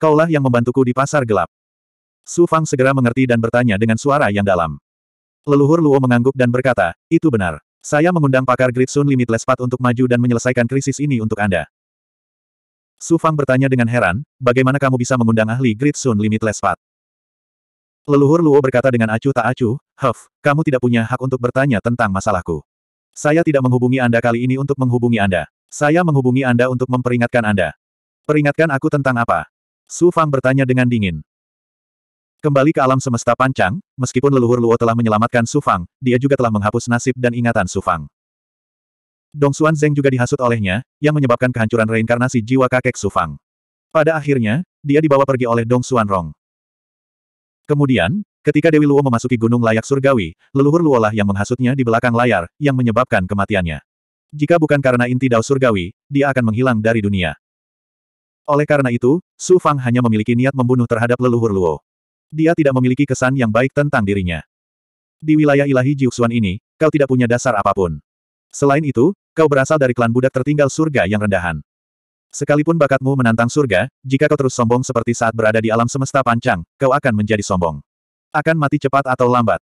Kaulah yang membantuku di pasar gelap. Su Fang segera mengerti dan bertanya dengan suara yang dalam. Leluhur Luo mengangguk dan berkata, itu benar. Saya mengundang pakar Great Sun Limitless Path untuk maju dan menyelesaikan krisis ini untuk Anda. Su Fang bertanya dengan heran, bagaimana kamu bisa mengundang ahli Great Sun Limitless Path? Leluhur Luo berkata dengan acuh tak acuh, Huff, kamu tidak punya hak untuk bertanya tentang masalahku. Saya tidak menghubungi Anda kali ini untuk menghubungi Anda. Saya menghubungi Anda untuk memperingatkan Anda. Peringatkan aku tentang apa? Su Fang bertanya dengan dingin. Kembali ke alam semesta pancang, meskipun leluhur Luo telah menyelamatkan Su Fang, dia juga telah menghapus nasib dan ingatan Su Fang. Dong Xuan Zeng juga dihasut olehnya, yang menyebabkan kehancuran reinkarnasi jiwa kakek Su Fang. Pada akhirnya, dia dibawa pergi oleh Dong Xuan Rong. Kemudian, ketika Dewi Luo memasuki gunung layak surgawi, leluhur Luo lah yang menghasutnya di belakang layar, yang menyebabkan kematiannya. Jika bukan karena inti dao surgawi, dia akan menghilang dari dunia. Oleh karena itu, Su Fang hanya memiliki niat membunuh terhadap leluhur Luo. Dia tidak memiliki kesan yang baik tentang dirinya. Di wilayah ilahi Jiuxuan ini, kau tidak punya dasar apapun. Selain itu, kau berasal dari klan budak tertinggal surga yang rendahan. Sekalipun bakatmu menantang surga, jika kau terus sombong seperti saat berada di alam semesta pancang, kau akan menjadi sombong. Akan mati cepat atau lambat.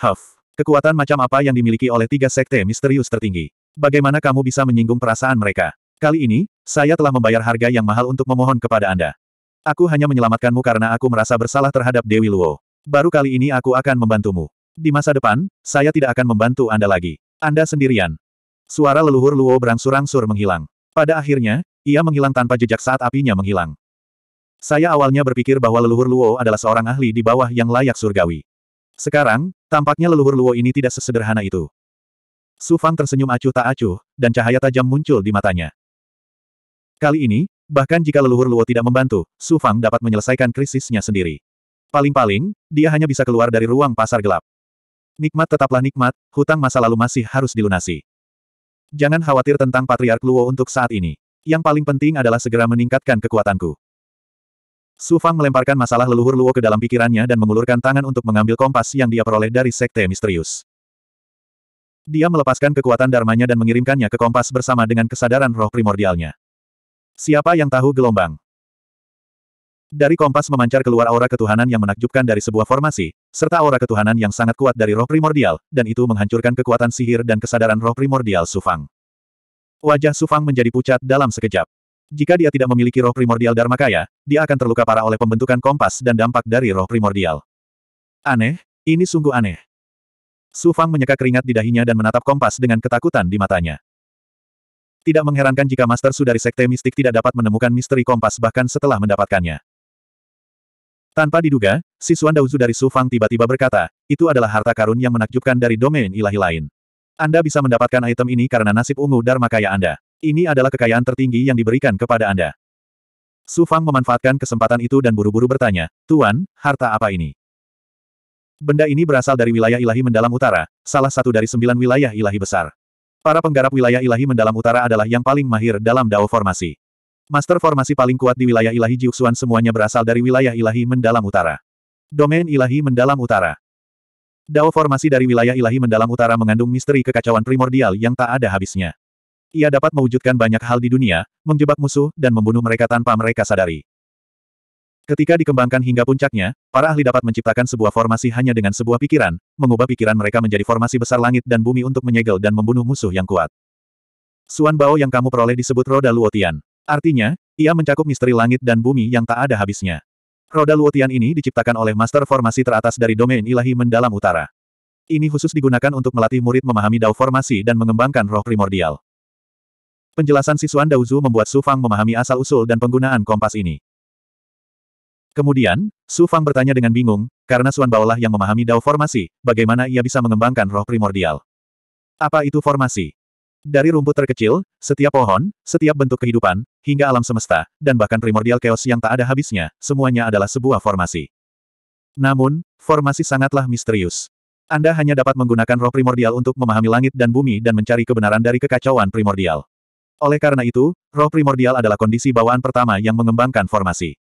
Huff. Kekuatan macam apa yang dimiliki oleh tiga sekte misterius tertinggi? Bagaimana kamu bisa menyinggung perasaan mereka? Kali ini, saya telah membayar harga yang mahal untuk memohon kepada Anda. Aku hanya menyelamatkanmu karena aku merasa bersalah terhadap Dewi Luo. Baru kali ini aku akan membantumu. Di masa depan, saya tidak akan membantu Anda lagi. Anda sendirian. Suara leluhur Luo berangsur-angsur menghilang. Pada akhirnya, ia menghilang tanpa jejak saat apinya menghilang. Saya awalnya berpikir bahwa leluhur Luo adalah seorang ahli di bawah yang layak surgawi. Sekarang, tampaknya leluhur Luo ini tidak sesederhana itu. Su Fang tersenyum acuh tak acuh, dan cahaya tajam muncul di matanya. Kali ini, bahkan jika leluhur Luo tidak membantu, Su Fang dapat menyelesaikan krisisnya sendiri. Paling-paling, dia hanya bisa keluar dari ruang pasar gelap. Nikmat tetaplah nikmat, hutang masa lalu masih harus dilunasi. Jangan khawatir tentang Patriark Luo untuk saat ini. Yang paling penting adalah segera meningkatkan kekuatanku. Su Fang melemparkan masalah leluhur Luo ke dalam pikirannya dan mengulurkan tangan untuk mengambil kompas yang dia peroleh dari sekte misterius. Dia melepaskan kekuatan dharmanya dan mengirimkannya ke kompas bersama dengan kesadaran roh primordialnya. Siapa yang tahu gelombang? Dari kompas memancar keluar aura ketuhanan yang menakjubkan dari sebuah formasi, serta aura ketuhanan yang sangat kuat dari roh primordial, dan itu menghancurkan kekuatan sihir dan kesadaran roh primordial Sufang. Wajah Sufang menjadi pucat dalam sekejap. Jika dia tidak memiliki roh primordial Dharma Kaya, dia akan terluka parah oleh pembentukan kompas dan dampak dari roh primordial. Aneh, ini sungguh aneh. Sufang menyeka keringat di dahinya dan menatap kompas dengan ketakutan di matanya. Tidak mengherankan jika Master Su dari Sekte Mistik tidak dapat menemukan misteri kompas bahkan setelah mendapatkannya. Tanpa diduga, Si Suan Dauzu dari Su Fang tiba-tiba berkata, itu adalah harta karun yang menakjubkan dari domain ilahi lain. Anda bisa mendapatkan item ini karena nasib ungu Dharma kaya Anda. Ini adalah kekayaan tertinggi yang diberikan kepada Anda. Su Fang memanfaatkan kesempatan itu dan buru-buru bertanya, Tuan, harta apa ini? Benda ini berasal dari wilayah ilahi mendalam utara, salah satu dari sembilan wilayah ilahi besar. Para penggarap wilayah ilahi mendalam utara adalah yang paling mahir dalam dao formasi. Master formasi paling kuat di wilayah ilahi Jiuxuan semuanya berasal dari wilayah ilahi mendalam utara. Domain ilahi mendalam utara. Dao formasi dari wilayah ilahi mendalam utara mengandung misteri kekacauan primordial yang tak ada habisnya. Ia dapat mewujudkan banyak hal di dunia, menjebak musuh, dan membunuh mereka tanpa mereka sadari. Ketika dikembangkan hingga puncaknya, para ahli dapat menciptakan sebuah formasi hanya dengan sebuah pikiran, mengubah pikiran mereka menjadi formasi besar langit dan bumi untuk menyegel dan membunuh musuh yang kuat. Suan Bao yang kamu peroleh disebut Roda Luotian. Artinya, ia mencakup misteri langit dan bumi yang tak ada habisnya. Roda Luotian ini diciptakan oleh master formasi teratas dari domain ilahi mendalam utara. Ini khusus digunakan untuk melatih murid memahami dao formasi dan mengembangkan roh primordial. Penjelasan siswan Daozu membuat Su Fang memahami asal-usul dan penggunaan kompas ini. Kemudian, Su Fang bertanya dengan bingung, karena Suan Baolah yang memahami Dao formasi, bagaimana ia bisa mengembangkan roh primordial. Apa itu formasi? Dari rumput terkecil, setiap pohon, setiap bentuk kehidupan, hingga alam semesta, dan bahkan primordial chaos yang tak ada habisnya, semuanya adalah sebuah formasi. Namun, formasi sangatlah misterius. Anda hanya dapat menggunakan roh primordial untuk memahami langit dan bumi dan mencari kebenaran dari kekacauan primordial. Oleh karena itu, roh primordial adalah kondisi bawaan pertama yang mengembangkan formasi.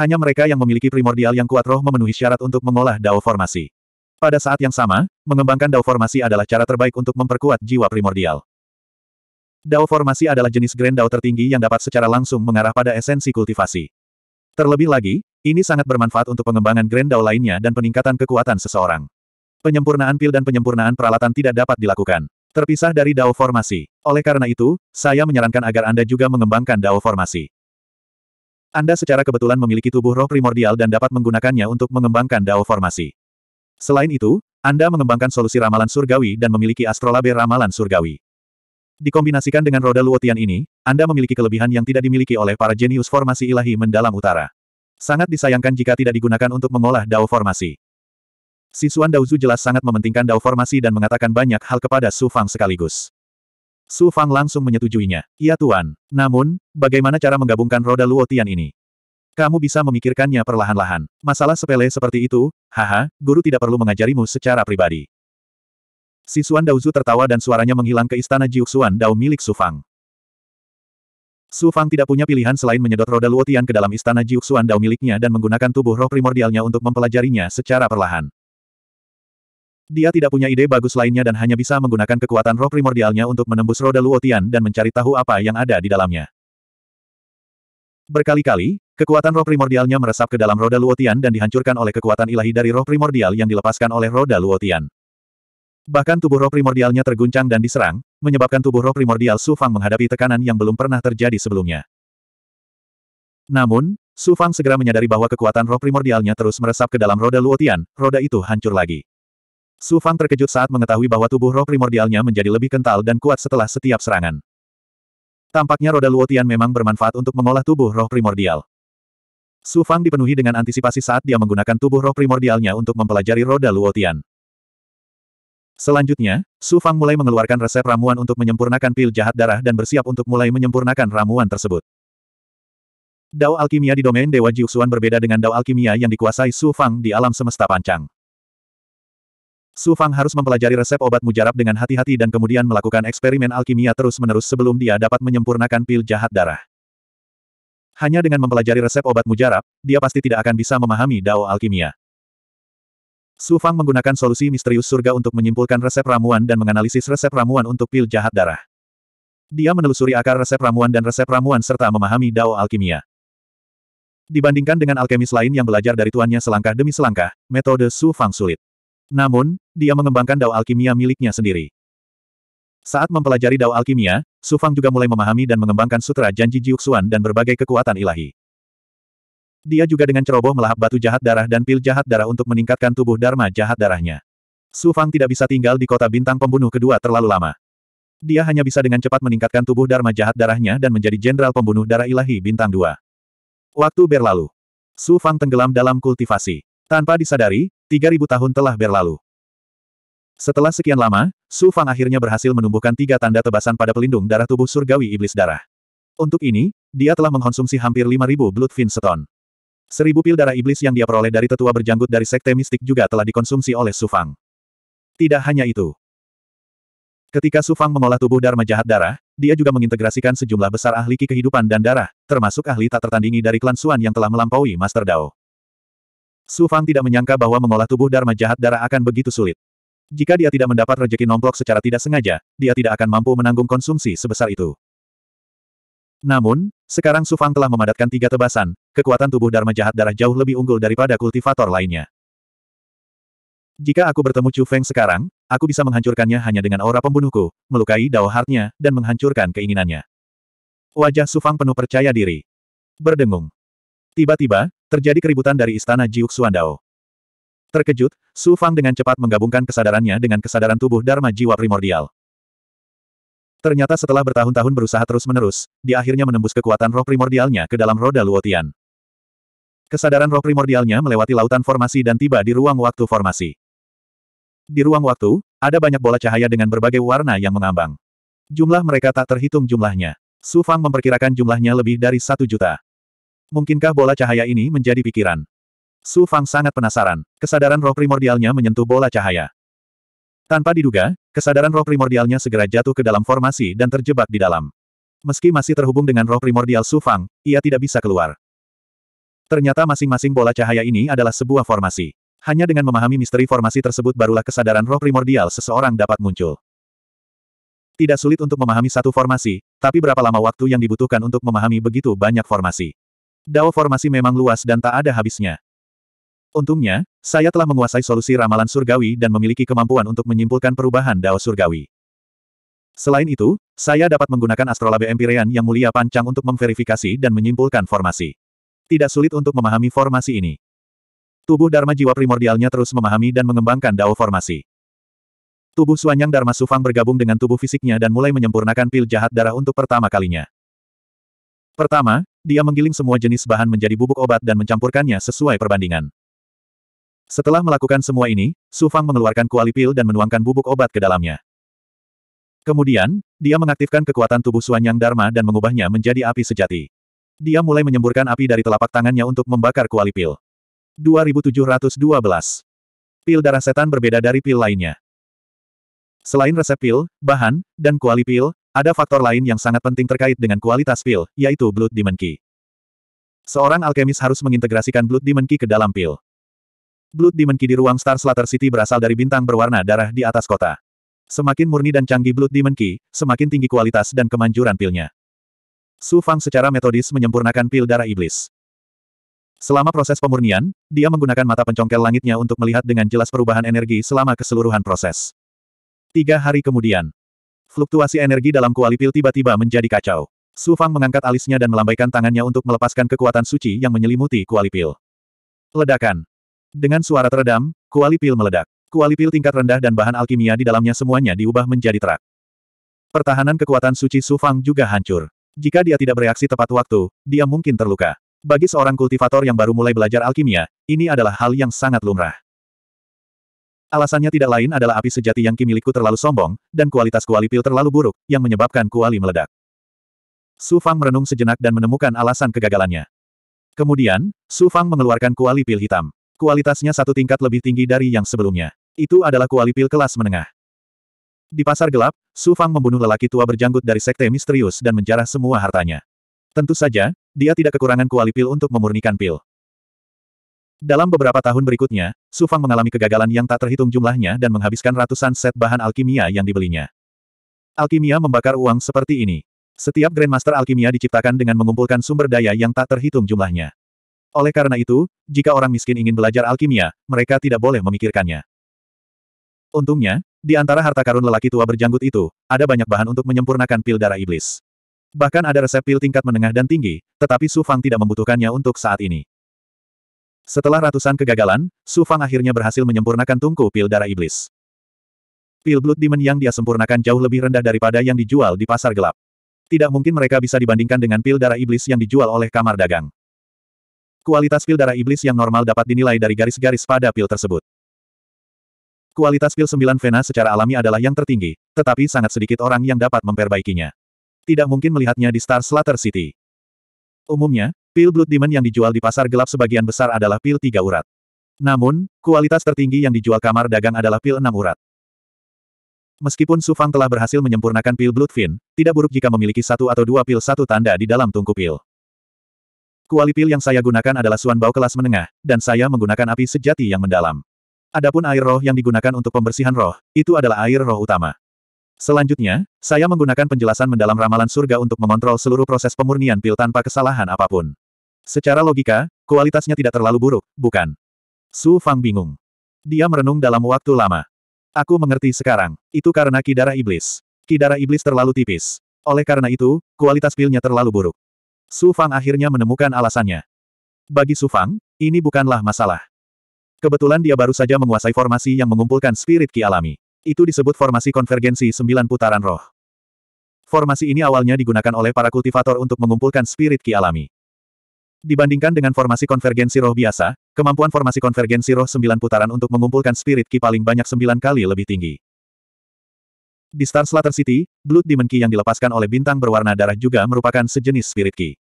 Hanya mereka yang memiliki primordial yang kuat roh memenuhi syarat untuk mengolah dao formasi. Pada saat yang sama, mengembangkan dao formasi adalah cara terbaik untuk memperkuat jiwa primordial. Dao formasi adalah jenis grand dao tertinggi yang dapat secara langsung mengarah pada esensi kultivasi. Terlebih lagi, ini sangat bermanfaat untuk pengembangan grand dao lainnya dan peningkatan kekuatan seseorang. Penyempurnaan pil dan penyempurnaan peralatan tidak dapat dilakukan. Terpisah dari dao formasi. Oleh karena itu, saya menyarankan agar Anda juga mengembangkan dao formasi. Anda secara kebetulan memiliki tubuh roh primordial dan dapat menggunakannya untuk mengembangkan dao formasi. Selain itu, Anda mengembangkan solusi ramalan surgawi dan memiliki astrolabe ramalan surgawi. Dikombinasikan dengan roda luotian ini, Anda memiliki kelebihan yang tidak dimiliki oleh para jenius formasi ilahi mendalam utara. Sangat disayangkan jika tidak digunakan untuk mengolah dao formasi. Sisuan Daozu jelas sangat mementingkan dao formasi dan mengatakan banyak hal kepada Su Fang sekaligus. Su Fang langsung menyetujuinya. Iya tuan. Namun, bagaimana cara menggabungkan roda Luotian ini? Kamu bisa memikirkannya perlahan-lahan. Masalah sepele seperti itu, haha, guru tidak perlu mengajarimu secara pribadi. Si Xuan Daozu tertawa dan suaranya menghilang ke istana Jiuxuan Dao milik Su Fang. Su Fang tidak punya pilihan selain menyedot roda Luotian ke dalam istana Jiuxuan Dao miliknya dan menggunakan tubuh roh primordialnya untuk mempelajarinya secara perlahan. Dia tidak punya ide bagus lainnya dan hanya bisa menggunakan kekuatan roh primordialnya untuk menembus roda Luotian dan mencari tahu apa yang ada di dalamnya. Berkali-kali, kekuatan roh primordialnya meresap ke dalam roda Luotian dan dihancurkan oleh kekuatan ilahi dari roh primordial yang dilepaskan oleh roda Luotian. Bahkan tubuh roh primordialnya terguncang dan diserang, menyebabkan tubuh roh primordial Su Fang menghadapi tekanan yang belum pernah terjadi sebelumnya. Namun, Su Fang segera menyadari bahwa kekuatan roh primordialnya terus meresap ke dalam roda Luotian, roda itu hancur lagi. Su Fang terkejut saat mengetahui bahwa tubuh roh primordialnya menjadi lebih kental dan kuat setelah setiap serangan. Tampaknya roda Luotian memang bermanfaat untuk mengolah tubuh roh primordial. Su Fang dipenuhi dengan antisipasi saat dia menggunakan tubuh roh primordialnya untuk mempelajari roda Luotian. Selanjutnya, Su Fang mulai mengeluarkan resep ramuan untuk menyempurnakan pil jahat darah dan bersiap untuk mulai menyempurnakan ramuan tersebut. Dao alkimia di domain Dewa Jiuxuan berbeda dengan dao alkimia yang dikuasai Su Fang di alam semesta pancang. Su Fang harus mempelajari resep obat mujarab dengan hati-hati dan kemudian melakukan eksperimen alkimia terus-menerus sebelum dia dapat menyempurnakan pil jahat darah. Hanya dengan mempelajari resep obat mujarab, dia pasti tidak akan bisa memahami dao alkimia. Su Fang menggunakan solusi misterius surga untuk menyimpulkan resep ramuan dan menganalisis resep ramuan untuk pil jahat darah. Dia menelusuri akar resep ramuan dan resep ramuan serta memahami dao alkimia. Dibandingkan dengan alkemis lain yang belajar dari tuannya selangkah demi selangkah, metode Su Fang sulit. Namun, dia mengembangkan dao alkimia miliknya sendiri. Saat mempelajari dao alkimia, Su Fang juga mulai memahami dan mengembangkan sutra janji Jiuxuan dan berbagai kekuatan ilahi. Dia juga dengan ceroboh melahap batu jahat darah dan pil jahat darah untuk meningkatkan tubuh Dharma jahat darahnya. Su Fang tidak bisa tinggal di kota bintang pembunuh kedua terlalu lama. Dia hanya bisa dengan cepat meningkatkan tubuh Dharma jahat darahnya dan menjadi jenderal pembunuh darah ilahi bintang dua. Waktu berlalu. Su Fang tenggelam dalam kultivasi. Tanpa disadari, 3000 tahun telah berlalu. Setelah sekian lama, Su Fang akhirnya berhasil menumbuhkan tiga tanda tebasan pada pelindung darah tubuh surgawi iblis darah. Untuk ini, dia telah mengkonsumsi hampir lima 5000 Bloodfin seton. Seribu pil darah iblis yang dia peroleh dari tetua berjanggut dari sekte mistik juga telah dikonsumsi oleh Su Fang. Tidak hanya itu. Ketika Su Fang mengolah tubuh Dharma jahat darah, dia juga mengintegrasikan sejumlah besar ahli ki kehidupan dan darah, termasuk ahli tak tertandingi dari klan Suan yang telah melampaui Master Dao. Su Fang tidak menyangka bahwa mengolah tubuh Dharma jahat darah akan begitu sulit. Jika dia tidak mendapat rejeki nomplok secara tidak sengaja, dia tidak akan mampu menanggung konsumsi sebesar itu. Namun, sekarang Su Fang telah memadatkan tiga tebasan, kekuatan tubuh Dharma jahat darah jauh lebih unggul daripada kultivator lainnya. Jika aku bertemu Chu Feng sekarang, aku bisa menghancurkannya hanya dengan aura pembunuhku, melukai Dao Heartnya, dan menghancurkan keinginannya. Wajah Su Fang penuh percaya diri. Berdengung. Tiba-tiba, Terjadi keributan dari istana Jiuk Suandao. Terkejut, Su Fang dengan cepat menggabungkan kesadarannya dengan kesadaran tubuh Dharma Jiwa Primordial. Ternyata setelah bertahun-tahun berusaha terus-menerus, dia akhirnya menembus kekuatan roh primordialnya ke dalam roda Luotian. Kesadaran roh primordialnya melewati lautan formasi dan tiba di ruang waktu formasi. Di ruang waktu, ada banyak bola cahaya dengan berbagai warna yang mengambang. Jumlah mereka tak terhitung jumlahnya. Su Fang memperkirakan jumlahnya lebih dari satu juta. Mungkinkah bola cahaya ini menjadi pikiran? Su Fang sangat penasaran. Kesadaran roh primordialnya menyentuh bola cahaya. Tanpa diduga, kesadaran roh primordialnya segera jatuh ke dalam formasi dan terjebak di dalam. Meski masih terhubung dengan roh primordial Su Fang, ia tidak bisa keluar. Ternyata masing-masing bola cahaya ini adalah sebuah formasi. Hanya dengan memahami misteri formasi tersebut barulah kesadaran roh primordial seseorang dapat muncul. Tidak sulit untuk memahami satu formasi, tapi berapa lama waktu yang dibutuhkan untuk memahami begitu banyak formasi. Dao formasi memang luas dan tak ada habisnya. Untungnya, saya telah menguasai solusi ramalan surgawi dan memiliki kemampuan untuk menyimpulkan perubahan Dao surgawi. Selain itu, saya dapat menggunakan astrolabe empirian yang mulia pancang untuk memverifikasi dan menyimpulkan formasi. Tidak sulit untuk memahami formasi ini. Tubuh Dharma jiwa primordialnya terus memahami dan mengembangkan Dao formasi. Tubuh Suanyang Dharma Sufang bergabung dengan tubuh fisiknya dan mulai menyempurnakan pil jahat darah untuk pertama kalinya. Pertama, dia menggiling semua jenis bahan menjadi bubuk obat dan mencampurkannya sesuai perbandingan. Setelah melakukan semua ini, Su Fang mengeluarkan kuali pil dan menuangkan bubuk obat ke dalamnya. Kemudian, dia mengaktifkan kekuatan tubuh Suan Yang Dharma dan mengubahnya menjadi api sejati. Dia mulai menyemburkan api dari telapak tangannya untuk membakar kuali pil. 2712. Pil darah setan berbeda dari pil lainnya. Selain resep pil, bahan, dan kuali pil, ada faktor lain yang sangat penting terkait dengan kualitas pil, yaitu Blood Demon Key. Seorang alkemis harus mengintegrasikan Blood Demon Key ke dalam pil. Blood Demon Key di ruang Star Slater City berasal dari bintang berwarna darah di atas kota. Semakin murni dan canggih Blood Demon Key, semakin tinggi kualitas dan kemanjuran pilnya. Su Fang secara metodis menyempurnakan pil darah iblis. Selama proses pemurnian, dia menggunakan mata pencongkel langitnya untuk melihat dengan jelas perubahan energi selama keseluruhan proses. Tiga hari kemudian, Fluktuasi energi dalam kuali pil tiba-tiba menjadi kacau. Su Fang mengangkat alisnya dan melambaikan tangannya untuk melepaskan kekuatan suci yang menyelimuti kuali pil. Ledakan. Dengan suara teredam, kuali pil meledak. Kuali pil tingkat rendah dan bahan alkimia di dalamnya semuanya diubah menjadi terak. Pertahanan kekuatan suci Su Fang juga hancur. Jika dia tidak bereaksi tepat waktu, dia mungkin terluka. Bagi seorang kultivator yang baru mulai belajar alkimia, ini adalah hal yang sangat lumrah. Alasannya tidak lain adalah api sejati yang milikku terlalu sombong, dan kualitas kuali pil terlalu buruk, yang menyebabkan kuali meledak. Su Fang merenung sejenak dan menemukan alasan kegagalannya. Kemudian, Su Fang mengeluarkan kuali pil hitam. Kualitasnya satu tingkat lebih tinggi dari yang sebelumnya. Itu adalah kuali pil kelas menengah. Di pasar gelap, Su Fang membunuh lelaki tua berjanggut dari sekte misterius dan menjarah semua hartanya. Tentu saja, dia tidak kekurangan kuali pil untuk memurnikan pil. Dalam beberapa tahun berikutnya, Su Fang mengalami kegagalan yang tak terhitung jumlahnya dan menghabiskan ratusan set bahan alkimia yang dibelinya. Alkimia membakar uang seperti ini. Setiap Grandmaster Alkimia diciptakan dengan mengumpulkan sumber daya yang tak terhitung jumlahnya. Oleh karena itu, jika orang miskin ingin belajar alkimia, mereka tidak boleh memikirkannya. Untungnya, di antara harta karun lelaki tua berjanggut itu, ada banyak bahan untuk menyempurnakan pil darah iblis. Bahkan ada resep pil tingkat menengah dan tinggi, tetapi Su Fang tidak membutuhkannya untuk saat ini. Setelah ratusan kegagalan, Su Fang akhirnya berhasil menyempurnakan tungku pil darah iblis. Pil Blood Demon yang dia sempurnakan jauh lebih rendah daripada yang dijual di pasar gelap. Tidak mungkin mereka bisa dibandingkan dengan pil darah iblis yang dijual oleh kamar dagang. Kualitas pil darah iblis yang normal dapat dinilai dari garis-garis pada pil tersebut. Kualitas pil sembilan vena secara alami adalah yang tertinggi, tetapi sangat sedikit orang yang dapat memperbaikinya. Tidak mungkin melihatnya di Star Slater City. Umumnya, Pil Blood Demon yang dijual di pasar gelap sebagian besar adalah pil tiga urat. Namun, kualitas tertinggi yang dijual kamar dagang adalah pil enam urat. Meskipun Su Fang telah berhasil menyempurnakan pil Blood Fin, tidak buruk jika memiliki satu atau dua pil satu tanda di dalam tungku pil. Kuali pil yang saya gunakan adalah Suan Bao kelas menengah, dan saya menggunakan api sejati yang mendalam. Adapun air roh yang digunakan untuk pembersihan roh, itu adalah air roh utama. Selanjutnya, saya menggunakan penjelasan mendalam ramalan surga untuk mengontrol seluruh proses pemurnian pil tanpa kesalahan apapun. Secara logika, kualitasnya tidak terlalu buruk, bukan? Su Fang bingung. Dia merenung dalam waktu lama. Aku mengerti sekarang. Itu karena kidara iblis. Kidara iblis terlalu tipis. Oleh karena itu, kualitas pilnya terlalu buruk. Su Fang akhirnya menemukan alasannya. Bagi Su Fang, ini bukanlah masalah. Kebetulan dia baru saja menguasai formasi yang mengumpulkan spirit ki alami. Itu disebut formasi konvergensi sembilan putaran roh. Formasi ini awalnya digunakan oleh para kultivator untuk mengumpulkan spirit ki alami. Dibandingkan dengan formasi konvergensi roh biasa, kemampuan formasi konvergensi roh sembilan putaran untuk mengumpulkan spirit ki paling banyak sembilan kali lebih tinggi. Di Star Slater City, Blood Demon Ki yang dilepaskan oleh bintang berwarna darah juga merupakan sejenis spirit ki.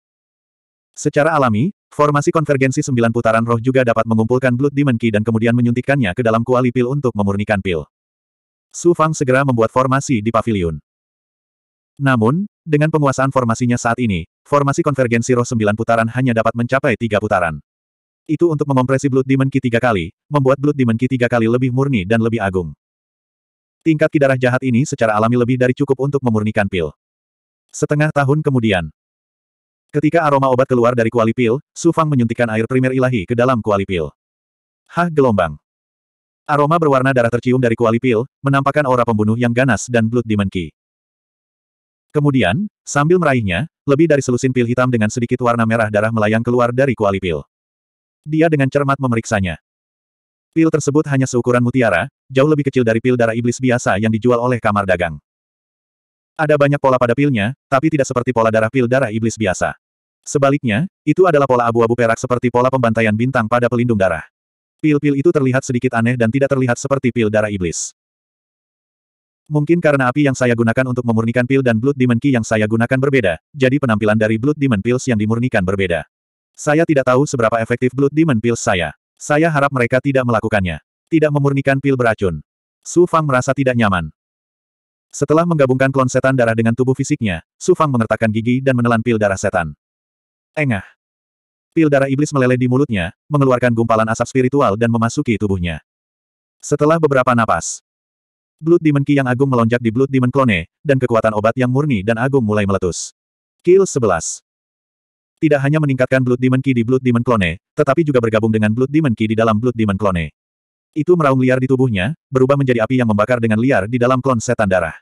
Secara alami, formasi konvergensi sembilan putaran roh juga dapat mengumpulkan Blood Demon Ki dan kemudian menyuntikkannya ke dalam kuali pil untuk memurnikan pil. Su Fang segera membuat formasi di pavilion. Namun, dengan penguasaan formasinya saat ini, formasi konvergensi roh sembilan putaran hanya dapat mencapai tiga putaran. Itu untuk mengompresi Blood Demon Ki tiga kali, membuat Blood Demon Ki tiga kali lebih murni dan lebih agung. Tingkat kidarah jahat ini secara alami lebih dari cukup untuk memurnikan pil. Setengah tahun kemudian. Ketika aroma obat keluar dari kuali pil, Su Fang menyuntikkan air primer ilahi ke dalam kuali pil. Hah gelombang. Aroma berwarna darah tercium dari kuali pil, menampakkan aura pembunuh yang ganas dan Blood Demon Ki. Kemudian, sambil meraihnya, lebih dari selusin pil hitam dengan sedikit warna merah darah melayang keluar dari kuali pil. Dia dengan cermat memeriksanya. Pil tersebut hanya seukuran mutiara, jauh lebih kecil dari pil darah iblis biasa yang dijual oleh kamar dagang. Ada banyak pola pada pilnya, tapi tidak seperti pola darah pil darah iblis biasa. Sebaliknya, itu adalah pola abu-abu perak seperti pola pembantaian bintang pada pelindung darah. Pil-pil itu terlihat sedikit aneh dan tidak terlihat seperti pil darah iblis. Mungkin karena api yang saya gunakan untuk memurnikan pil dan Blood Demon Key yang saya gunakan berbeda, jadi penampilan dari Blood Demon Pills yang dimurnikan berbeda. Saya tidak tahu seberapa efektif Blood Demon Pills saya. Saya harap mereka tidak melakukannya. Tidak memurnikan pil beracun. Su Fang merasa tidak nyaman. Setelah menggabungkan klon setan darah dengan tubuh fisiknya, Su Fang mengertakkan gigi dan menelan pil darah setan. Engah. Pil darah iblis meleleh di mulutnya, mengeluarkan gumpalan asap spiritual dan memasuki tubuhnya. Setelah beberapa napas, Blood Demon Ki yang agung melonjak di Blood Demon Clone, dan kekuatan obat yang murni dan agung mulai meletus. Kill 11. Tidak hanya meningkatkan Blood Demon Ki di Blood Demon Clone, tetapi juga bergabung dengan Blood Demon Ki di dalam Blood Demon Clone. Itu meraung liar di tubuhnya, berubah menjadi api yang membakar dengan liar di dalam klon setan darah.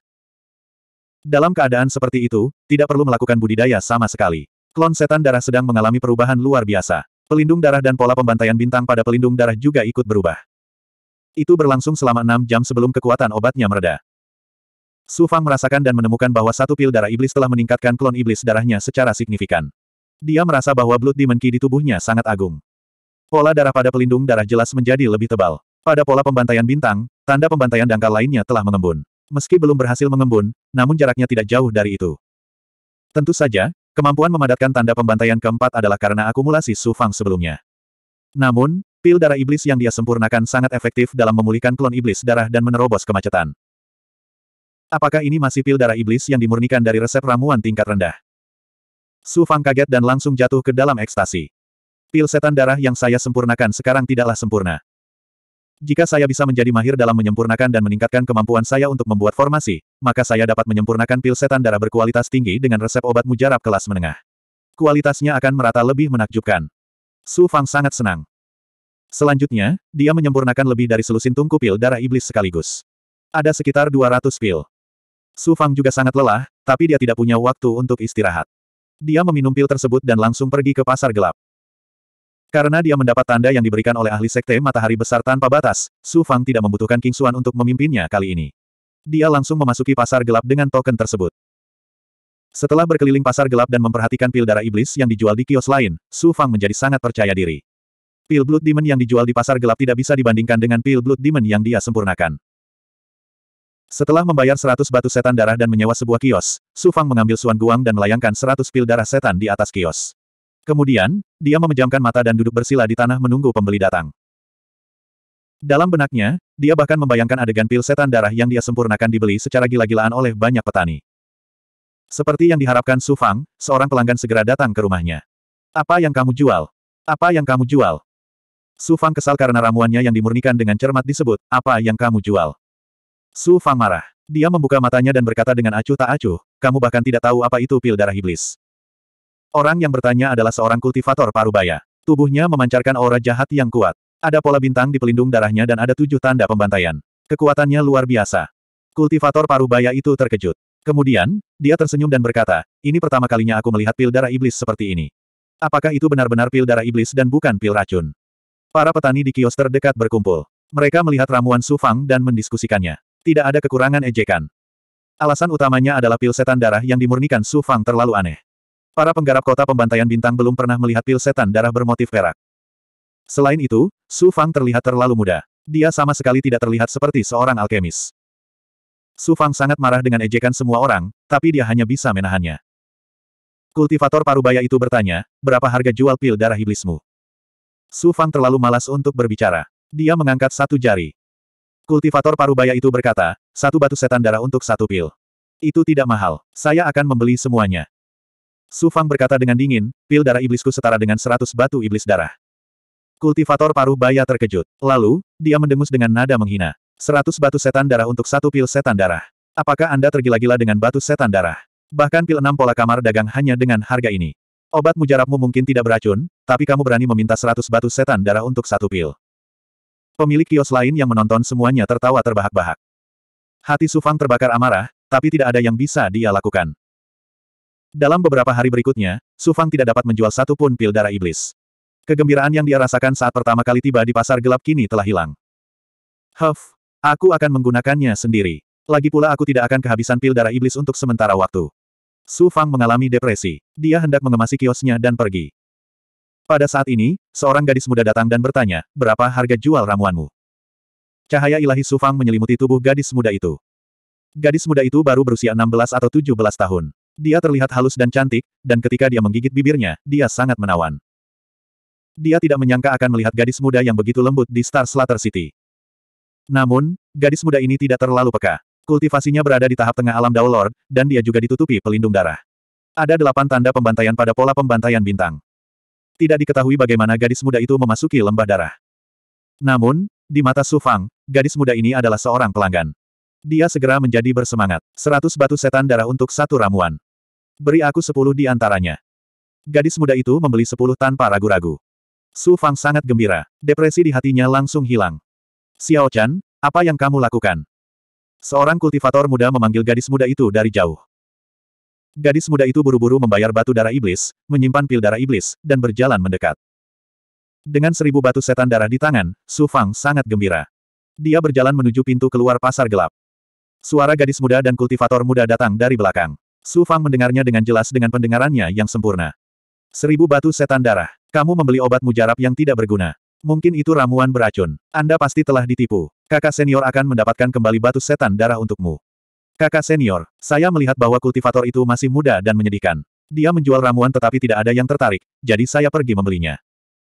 Dalam keadaan seperti itu, tidak perlu melakukan budidaya sama sekali. Klon setan darah sedang mengalami perubahan luar biasa. Pelindung darah dan pola pembantaian bintang pada pelindung darah juga ikut berubah. Itu berlangsung selama enam jam sebelum kekuatan obatnya mereda. Su Fang merasakan dan menemukan bahwa satu pil darah iblis telah meningkatkan klon iblis darahnya secara signifikan. Dia merasa bahwa Blood Demon Ki di tubuhnya sangat agung. Pola darah pada pelindung darah jelas menjadi lebih tebal. Pada pola pembantaian bintang, tanda pembantaian dangkal lainnya telah mengembun. Meski belum berhasil mengembun, namun jaraknya tidak jauh dari itu. Tentu saja, kemampuan memadatkan tanda pembantaian keempat adalah karena akumulasi Su Fang sebelumnya. Namun, Pil darah iblis yang dia sempurnakan sangat efektif dalam memulihkan klon iblis darah dan menerobos kemacetan. Apakah ini masih pil darah iblis yang dimurnikan dari resep ramuan tingkat rendah? Su Fang kaget dan langsung jatuh ke dalam ekstasi. Pil setan darah yang saya sempurnakan sekarang tidaklah sempurna. Jika saya bisa menjadi mahir dalam menyempurnakan dan meningkatkan kemampuan saya untuk membuat formasi, maka saya dapat menyempurnakan pil setan darah berkualitas tinggi dengan resep obat mujarab kelas menengah. Kualitasnya akan merata lebih menakjubkan. Su Fang sangat senang. Selanjutnya, dia menyempurnakan lebih dari selusin tungku pil darah iblis sekaligus. Ada sekitar 200 pil. Su Fang juga sangat lelah, tapi dia tidak punya waktu untuk istirahat. Dia meminum pil tersebut dan langsung pergi ke pasar gelap. Karena dia mendapat tanda yang diberikan oleh ahli sekte matahari besar tanpa batas, Su Fang tidak membutuhkan King Xuan untuk memimpinnya kali ini. Dia langsung memasuki pasar gelap dengan token tersebut. Setelah berkeliling pasar gelap dan memperhatikan pil darah iblis yang dijual di kios lain, Su Fang menjadi sangat percaya diri. Pil Blood Demon yang dijual di pasar gelap tidak bisa dibandingkan dengan Pil Blood Demon yang dia sempurnakan. Setelah membayar 100 batu setan darah dan menyewa sebuah kios, Su Fang mengambil Suan Guang dan melayangkan 100 pil darah setan di atas kios. Kemudian, dia memejamkan mata dan duduk bersila di tanah menunggu pembeli datang. Dalam benaknya, dia bahkan membayangkan adegan pil setan darah yang dia sempurnakan dibeli secara gila-gilaan oleh banyak petani. Seperti yang diharapkan Su Fang, seorang pelanggan segera datang ke rumahnya. Apa yang kamu jual? Apa yang kamu jual? Su Fang kesal karena ramuannya yang dimurnikan dengan cermat disebut, apa yang kamu jual? Su Fang marah. Dia membuka matanya dan berkata dengan acuh tak acuh, kamu bahkan tidak tahu apa itu pil darah iblis. Orang yang bertanya adalah seorang kultivator parubaya. Tubuhnya memancarkan aura jahat yang kuat. Ada pola bintang di pelindung darahnya dan ada tujuh tanda pembantaian. Kekuatannya luar biasa. Kultivator parubaya itu terkejut. Kemudian, dia tersenyum dan berkata, ini pertama kalinya aku melihat pil darah iblis seperti ini. Apakah itu benar-benar pil darah iblis dan bukan pil racun? Para petani di kios terdekat berkumpul. Mereka melihat ramuan Su Fang dan mendiskusikannya. Tidak ada kekurangan ejekan. Alasan utamanya adalah pil setan darah yang dimurnikan Su Fang terlalu aneh. Para penggarap kota pembantaian bintang belum pernah melihat pil setan darah bermotif perak. Selain itu, Su Fang terlihat terlalu muda. Dia sama sekali tidak terlihat seperti seorang alkemis. Fang sangat marah dengan ejekan semua orang, tapi dia hanya bisa menahannya. Kultivator parubaya itu bertanya, berapa harga jual pil darah iblismu? Su Fang terlalu malas untuk berbicara. Dia mengangkat satu jari. Kultivator parubaya itu berkata, satu batu setan darah untuk satu pil. Itu tidak mahal. Saya akan membeli semuanya. Su Fang berkata dengan dingin, pil darah iblisku setara dengan seratus batu iblis darah. Kultivator paruh baya terkejut. Lalu, dia mendengus dengan nada menghina. Seratus batu setan darah untuk satu pil setan darah. Apakah Anda tergila-gila dengan batu setan darah? Bahkan pil enam pola kamar dagang hanya dengan harga ini. Obat mujarabmu mungkin tidak beracun, tapi kamu berani meminta seratus batu setan darah untuk satu pil. Pemilik kios lain yang menonton semuanya tertawa terbahak-bahak. Hati Sufang terbakar amarah, tapi tidak ada yang bisa dia lakukan. Dalam beberapa hari berikutnya, Sufang tidak dapat menjual satu pun pil darah iblis. Kegembiraan yang dia rasakan saat pertama kali tiba di pasar gelap kini telah hilang. Huff, aku akan menggunakannya sendiri. Lagi pula aku tidak akan kehabisan pil darah iblis untuk sementara waktu. Su Fang mengalami depresi. Dia hendak mengemasi kiosnya dan pergi. Pada saat ini, seorang gadis muda datang dan bertanya, berapa harga jual ramuanmu? Cahaya ilahi Su Fang menyelimuti tubuh gadis muda itu. Gadis muda itu baru berusia 16 atau 17 tahun. Dia terlihat halus dan cantik, dan ketika dia menggigit bibirnya, dia sangat menawan. Dia tidak menyangka akan melihat gadis muda yang begitu lembut di Star Slater City. Namun, gadis muda ini tidak terlalu peka. Kultivasinya berada di tahap tengah alam Dao Lord, dan dia juga ditutupi pelindung darah. Ada delapan tanda pembantaian pada pola pembantaian bintang. Tidak diketahui bagaimana gadis muda itu memasuki lembah darah. Namun, di mata Su Fang, gadis muda ini adalah seorang pelanggan. Dia segera menjadi bersemangat. Seratus batu setan darah untuk satu ramuan. Beri aku sepuluh di antaranya. Gadis muda itu membeli sepuluh tanpa ragu-ragu. Su Fang sangat gembira. Depresi di hatinya langsung hilang. Xiao Chan, apa yang kamu lakukan? Seorang kultivator muda memanggil gadis muda itu dari jauh. Gadis muda itu buru-buru membayar batu darah iblis, menyimpan pil darah iblis, dan berjalan mendekat. Dengan seribu batu setan darah di tangan, Su Fang sangat gembira. Dia berjalan menuju pintu keluar pasar gelap. Suara gadis muda dan kultivator muda datang dari belakang. Su Fang mendengarnya dengan jelas dengan pendengarannya yang sempurna. Seribu batu setan darah. Kamu membeli obat mujarab yang tidak berguna. Mungkin itu ramuan beracun. Anda pasti telah ditipu. Kakak senior akan mendapatkan kembali batu setan darah untukmu. Kakak senior, saya melihat bahwa kultivator itu masih muda dan menyedihkan. Dia menjual ramuan tetapi tidak ada yang tertarik, jadi saya pergi membelinya.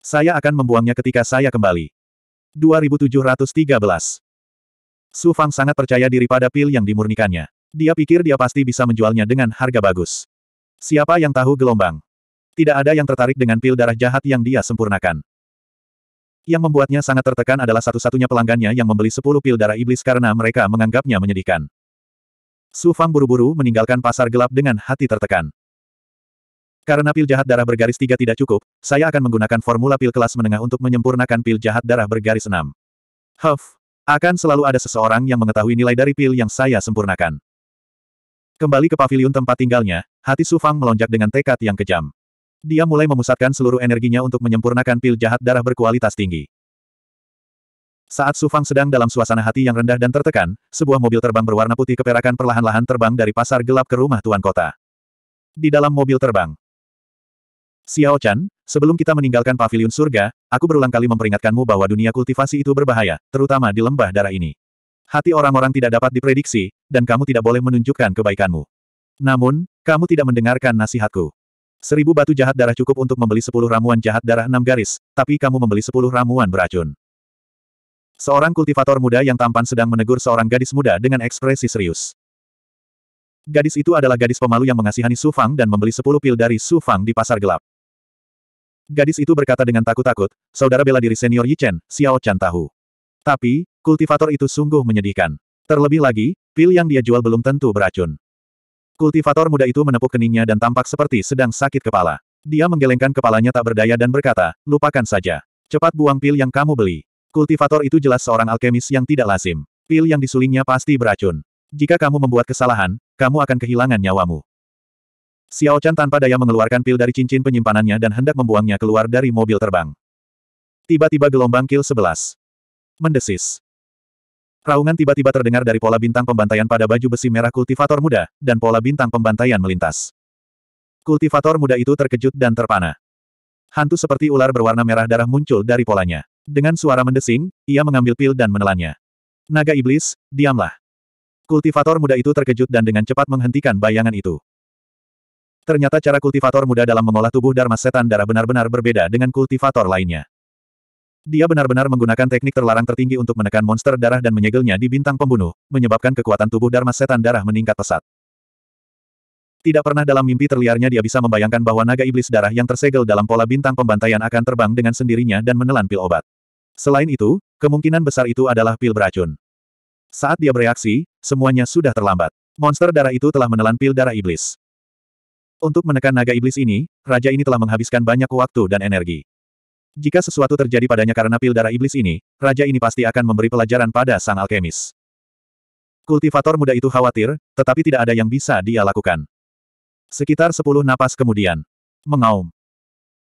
Saya akan membuangnya ketika saya kembali. 2713 Su Fang sangat percaya diri pada pil yang dimurnikannya. Dia pikir dia pasti bisa menjualnya dengan harga bagus. Siapa yang tahu gelombang? Tidak ada yang tertarik dengan pil darah jahat yang dia sempurnakan. Yang membuatnya sangat tertekan adalah satu-satunya pelanggannya yang membeli sepuluh pil darah iblis karena mereka menganggapnya menyedihkan. Su Fang buru-buru meninggalkan pasar gelap dengan hati tertekan. Karena pil jahat darah bergaris tiga tidak cukup, saya akan menggunakan formula pil kelas menengah untuk menyempurnakan pil jahat darah bergaris enam. Huff, akan selalu ada seseorang yang mengetahui nilai dari pil yang saya sempurnakan. Kembali ke pavilion tempat tinggalnya, hati Su Fang melonjak dengan tekad yang kejam. Dia mulai memusatkan seluruh energinya untuk menyempurnakan pil jahat darah berkualitas tinggi. Saat Sufang sedang dalam suasana hati yang rendah dan tertekan, sebuah mobil terbang berwarna putih keperakan perlahan-lahan terbang dari pasar gelap ke rumah tuan kota. Di dalam mobil terbang. Xiao Chan, sebelum kita meninggalkan paviliun surga, aku berulang kali memperingatkanmu bahwa dunia kultivasi itu berbahaya, terutama di lembah darah ini. Hati orang-orang tidak dapat diprediksi, dan kamu tidak boleh menunjukkan kebaikanmu. Namun, kamu tidak mendengarkan nasihatku. Seribu batu jahat darah cukup untuk membeli sepuluh ramuan jahat darah enam garis, tapi kamu membeli sepuluh ramuan beracun. Seorang kultivator muda yang tampan sedang menegur seorang gadis muda dengan ekspresi serius. Gadis itu adalah gadis pemalu yang mengasihani Su Fang dan membeli sepuluh pil dari Su Fang di pasar gelap. Gadis itu berkata dengan takut-takut, saudara bela diri senior Yi Chen, Xiao Chan tahu. Tapi, kultivator itu sungguh menyedihkan. Terlebih lagi, pil yang dia jual belum tentu beracun. Kultivator muda itu menepuk keningnya dan tampak seperti sedang sakit kepala. Dia menggelengkan kepalanya tak berdaya dan berkata, lupakan saja. Cepat buang pil yang kamu beli. Kultivator itu jelas seorang alkemis yang tidak lazim. Pil yang disulingnya pasti beracun. Jika kamu membuat kesalahan, kamu akan kehilangan nyawamu. Xiao Chan tanpa daya mengeluarkan pil dari cincin penyimpanannya dan hendak membuangnya keluar dari mobil terbang. Tiba-tiba gelombang kil 11. Mendesis. Raungan tiba-tiba terdengar dari pola bintang pembantaian pada baju besi merah kultivator muda, dan pola bintang pembantaian melintas. Kultivator muda itu terkejut dan terpana. Hantu seperti ular berwarna merah darah muncul dari polanya. Dengan suara mendesing, ia mengambil pil dan menelannya. Naga iblis, diamlah. Kultivator muda itu terkejut dan dengan cepat menghentikan bayangan itu. Ternyata cara kultivator muda dalam mengolah tubuh Dharma Setan Darah benar-benar berbeda dengan kultivator lainnya. Dia benar-benar menggunakan teknik terlarang tertinggi untuk menekan monster darah dan menyegelnya di bintang pembunuh, menyebabkan kekuatan tubuh Dharma Setan Darah meningkat pesat. Tidak pernah dalam mimpi terliarnya dia bisa membayangkan bahwa naga iblis darah yang tersegel dalam pola bintang pembantaian akan terbang dengan sendirinya dan menelan pil obat. Selain itu, kemungkinan besar itu adalah pil beracun. Saat dia bereaksi, semuanya sudah terlambat. Monster darah itu telah menelan pil darah iblis. Untuk menekan naga iblis ini, raja ini telah menghabiskan banyak waktu dan energi. Jika sesuatu terjadi padanya karena pil darah iblis ini, raja ini pasti akan memberi pelajaran pada sang alkemis. Kultivator muda itu khawatir, tetapi tidak ada yang bisa dia lakukan. Sekitar sepuluh napas kemudian. Mengaum.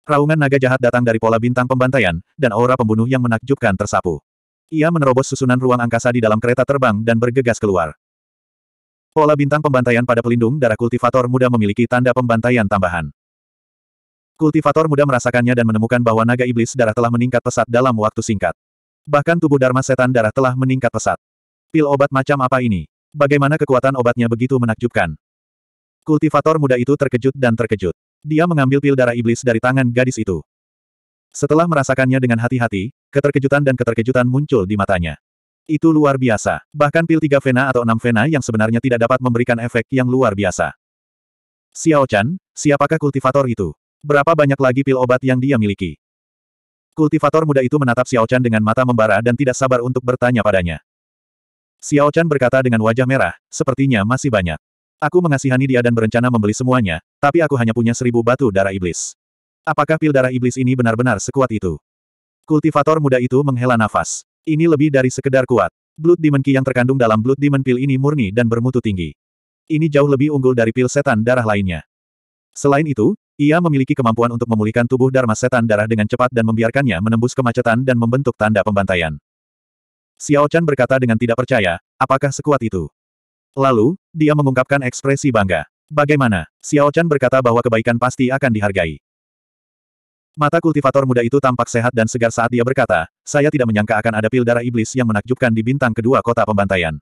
Raungan naga jahat datang dari pola bintang pembantaian, dan aura pembunuh yang menakjubkan tersapu. Ia menerobos susunan ruang angkasa di dalam kereta terbang dan bergegas keluar. Pola bintang pembantaian pada pelindung darah kultivator muda memiliki tanda pembantaian tambahan. Kultivator muda merasakannya dan menemukan bahwa naga iblis darah telah meningkat pesat dalam waktu singkat. Bahkan tubuh Dharma setan darah telah meningkat pesat. Pil obat macam apa ini? Bagaimana kekuatan obatnya begitu menakjubkan? Kultivator muda itu terkejut dan terkejut. Dia mengambil pil darah iblis dari tangan gadis itu. Setelah merasakannya dengan hati-hati, keterkejutan dan keterkejutan muncul di matanya. Itu luar biasa. Bahkan pil tiga vena atau enam vena yang sebenarnya tidak dapat memberikan efek yang luar biasa. Xiao Chan, siapakah kultivator itu? Berapa banyak lagi pil obat yang dia miliki? Kultivator muda itu menatap Xiao Chan dengan mata membara dan tidak sabar untuk bertanya padanya. Xiao Chan berkata dengan wajah merah, sepertinya masih banyak. Aku mengasihani dia dan berencana membeli semuanya, tapi aku hanya punya seribu batu darah iblis. Apakah pil darah iblis ini benar-benar sekuat itu? Kultivator muda itu menghela nafas. Ini lebih dari sekedar kuat. Blood Demon Ki yang terkandung dalam Blood Demon Pil ini murni dan bermutu tinggi. Ini jauh lebih unggul dari pil setan darah lainnya. Selain itu, ia memiliki kemampuan untuk memulihkan tubuh Dharma Setan Darah dengan cepat dan membiarkannya menembus kemacetan dan membentuk tanda pembantaian. Xiao Chan berkata dengan tidak percaya, apakah sekuat itu? Lalu, dia mengungkapkan ekspresi bangga. Bagaimana? Xiao Chan berkata bahwa kebaikan pasti akan dihargai. Mata kultivator muda itu tampak sehat dan segar saat dia berkata, saya tidak menyangka akan ada pil darah iblis yang menakjubkan di bintang kedua kota pembantaian.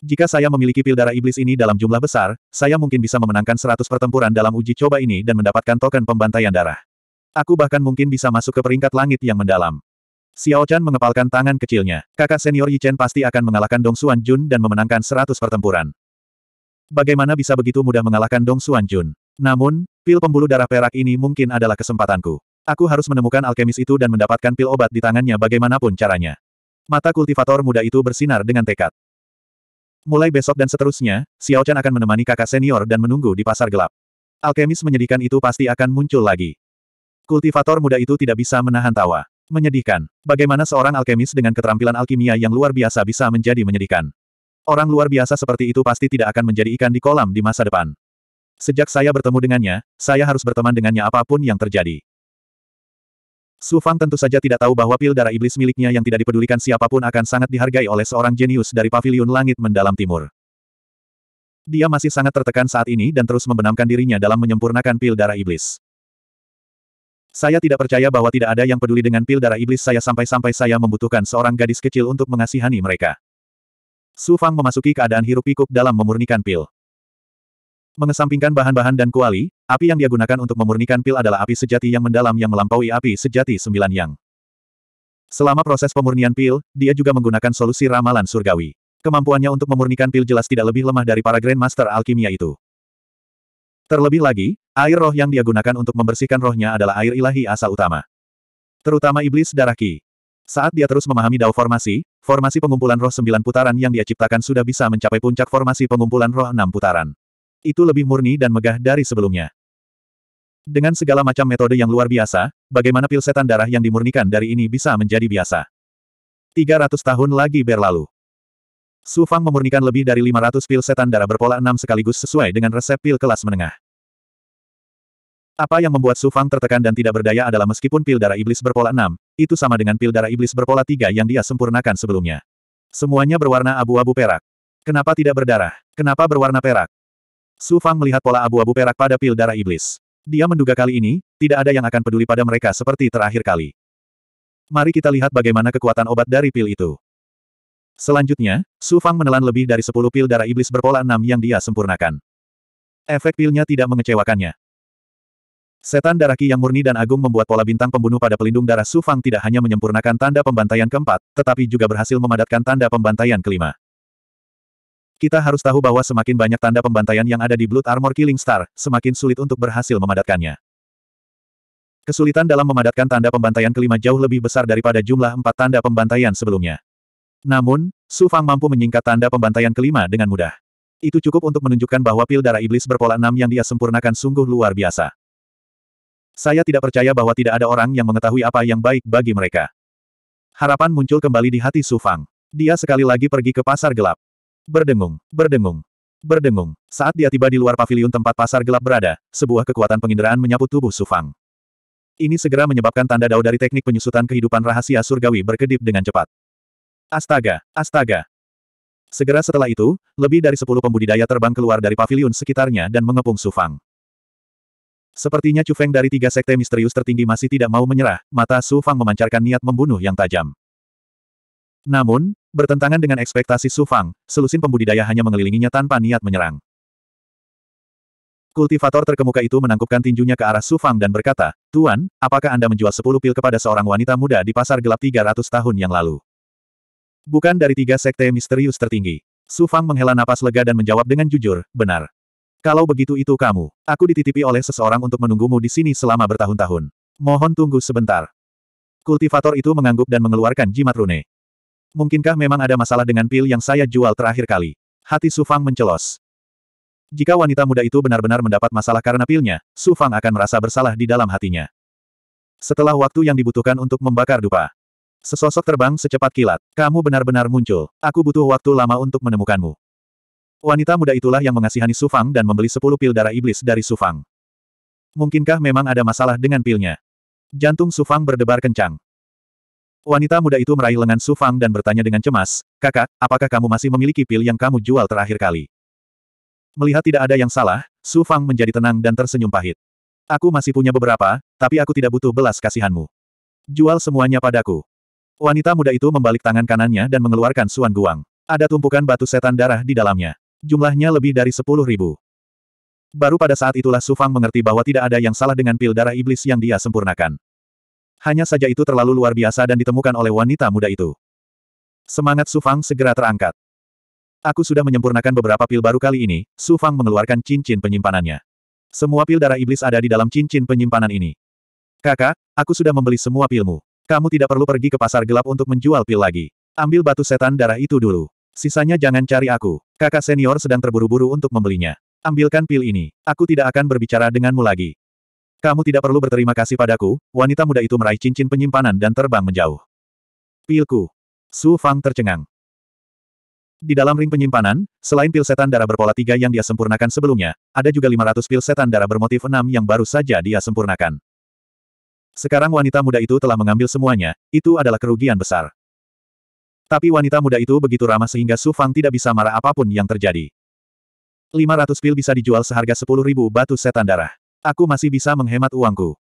Jika saya memiliki pil darah iblis ini dalam jumlah besar, saya mungkin bisa memenangkan 100 pertempuran dalam uji coba ini dan mendapatkan token pembantaian darah. Aku bahkan mungkin bisa masuk ke peringkat langit yang mendalam. Xiao Chan mengepalkan tangan kecilnya. Kakak senior Yi Chen pasti akan mengalahkan Dong Xuan Jun dan memenangkan 100 pertempuran. Bagaimana bisa begitu mudah mengalahkan Dong Xuan Jun? Namun, pil pembuluh darah perak ini mungkin adalah kesempatanku. Aku harus menemukan alkemis itu dan mendapatkan pil obat di tangannya bagaimanapun caranya. Mata kultivator muda itu bersinar dengan tekad. Mulai besok dan seterusnya, Xiao Chan akan menemani kakak senior dan menunggu di pasar gelap. Alkemis menyedihkan itu pasti akan muncul lagi. Kultivator muda itu tidak bisa menahan tawa. Menyedihkan. Bagaimana seorang alkemis dengan keterampilan alkimia yang luar biasa bisa menjadi menyedihkan? Orang luar biasa seperti itu pasti tidak akan menjadi ikan di kolam di masa depan. Sejak saya bertemu dengannya, saya harus berteman dengannya apapun yang terjadi. Su Fang tentu saja tidak tahu bahwa pil darah iblis miliknya yang tidak dipedulikan siapapun akan sangat dihargai oleh seorang jenius dari paviliun langit mendalam timur. Dia masih sangat tertekan saat ini dan terus membenamkan dirinya dalam menyempurnakan pil darah iblis. Saya tidak percaya bahwa tidak ada yang peduli dengan pil darah iblis saya sampai-sampai saya membutuhkan seorang gadis kecil untuk mengasihani mereka. Su Fang memasuki keadaan hirup pikuk dalam memurnikan pil. Mengesampingkan bahan-bahan dan kuali, api yang dia gunakan untuk memurnikan pil adalah api sejati yang mendalam yang melampaui api sejati sembilan yang. Selama proses pemurnian pil, dia juga menggunakan solusi ramalan surgawi. Kemampuannya untuk memurnikan pil jelas tidak lebih lemah dari para Grandmaster Alkimia itu. Terlebih lagi, air roh yang dia gunakan untuk membersihkan rohnya adalah air ilahi asal utama. Terutama iblis darah ki. Saat dia terus memahami dao formasi, formasi pengumpulan roh sembilan putaran yang dia ciptakan sudah bisa mencapai puncak formasi pengumpulan roh enam putaran. Itu lebih murni dan megah dari sebelumnya. Dengan segala macam metode yang luar biasa, bagaimana pil setan darah yang dimurnikan dari ini bisa menjadi biasa. 300 tahun lagi berlalu. Su Fang memurnikan lebih dari 500 pil setan darah berpola 6 sekaligus sesuai dengan resep pil kelas menengah. Apa yang membuat Su Fang tertekan dan tidak berdaya adalah meskipun pil darah iblis berpola 6, itu sama dengan pil darah iblis berpola 3 yang dia sempurnakan sebelumnya. Semuanya berwarna abu-abu perak. Kenapa tidak berdarah? Kenapa berwarna perak? Su Fang melihat pola abu-abu perak pada pil darah iblis. Dia menduga kali ini, tidak ada yang akan peduli pada mereka seperti terakhir kali. Mari kita lihat bagaimana kekuatan obat dari pil itu. Selanjutnya, Su Fang menelan lebih dari 10 pil darah iblis berpola 6 yang dia sempurnakan. Efek pilnya tidak mengecewakannya. Setan darah Ki yang murni dan agung membuat pola bintang pembunuh pada pelindung darah Su Fang tidak hanya menyempurnakan tanda pembantaian keempat, tetapi juga berhasil memadatkan tanda pembantaian kelima. Kita harus tahu bahwa semakin banyak tanda pembantaian yang ada di Blood Armor Killing Star, semakin sulit untuk berhasil memadatkannya. Kesulitan dalam memadatkan tanda pembantaian kelima jauh lebih besar daripada jumlah empat tanda pembantaian sebelumnya. Namun, Su Fang mampu menyingkat tanda pembantaian kelima dengan mudah. Itu cukup untuk menunjukkan bahwa pil darah iblis berpola enam yang dia sempurnakan sungguh luar biasa. Saya tidak percaya bahwa tidak ada orang yang mengetahui apa yang baik bagi mereka. Harapan muncul kembali di hati Su Fang. Dia sekali lagi pergi ke pasar gelap. Berdengung, berdengung, berdengung. Saat dia tiba di luar paviliun tempat pasar gelap berada, sebuah kekuatan penginderaan menyapu tubuh Sufang. Ini segera menyebabkan tanda dao dari teknik penyusutan kehidupan rahasia surgawi berkedip dengan cepat. Astaga, astaga. Segera setelah itu, lebih dari sepuluh pembudidaya terbang keluar dari paviliun sekitarnya dan mengepung Sufang. Sepertinya Chu Feng dari tiga sekte misterius tertinggi masih tidak mau menyerah, mata Su Fang memancarkan niat membunuh yang tajam. Namun, bertentangan dengan ekspektasi Su Fang, selusin pembudidaya hanya mengelilinginya tanpa niat menyerang. Kultivator terkemuka itu menangkupkan tinjunya ke arah Su Fang dan berkata, Tuan, apakah Anda menjual 10 pil kepada seorang wanita muda di pasar gelap 300 tahun yang lalu? Bukan dari tiga sekte misterius tertinggi. Su Fang menghela napas lega dan menjawab dengan jujur, benar. Kalau begitu itu kamu, aku dititipi oleh seseorang untuk menunggumu di sini selama bertahun-tahun. Mohon tunggu sebentar. Kultivator itu mengangguk dan mengeluarkan jimat rune. Mungkinkah memang ada masalah dengan pil yang saya jual terakhir kali? Hati Su Fang mencelos. Jika wanita muda itu benar-benar mendapat masalah karena pilnya, Su Fang akan merasa bersalah di dalam hatinya. Setelah waktu yang dibutuhkan untuk membakar dupa, sesosok terbang secepat kilat. Kamu benar-benar muncul. Aku butuh waktu lama untuk menemukanmu. Wanita muda itulah yang mengasihani Su Fang dan membeli sepuluh pil darah iblis dari Su Fang. Mungkinkah memang ada masalah dengan pilnya? Jantung Su Fang berdebar kencang. Wanita muda itu meraih lengan Su Fang dan bertanya dengan cemas, kakak, apakah kamu masih memiliki pil yang kamu jual terakhir kali? Melihat tidak ada yang salah, Su Fang menjadi tenang dan tersenyum pahit. Aku masih punya beberapa, tapi aku tidak butuh belas kasihanmu. Jual semuanya padaku. Wanita muda itu membalik tangan kanannya dan mengeluarkan suan guang. Ada tumpukan batu setan darah di dalamnya. Jumlahnya lebih dari sepuluh ribu. Baru pada saat itulah Su Fang mengerti bahwa tidak ada yang salah dengan pil darah iblis yang dia sempurnakan. Hanya saja itu terlalu luar biasa dan ditemukan oleh wanita muda itu. Semangat Su Fang segera terangkat. Aku sudah menyempurnakan beberapa pil baru kali ini, Su Fang mengeluarkan cincin penyimpanannya. Semua pil darah iblis ada di dalam cincin penyimpanan ini. Kakak, aku sudah membeli semua pilmu. Kamu tidak perlu pergi ke pasar gelap untuk menjual pil lagi. Ambil batu setan darah itu dulu. Sisanya jangan cari aku. Kakak senior sedang terburu-buru untuk membelinya. Ambilkan pil ini. Aku tidak akan berbicara denganmu lagi. Kamu tidak perlu berterima kasih padaku, wanita muda itu meraih cincin penyimpanan dan terbang menjauh. Pilku. Su Fang tercengang. Di dalam ring penyimpanan, selain pil setan darah berpola tiga yang dia sempurnakan sebelumnya, ada juga 500 pil setan darah bermotif enam yang baru saja dia sempurnakan. Sekarang wanita muda itu telah mengambil semuanya, itu adalah kerugian besar. Tapi wanita muda itu begitu ramah sehingga Su Fang tidak bisa marah apapun yang terjadi. 500 pil bisa dijual seharga 10.000 batu setan darah. Aku masih bisa menghemat uangku.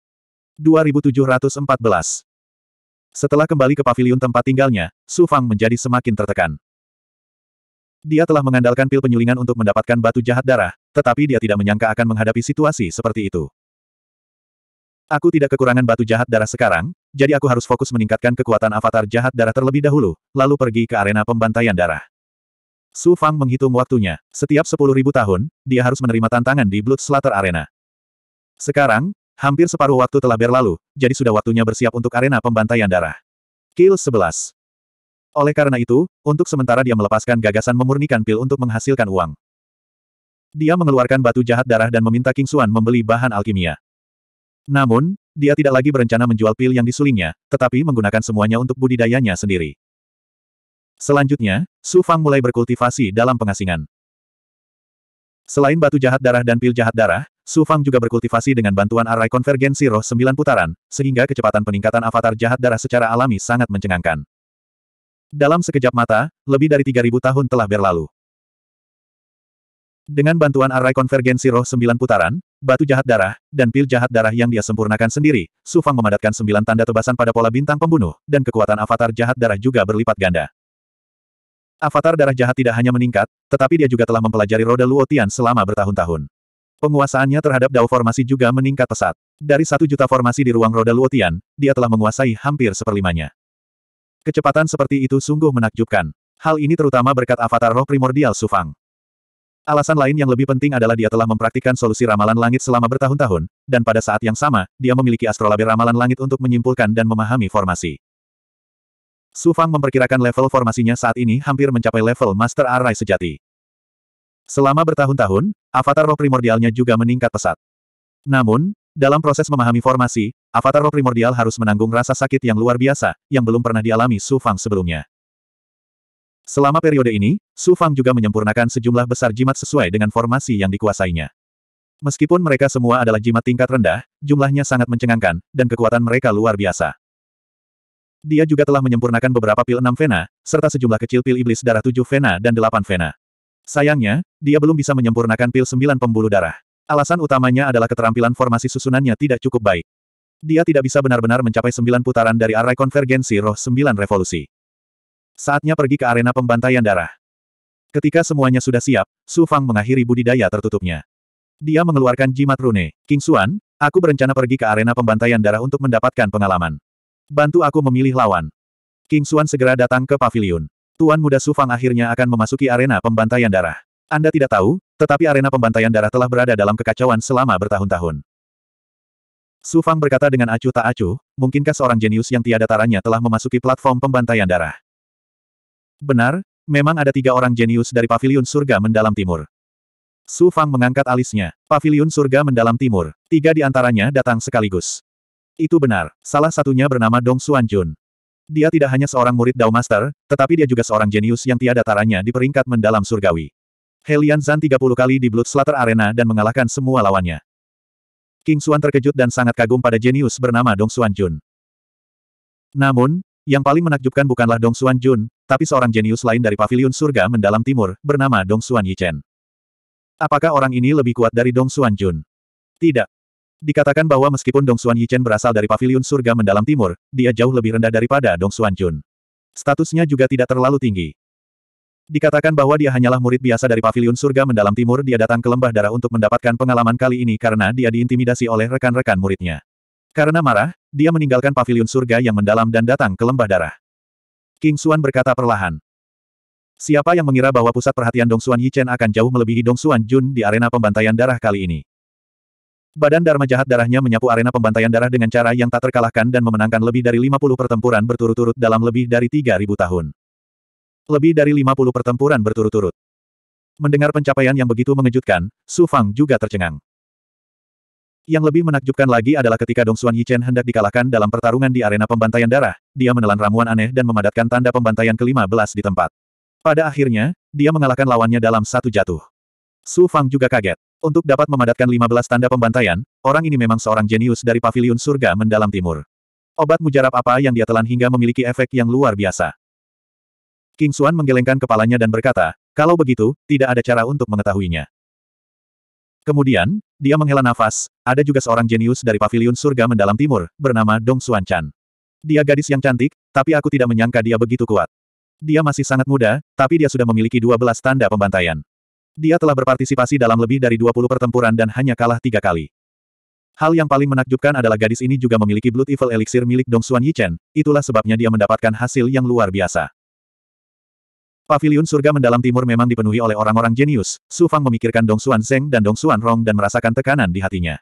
2714 Setelah kembali ke pavilion tempat tinggalnya, Su Fang menjadi semakin tertekan. Dia telah mengandalkan pil penyulingan untuk mendapatkan batu jahat darah, tetapi dia tidak menyangka akan menghadapi situasi seperti itu. Aku tidak kekurangan batu jahat darah sekarang, jadi aku harus fokus meningkatkan kekuatan avatar jahat darah terlebih dahulu, lalu pergi ke arena pembantaian darah. Su Fang menghitung waktunya. Setiap 10.000 tahun, dia harus menerima tantangan di Blood Slater Arena. Sekarang, hampir separuh waktu telah berlalu, jadi sudah waktunya bersiap untuk arena pembantaian darah. Kill 11. Oleh karena itu, untuk sementara dia melepaskan gagasan memurnikan pil untuk menghasilkan uang. Dia mengeluarkan batu jahat darah dan meminta King Xuan membeli bahan alkimia. Namun, dia tidak lagi berencana menjual pil yang disulingnya, tetapi menggunakan semuanya untuk budidayanya sendiri. Selanjutnya, Su Fang mulai berkultivasi dalam pengasingan. Selain batu jahat darah dan pil jahat darah, Su Fang juga berkultivasi dengan bantuan arai konvergensi roh sembilan putaran, sehingga kecepatan peningkatan avatar jahat darah secara alami sangat mencengangkan. Dalam sekejap mata, lebih dari 3.000 tahun telah berlalu. Dengan bantuan arai konvergensi roh sembilan putaran, batu jahat darah, dan pil jahat darah yang dia sempurnakan sendiri, Su Fang memadatkan sembilan tanda tebasan pada pola bintang pembunuh, dan kekuatan avatar jahat darah juga berlipat ganda. Avatar darah jahat tidak hanya meningkat, tetapi dia juga telah mempelajari roda Luotian selama bertahun-tahun. Penguasaannya terhadap dao formasi juga meningkat pesat. Dari satu juta formasi di ruang roda Luotian, dia telah menguasai hampir seperlimanya. Kecepatan seperti itu sungguh menakjubkan. Hal ini terutama berkat avatar roh primordial Sufang. Alasan lain yang lebih penting adalah dia telah mempraktikkan solusi ramalan langit selama bertahun-tahun, dan pada saat yang sama, dia memiliki astrolabe ramalan langit untuk menyimpulkan dan memahami formasi. Sufang memperkirakan level formasinya saat ini hampir mencapai level Master array sejati. Selama bertahun-tahun, avatar roh primordialnya juga meningkat pesat. Namun, dalam proses memahami formasi, avatar roh primordial harus menanggung rasa sakit yang luar biasa, yang belum pernah dialami Su Fang sebelumnya. Selama periode ini, Su Fang juga menyempurnakan sejumlah besar jimat sesuai dengan formasi yang dikuasainya. Meskipun mereka semua adalah jimat tingkat rendah, jumlahnya sangat mencengangkan, dan kekuatan mereka luar biasa. Dia juga telah menyempurnakan beberapa pil enam vena, serta sejumlah kecil pil iblis darah tujuh vena dan delapan vena. Sayangnya, dia belum bisa menyempurnakan pil sembilan pembuluh darah. Alasan utamanya adalah keterampilan formasi susunannya tidak cukup baik. Dia tidak bisa benar-benar mencapai sembilan putaran dari arai konvergensi roh sembilan revolusi. Saatnya pergi ke arena pembantaian darah. Ketika semuanya sudah siap, Su Fang mengakhiri budidaya tertutupnya. Dia mengeluarkan jimat rune. King Xuan, aku berencana pergi ke arena pembantaian darah untuk mendapatkan pengalaman. Bantu aku memilih lawan. King Xuan segera datang ke pavilion. Tuan Muda Sufang akhirnya akan memasuki arena pembantaian darah. Anda tidak tahu, tetapi arena pembantaian darah telah berada dalam kekacauan selama bertahun-tahun. Sufang berkata dengan acuh tak acuh, mungkinkah seorang jenius yang tiada taranya telah memasuki platform pembantaian darah? Benar, memang ada tiga orang jenius dari Paviliun Surga Mendalam Timur. Sufang mengangkat alisnya. Paviliun Surga Mendalam Timur. Tiga di antaranya datang sekaligus. Itu benar. Salah satunya bernama Dong Xuanjun. Dia tidak hanya seorang murid Dao Master, tetapi dia juga seorang jenius yang tiada taranya di peringkat mendalam surgawi. Helian Zan 30 kali di Blood Slater Arena dan mengalahkan semua lawannya. King Suan terkejut dan sangat kagum pada jenius bernama Dong Suan Jun. Namun, yang paling menakjubkan bukanlah Dong Suan Jun, tapi seorang jenius lain dari Paviliun Surga mendalam timur, bernama Dong Xuan Yichen. Apakah orang ini lebih kuat dari Dong Suan Jun? Tidak. Dikatakan bahwa meskipun Dong Xuan Yichen berasal dari Paviliun surga mendalam timur, dia jauh lebih rendah daripada Dong Xuan Jun. Statusnya juga tidak terlalu tinggi. Dikatakan bahwa dia hanyalah murid biasa dari Paviliun surga mendalam timur dia datang ke lembah darah untuk mendapatkan pengalaman kali ini karena dia diintimidasi oleh rekan-rekan muridnya. Karena marah, dia meninggalkan Paviliun surga yang mendalam dan datang ke lembah darah. King Xuan berkata perlahan. Siapa yang mengira bahwa pusat perhatian Dong Xuan Yichen akan jauh melebihi Dong Xuan Jun di arena pembantaian darah kali ini? Badan Dharma jahat darahnya menyapu arena pembantaian darah dengan cara yang tak terkalahkan dan memenangkan lebih dari 50 pertempuran berturut-turut dalam lebih dari 3.000 tahun. Lebih dari 50 pertempuran berturut-turut. Mendengar pencapaian yang begitu mengejutkan, Su Fang juga tercengang. Yang lebih menakjubkan lagi adalah ketika Dong Xuan Yichen hendak dikalahkan dalam pertarungan di arena pembantaian darah, dia menelan ramuan aneh dan memadatkan tanda pembantaian ke-15 di tempat. Pada akhirnya, dia mengalahkan lawannya dalam satu jatuh. Su Fang juga kaget. Untuk dapat memadatkan 15 tanda pembantaian, orang ini memang seorang jenius dari paviliun surga mendalam timur. Obat mujarab apa yang dia telan hingga memiliki efek yang luar biasa. King Xuan menggelengkan kepalanya dan berkata, kalau begitu, tidak ada cara untuk mengetahuinya. Kemudian, dia menghela nafas, ada juga seorang jenius dari paviliun surga mendalam timur, bernama Dong Xuan Chan. Dia gadis yang cantik, tapi aku tidak menyangka dia begitu kuat. Dia masih sangat muda, tapi dia sudah memiliki 12 tanda pembantaian. Dia telah berpartisipasi dalam lebih dari 20 pertempuran dan hanya kalah tiga kali. Hal yang paling menakjubkan adalah gadis ini juga memiliki Blood Evil Elixir milik Dong Xuan Yichen, itulah sebabnya dia mendapatkan hasil yang luar biasa. Paviliun surga mendalam timur memang dipenuhi oleh orang-orang jenius, Su Fang memikirkan Dong Xuan Zeng dan Dong Xuan Rong dan merasakan tekanan di hatinya.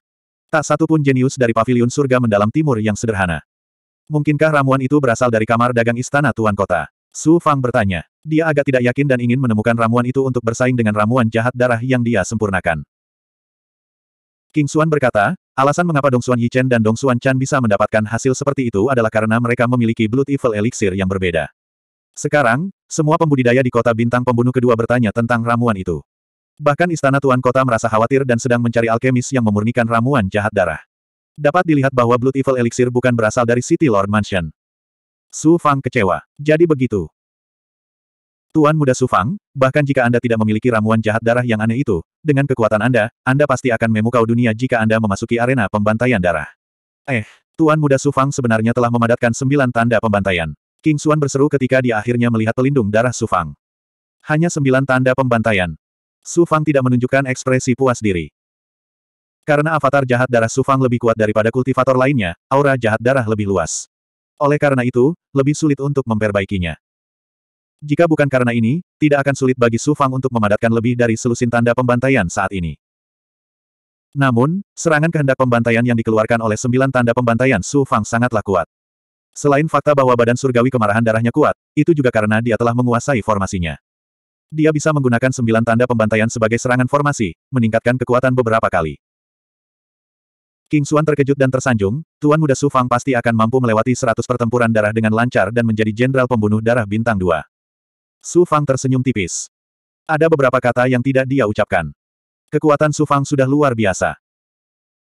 Tak satu pun jenius dari paviliun surga mendalam timur yang sederhana. Mungkinkah ramuan itu berasal dari kamar dagang istana Tuan Kota? Su Fang bertanya. Dia agak tidak yakin dan ingin menemukan ramuan itu untuk bersaing dengan ramuan jahat darah yang dia sempurnakan. King Xuan berkata, alasan mengapa Dong Xuan Yichen dan Dong Xuan Chan bisa mendapatkan hasil seperti itu adalah karena mereka memiliki Blood Evil Elixir yang berbeda. Sekarang, semua pembudidaya di kota bintang pembunuh kedua bertanya tentang ramuan itu. Bahkan istana tuan kota merasa khawatir dan sedang mencari alkemis yang memurnikan ramuan jahat darah. Dapat dilihat bahwa Blood Evil Elixir bukan berasal dari City Lord Mansion. Su Fang kecewa. Jadi begitu. Tuan muda Su Fang, bahkan jika Anda tidak memiliki ramuan jahat darah yang aneh itu, dengan kekuatan Anda, Anda pasti akan memukau dunia jika Anda memasuki arena pembantaian darah. Eh, Tuan muda Su Fang sebenarnya telah memadatkan sembilan tanda pembantaian. King Xuan berseru ketika dia akhirnya melihat pelindung darah Su Fang. Hanya sembilan tanda pembantaian. Su Fang tidak menunjukkan ekspresi puas diri. Karena avatar jahat darah Su Fang lebih kuat daripada kultivator lainnya, aura jahat darah lebih luas. Oleh karena itu, lebih sulit untuk memperbaikinya. Jika bukan karena ini, tidak akan sulit bagi Su Fang untuk memadatkan lebih dari selusin tanda pembantaian saat ini. Namun, serangan kehendak pembantaian yang dikeluarkan oleh sembilan tanda pembantaian Su Fang sangatlah kuat. Selain fakta bahwa badan surgawi kemarahan darahnya kuat, itu juga karena dia telah menguasai formasinya. Dia bisa menggunakan sembilan tanda pembantaian sebagai serangan formasi, meningkatkan kekuatan beberapa kali. King Xuan terkejut dan tersanjung, Tuan Muda Su Fang pasti akan mampu melewati seratus pertempuran darah dengan lancar dan menjadi jenderal pembunuh darah bintang dua. Su Fang tersenyum tipis. Ada beberapa kata yang tidak dia ucapkan. Kekuatan Su Fang sudah luar biasa.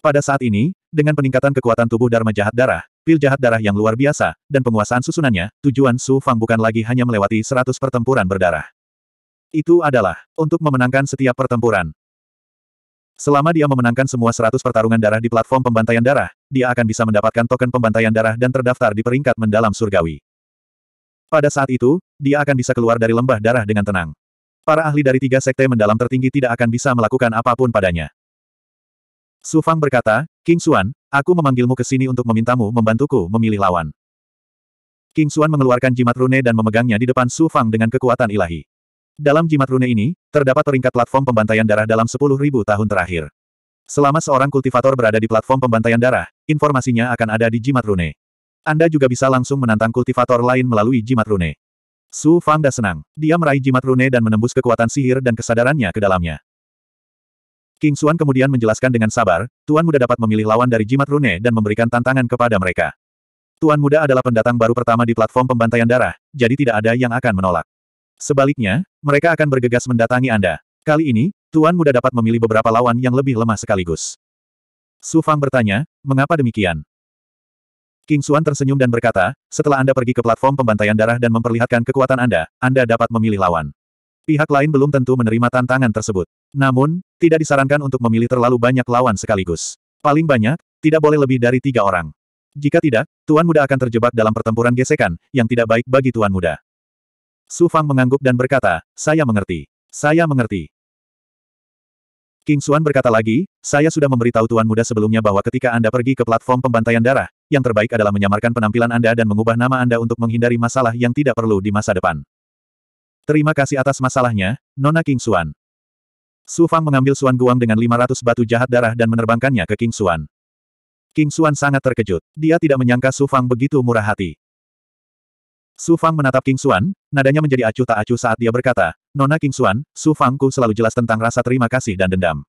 Pada saat ini, dengan peningkatan kekuatan tubuh Dharma Jahat Darah, pil jahat darah yang luar biasa, dan penguasaan susunannya, tujuan Su Fang bukan lagi hanya melewati seratus pertempuran berdarah. Itu adalah untuk memenangkan setiap pertempuran, Selama dia memenangkan semua 100 pertarungan darah di platform pembantaian darah, dia akan bisa mendapatkan token pembantaian darah dan terdaftar di peringkat mendalam surgawi. Pada saat itu, dia akan bisa keluar dari lembah darah dengan tenang. Para ahli dari tiga sekte mendalam tertinggi tidak akan bisa melakukan apapun padanya. Su Fang berkata, King Xuan, aku memanggilmu ke sini untuk memintamu membantuku memilih lawan. King Xuan mengeluarkan jimat rune dan memegangnya di depan Su Fang dengan kekuatan ilahi. Dalam jimat rune ini, terdapat peringkat platform pembantaian darah dalam 10.000 tahun terakhir. Selama seorang kultivator berada di platform pembantaian darah, informasinya akan ada di jimat rune. Anda juga bisa langsung menantang kultivator lain melalui jimat rune. Su Fang, da senang. Dia meraih jimat rune dan menembus kekuatan sihir dan kesadarannya ke dalamnya. King Xuan kemudian menjelaskan dengan sabar, Tuan Muda dapat memilih lawan dari jimat rune dan memberikan tantangan kepada mereka. Tuan Muda adalah pendatang baru pertama di platform pembantaian darah, jadi tidak ada yang akan menolak. Sebaliknya, mereka akan bergegas mendatangi Anda. Kali ini, Tuan Muda dapat memilih beberapa lawan yang lebih lemah sekaligus. Su Fang bertanya, mengapa demikian? King Xuan tersenyum dan berkata, setelah Anda pergi ke platform pembantaian darah dan memperlihatkan kekuatan Anda, Anda dapat memilih lawan. Pihak lain belum tentu menerima tantangan tersebut. Namun, tidak disarankan untuk memilih terlalu banyak lawan sekaligus. Paling banyak, tidak boleh lebih dari tiga orang. Jika tidak, Tuan Muda akan terjebak dalam pertempuran gesekan, yang tidak baik bagi Tuan Muda. Su Fang mengangguk dan berkata, saya mengerti. Saya mengerti. King Xuan berkata lagi, saya sudah memberitahu Tuan Muda sebelumnya bahwa ketika Anda pergi ke platform pembantaian darah, yang terbaik adalah menyamarkan penampilan Anda dan mengubah nama Anda untuk menghindari masalah yang tidak perlu di masa depan. Terima kasih atas masalahnya, Nona King Xuan. Su Fang mengambil Xuan Guang dengan 500 batu jahat darah dan menerbangkannya ke King Xuan. King Xuan sangat terkejut. Dia tidak menyangka Su Fang begitu murah hati. Su Fang menatap King Xuan, nadanya menjadi acuh tak acuh saat dia berkata, Nona King Xuan, Su Fangku selalu jelas tentang rasa terima kasih dan dendam.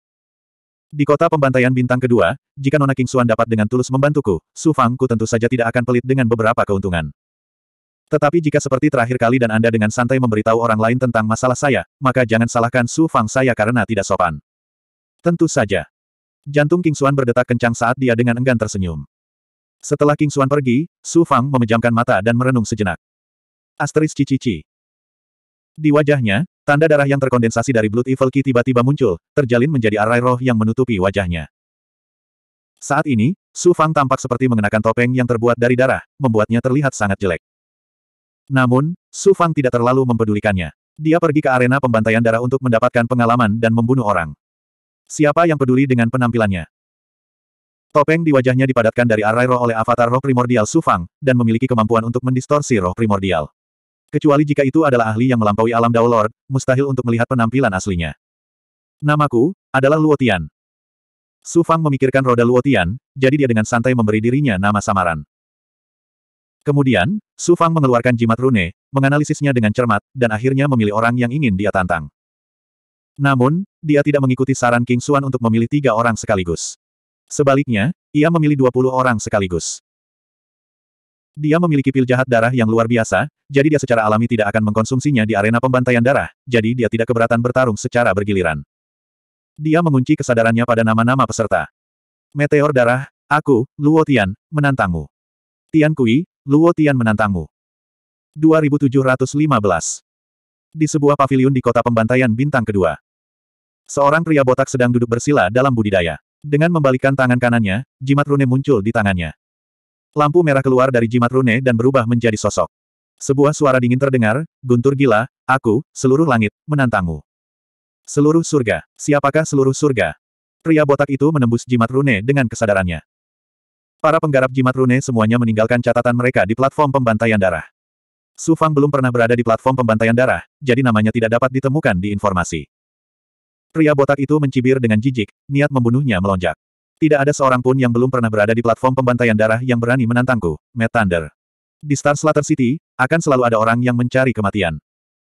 Di kota pembantaian bintang kedua, jika Nona King Xuan dapat dengan tulus membantuku, Su Fangku tentu saja tidak akan pelit dengan beberapa keuntungan. Tetapi jika seperti terakhir kali dan Anda dengan santai memberitahu orang lain tentang masalah saya, maka jangan salahkan Su Fang saya karena tidak sopan. Tentu saja. Jantung King Xuan berdetak kencang saat dia dengan enggan tersenyum. Setelah King Xuan pergi, Su Fang memejamkan mata dan merenung sejenak. Asteris Cicici. Di wajahnya, tanda darah yang terkondensasi dari Blood Evil Key tiba-tiba muncul, terjalin menjadi arai roh yang menutupi wajahnya. Saat ini, Su Fang tampak seperti mengenakan topeng yang terbuat dari darah, membuatnya terlihat sangat jelek. Namun, Su Fang tidak terlalu mempedulikannya. Dia pergi ke arena pembantaian darah untuk mendapatkan pengalaman dan membunuh orang. Siapa yang peduli dengan penampilannya? Topeng di wajahnya dipadatkan dari arai roh oleh avatar roh primordial Su Fang, dan memiliki kemampuan untuk mendistorsi roh primordial. Kecuali jika itu adalah ahli yang melampaui alam Dao Lord, mustahil untuk melihat penampilan aslinya. Namaku, adalah Luotian. Su Fang memikirkan roda Luotian, jadi dia dengan santai memberi dirinya nama samaran. Kemudian, Su Fang mengeluarkan jimat rune, menganalisisnya dengan cermat, dan akhirnya memilih orang yang ingin dia tantang. Namun, dia tidak mengikuti saran King Xuan untuk memilih tiga orang sekaligus. Sebaliknya, ia memilih 20 orang sekaligus. Dia memiliki pil jahat darah yang luar biasa, jadi dia secara alami tidak akan mengkonsumsinya di arena pembantaian darah, jadi dia tidak keberatan bertarung secara bergiliran. Dia mengunci kesadarannya pada nama-nama peserta. Meteor darah, aku, Luo Tian, menantangmu. Tian Kui, Luo Tian menantangmu. 2715 Di sebuah paviliun di kota pembantaian bintang kedua. Seorang pria botak sedang duduk bersila dalam budidaya. Dengan membalikkan tangan kanannya, jimat rune muncul di tangannya. Lampu merah keluar dari jimat rune dan berubah menjadi sosok. Sebuah suara dingin terdengar, guntur gila, aku, seluruh langit, menantangmu. Seluruh surga, siapakah seluruh surga? Pria botak itu menembus jimat rune dengan kesadarannya. Para penggarap jimat rune semuanya meninggalkan catatan mereka di platform pembantaian darah. Su Fang belum pernah berada di platform pembantaian darah, jadi namanya tidak dapat ditemukan di informasi. Pria botak itu mencibir dengan jijik, niat membunuhnya melonjak. Tidak ada seorang pun yang belum pernah berada di platform pembantaian darah yang berani menantangku, Matt Thunder. Di Star Slater City, akan selalu ada orang yang mencari kematian.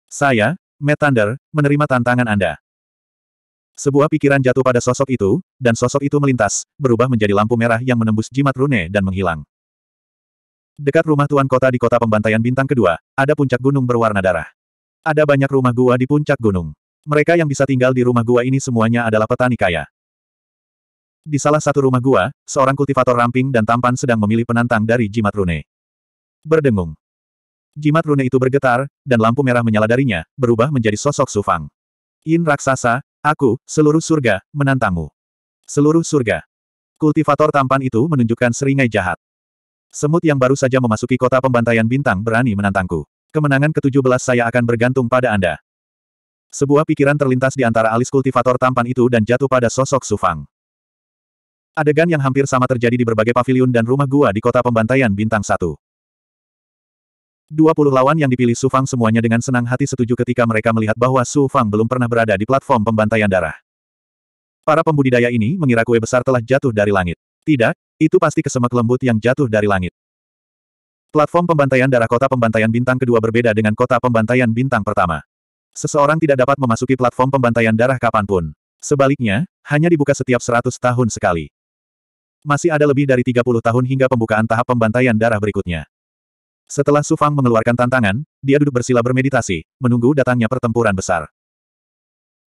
Saya, Matt Thunder, menerima tantangan Anda. Sebuah pikiran jatuh pada sosok itu, dan sosok itu melintas, berubah menjadi lampu merah yang menembus jimat rune dan menghilang. Dekat rumah tuan kota di kota pembantaian bintang kedua, ada puncak gunung berwarna darah. Ada banyak rumah gua di puncak gunung. Mereka yang bisa tinggal di rumah gua ini semuanya adalah petani kaya. Di salah satu rumah gua, seorang kultivator ramping dan tampan sedang memilih penantang dari jimat rune. Berdengung. Jimat rune itu bergetar, dan lampu merah menyala darinya, berubah menjadi sosok Sufang. In raksasa, aku, seluruh surga, menantangmu. Seluruh surga. Kultivator tampan itu menunjukkan seringai jahat. Semut yang baru saja memasuki kota pembantaian bintang berani menantangku. Kemenangan ke-17 saya akan bergantung pada Anda. Sebuah pikiran terlintas di antara alis kultivator tampan itu dan jatuh pada sosok Sufang. Adegan yang hampir sama terjadi di berbagai pavilion dan rumah gua di kota pembantaian bintang satu. Dua lawan yang dipilih Su Fang semuanya dengan senang hati setuju ketika mereka melihat bahwa Su Fang belum pernah berada di platform pembantaian darah. Para pembudidaya ini mengira kue besar telah jatuh dari langit. Tidak, itu pasti kesemek lembut yang jatuh dari langit. Platform pembantaian darah kota pembantaian bintang kedua berbeda dengan kota pembantaian bintang pertama. Seseorang tidak dapat memasuki platform pembantaian darah kapanpun. Sebaliknya, hanya dibuka setiap 100 tahun sekali. Masih ada lebih dari 30 tahun hingga pembukaan tahap pembantaian darah berikutnya. Setelah Su Fang mengeluarkan tantangan, dia duduk bersila bermeditasi, menunggu datangnya pertempuran besar.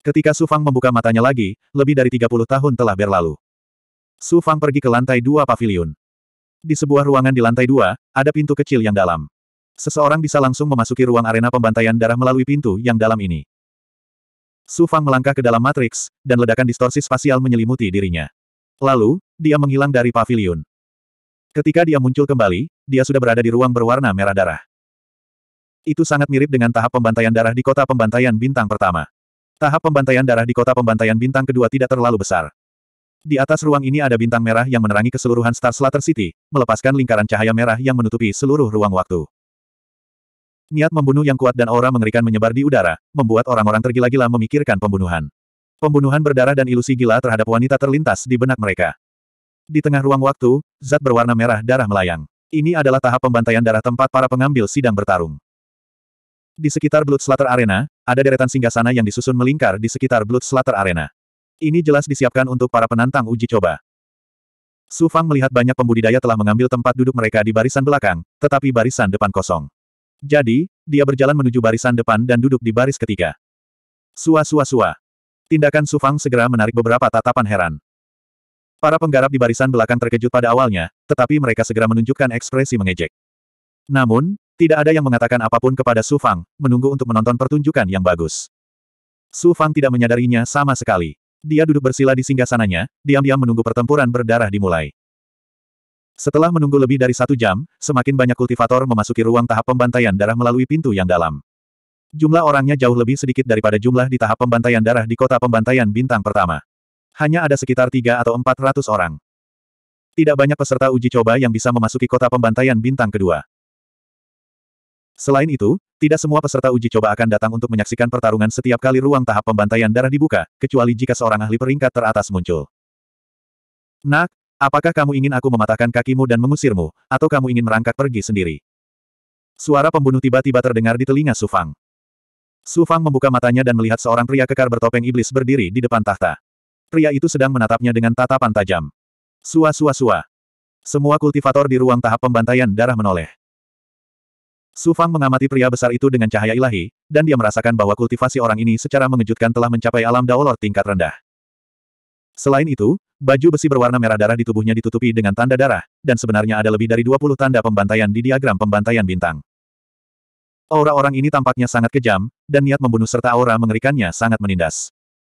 Ketika Su Fang membuka matanya lagi, lebih dari 30 tahun telah berlalu. Su Fang pergi ke lantai dua pavilion. Di sebuah ruangan di lantai dua, ada pintu kecil yang dalam. Seseorang bisa langsung memasuki ruang arena pembantaian darah melalui pintu yang dalam ini. Su Fang melangkah ke dalam matriks, dan ledakan distorsi spasial menyelimuti dirinya. Lalu, dia menghilang dari pavilion. Ketika dia muncul kembali, dia sudah berada di ruang berwarna merah darah. Itu sangat mirip dengan tahap pembantaian darah di kota pembantaian bintang pertama. Tahap pembantaian darah di kota pembantaian bintang kedua tidak terlalu besar. Di atas ruang ini ada bintang merah yang menerangi keseluruhan Star Slater City, melepaskan lingkaran cahaya merah yang menutupi seluruh ruang waktu. Niat membunuh yang kuat dan aura mengerikan menyebar di udara, membuat orang-orang tergila-gila memikirkan pembunuhan. Pembunuhan berdarah dan ilusi gila terhadap wanita terlintas di benak mereka. Di tengah ruang waktu, zat berwarna merah darah melayang. Ini adalah tahap pembantaian darah tempat para pengambil sidang bertarung. Di sekitar Bloodslatter Arena, ada deretan singgasana yang disusun melingkar di sekitar Bloodslatter Arena. Ini jelas disiapkan untuk para penantang uji coba. Su Fang melihat banyak pembudidaya telah mengambil tempat duduk mereka di barisan belakang, tetapi barisan depan kosong. Jadi, dia berjalan menuju barisan depan dan duduk di baris ketiga. Sua sua sua. Tindakan Su Fang segera menarik beberapa tatapan heran. Para penggarap di barisan belakang terkejut pada awalnya, tetapi mereka segera menunjukkan ekspresi mengejek. Namun, tidak ada yang mengatakan apapun kepada Su Fang, menunggu untuk menonton pertunjukan yang bagus. Su Fang tidak menyadarinya sama sekali. Dia duduk bersila di singgasananya, diam-diam menunggu pertempuran berdarah dimulai. Setelah menunggu lebih dari satu jam, semakin banyak kultivator memasuki ruang tahap pembantaian darah melalui pintu yang dalam. Jumlah orangnya jauh lebih sedikit daripada jumlah di tahap pembantaian darah di kota pembantaian bintang pertama hanya ada sekitar tiga atau empat ratus orang. Tidak banyak peserta uji coba yang bisa memasuki kota pembantaian bintang kedua. Selain itu, tidak semua peserta uji coba akan datang untuk menyaksikan pertarungan setiap kali ruang tahap pembantaian darah dibuka, kecuali jika seorang ahli peringkat teratas muncul. Nak, apakah kamu ingin aku mematahkan kakimu dan mengusirmu, atau kamu ingin merangkak pergi sendiri? Suara pembunuh tiba-tiba terdengar di telinga Sufang. Sufang membuka matanya dan melihat seorang pria kekar bertopeng iblis berdiri di depan tahta. Pria itu sedang menatapnya dengan tatapan tajam. Sua sua sua. Semua kultivator di ruang tahap pembantaian darah menoleh. Su Fang mengamati pria besar itu dengan cahaya ilahi, dan dia merasakan bahwa kultivasi orang ini secara mengejutkan telah mencapai alam daolor tingkat rendah. Selain itu, baju besi berwarna merah darah di tubuhnya ditutupi dengan tanda darah, dan sebenarnya ada lebih dari 20 tanda pembantaian di diagram pembantaian bintang. Aura orang ini tampaknya sangat kejam, dan niat membunuh serta aura mengerikannya sangat menindas.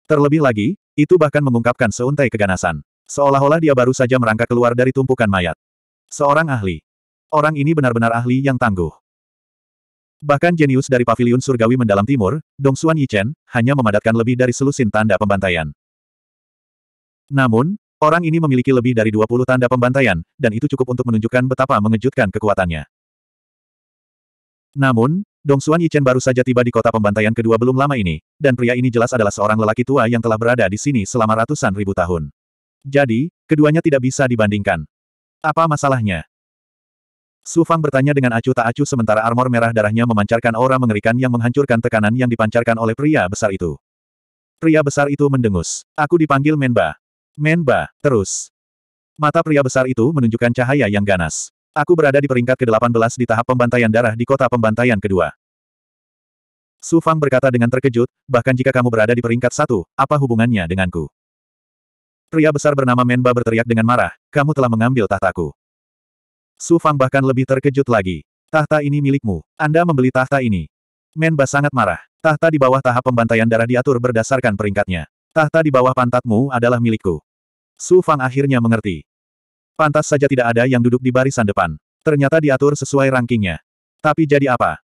Terlebih lagi, itu bahkan mengungkapkan seuntai keganasan. Seolah-olah dia baru saja merangkak keluar dari tumpukan mayat. Seorang ahli. Orang ini benar-benar ahli yang tangguh. Bahkan jenius dari paviliun surgawi mendalam timur, Dong Xuan Yichen, hanya memadatkan lebih dari selusin tanda pembantaian. Namun, orang ini memiliki lebih dari 20 tanda pembantaian, dan itu cukup untuk menunjukkan betapa mengejutkan kekuatannya. Namun, Dong Xuan Yichen baru saja tiba di kota pembantaian kedua belum lama ini, dan pria ini jelas adalah seorang lelaki tua yang telah berada di sini selama ratusan ribu tahun. Jadi, keduanya tidak bisa dibandingkan. Apa masalahnya? Su Fang bertanya dengan acuh tak acuh sementara armor merah darahnya memancarkan aura mengerikan yang menghancurkan tekanan yang dipancarkan oleh pria besar itu. Pria besar itu mendengus. Aku dipanggil Menba. Menba, terus. Mata pria besar itu menunjukkan cahaya yang ganas. Aku berada di peringkat ke-18 di tahap pembantaian darah di kota pembantaian kedua. Su Fang berkata dengan terkejut, bahkan jika kamu berada di peringkat satu, apa hubungannya denganku? Pria besar bernama Menba berteriak dengan marah, kamu telah mengambil tahtaku. Su Fang bahkan lebih terkejut lagi. Tahta ini milikmu, Anda membeli tahta ini. Menba sangat marah. Tahta di bawah tahap pembantaian darah diatur berdasarkan peringkatnya. Tahta di bawah pantatmu adalah milikku. Su Fang akhirnya mengerti. Pantas saja tidak ada yang duduk di barisan depan. Ternyata diatur sesuai rankingnya. Tapi jadi apa?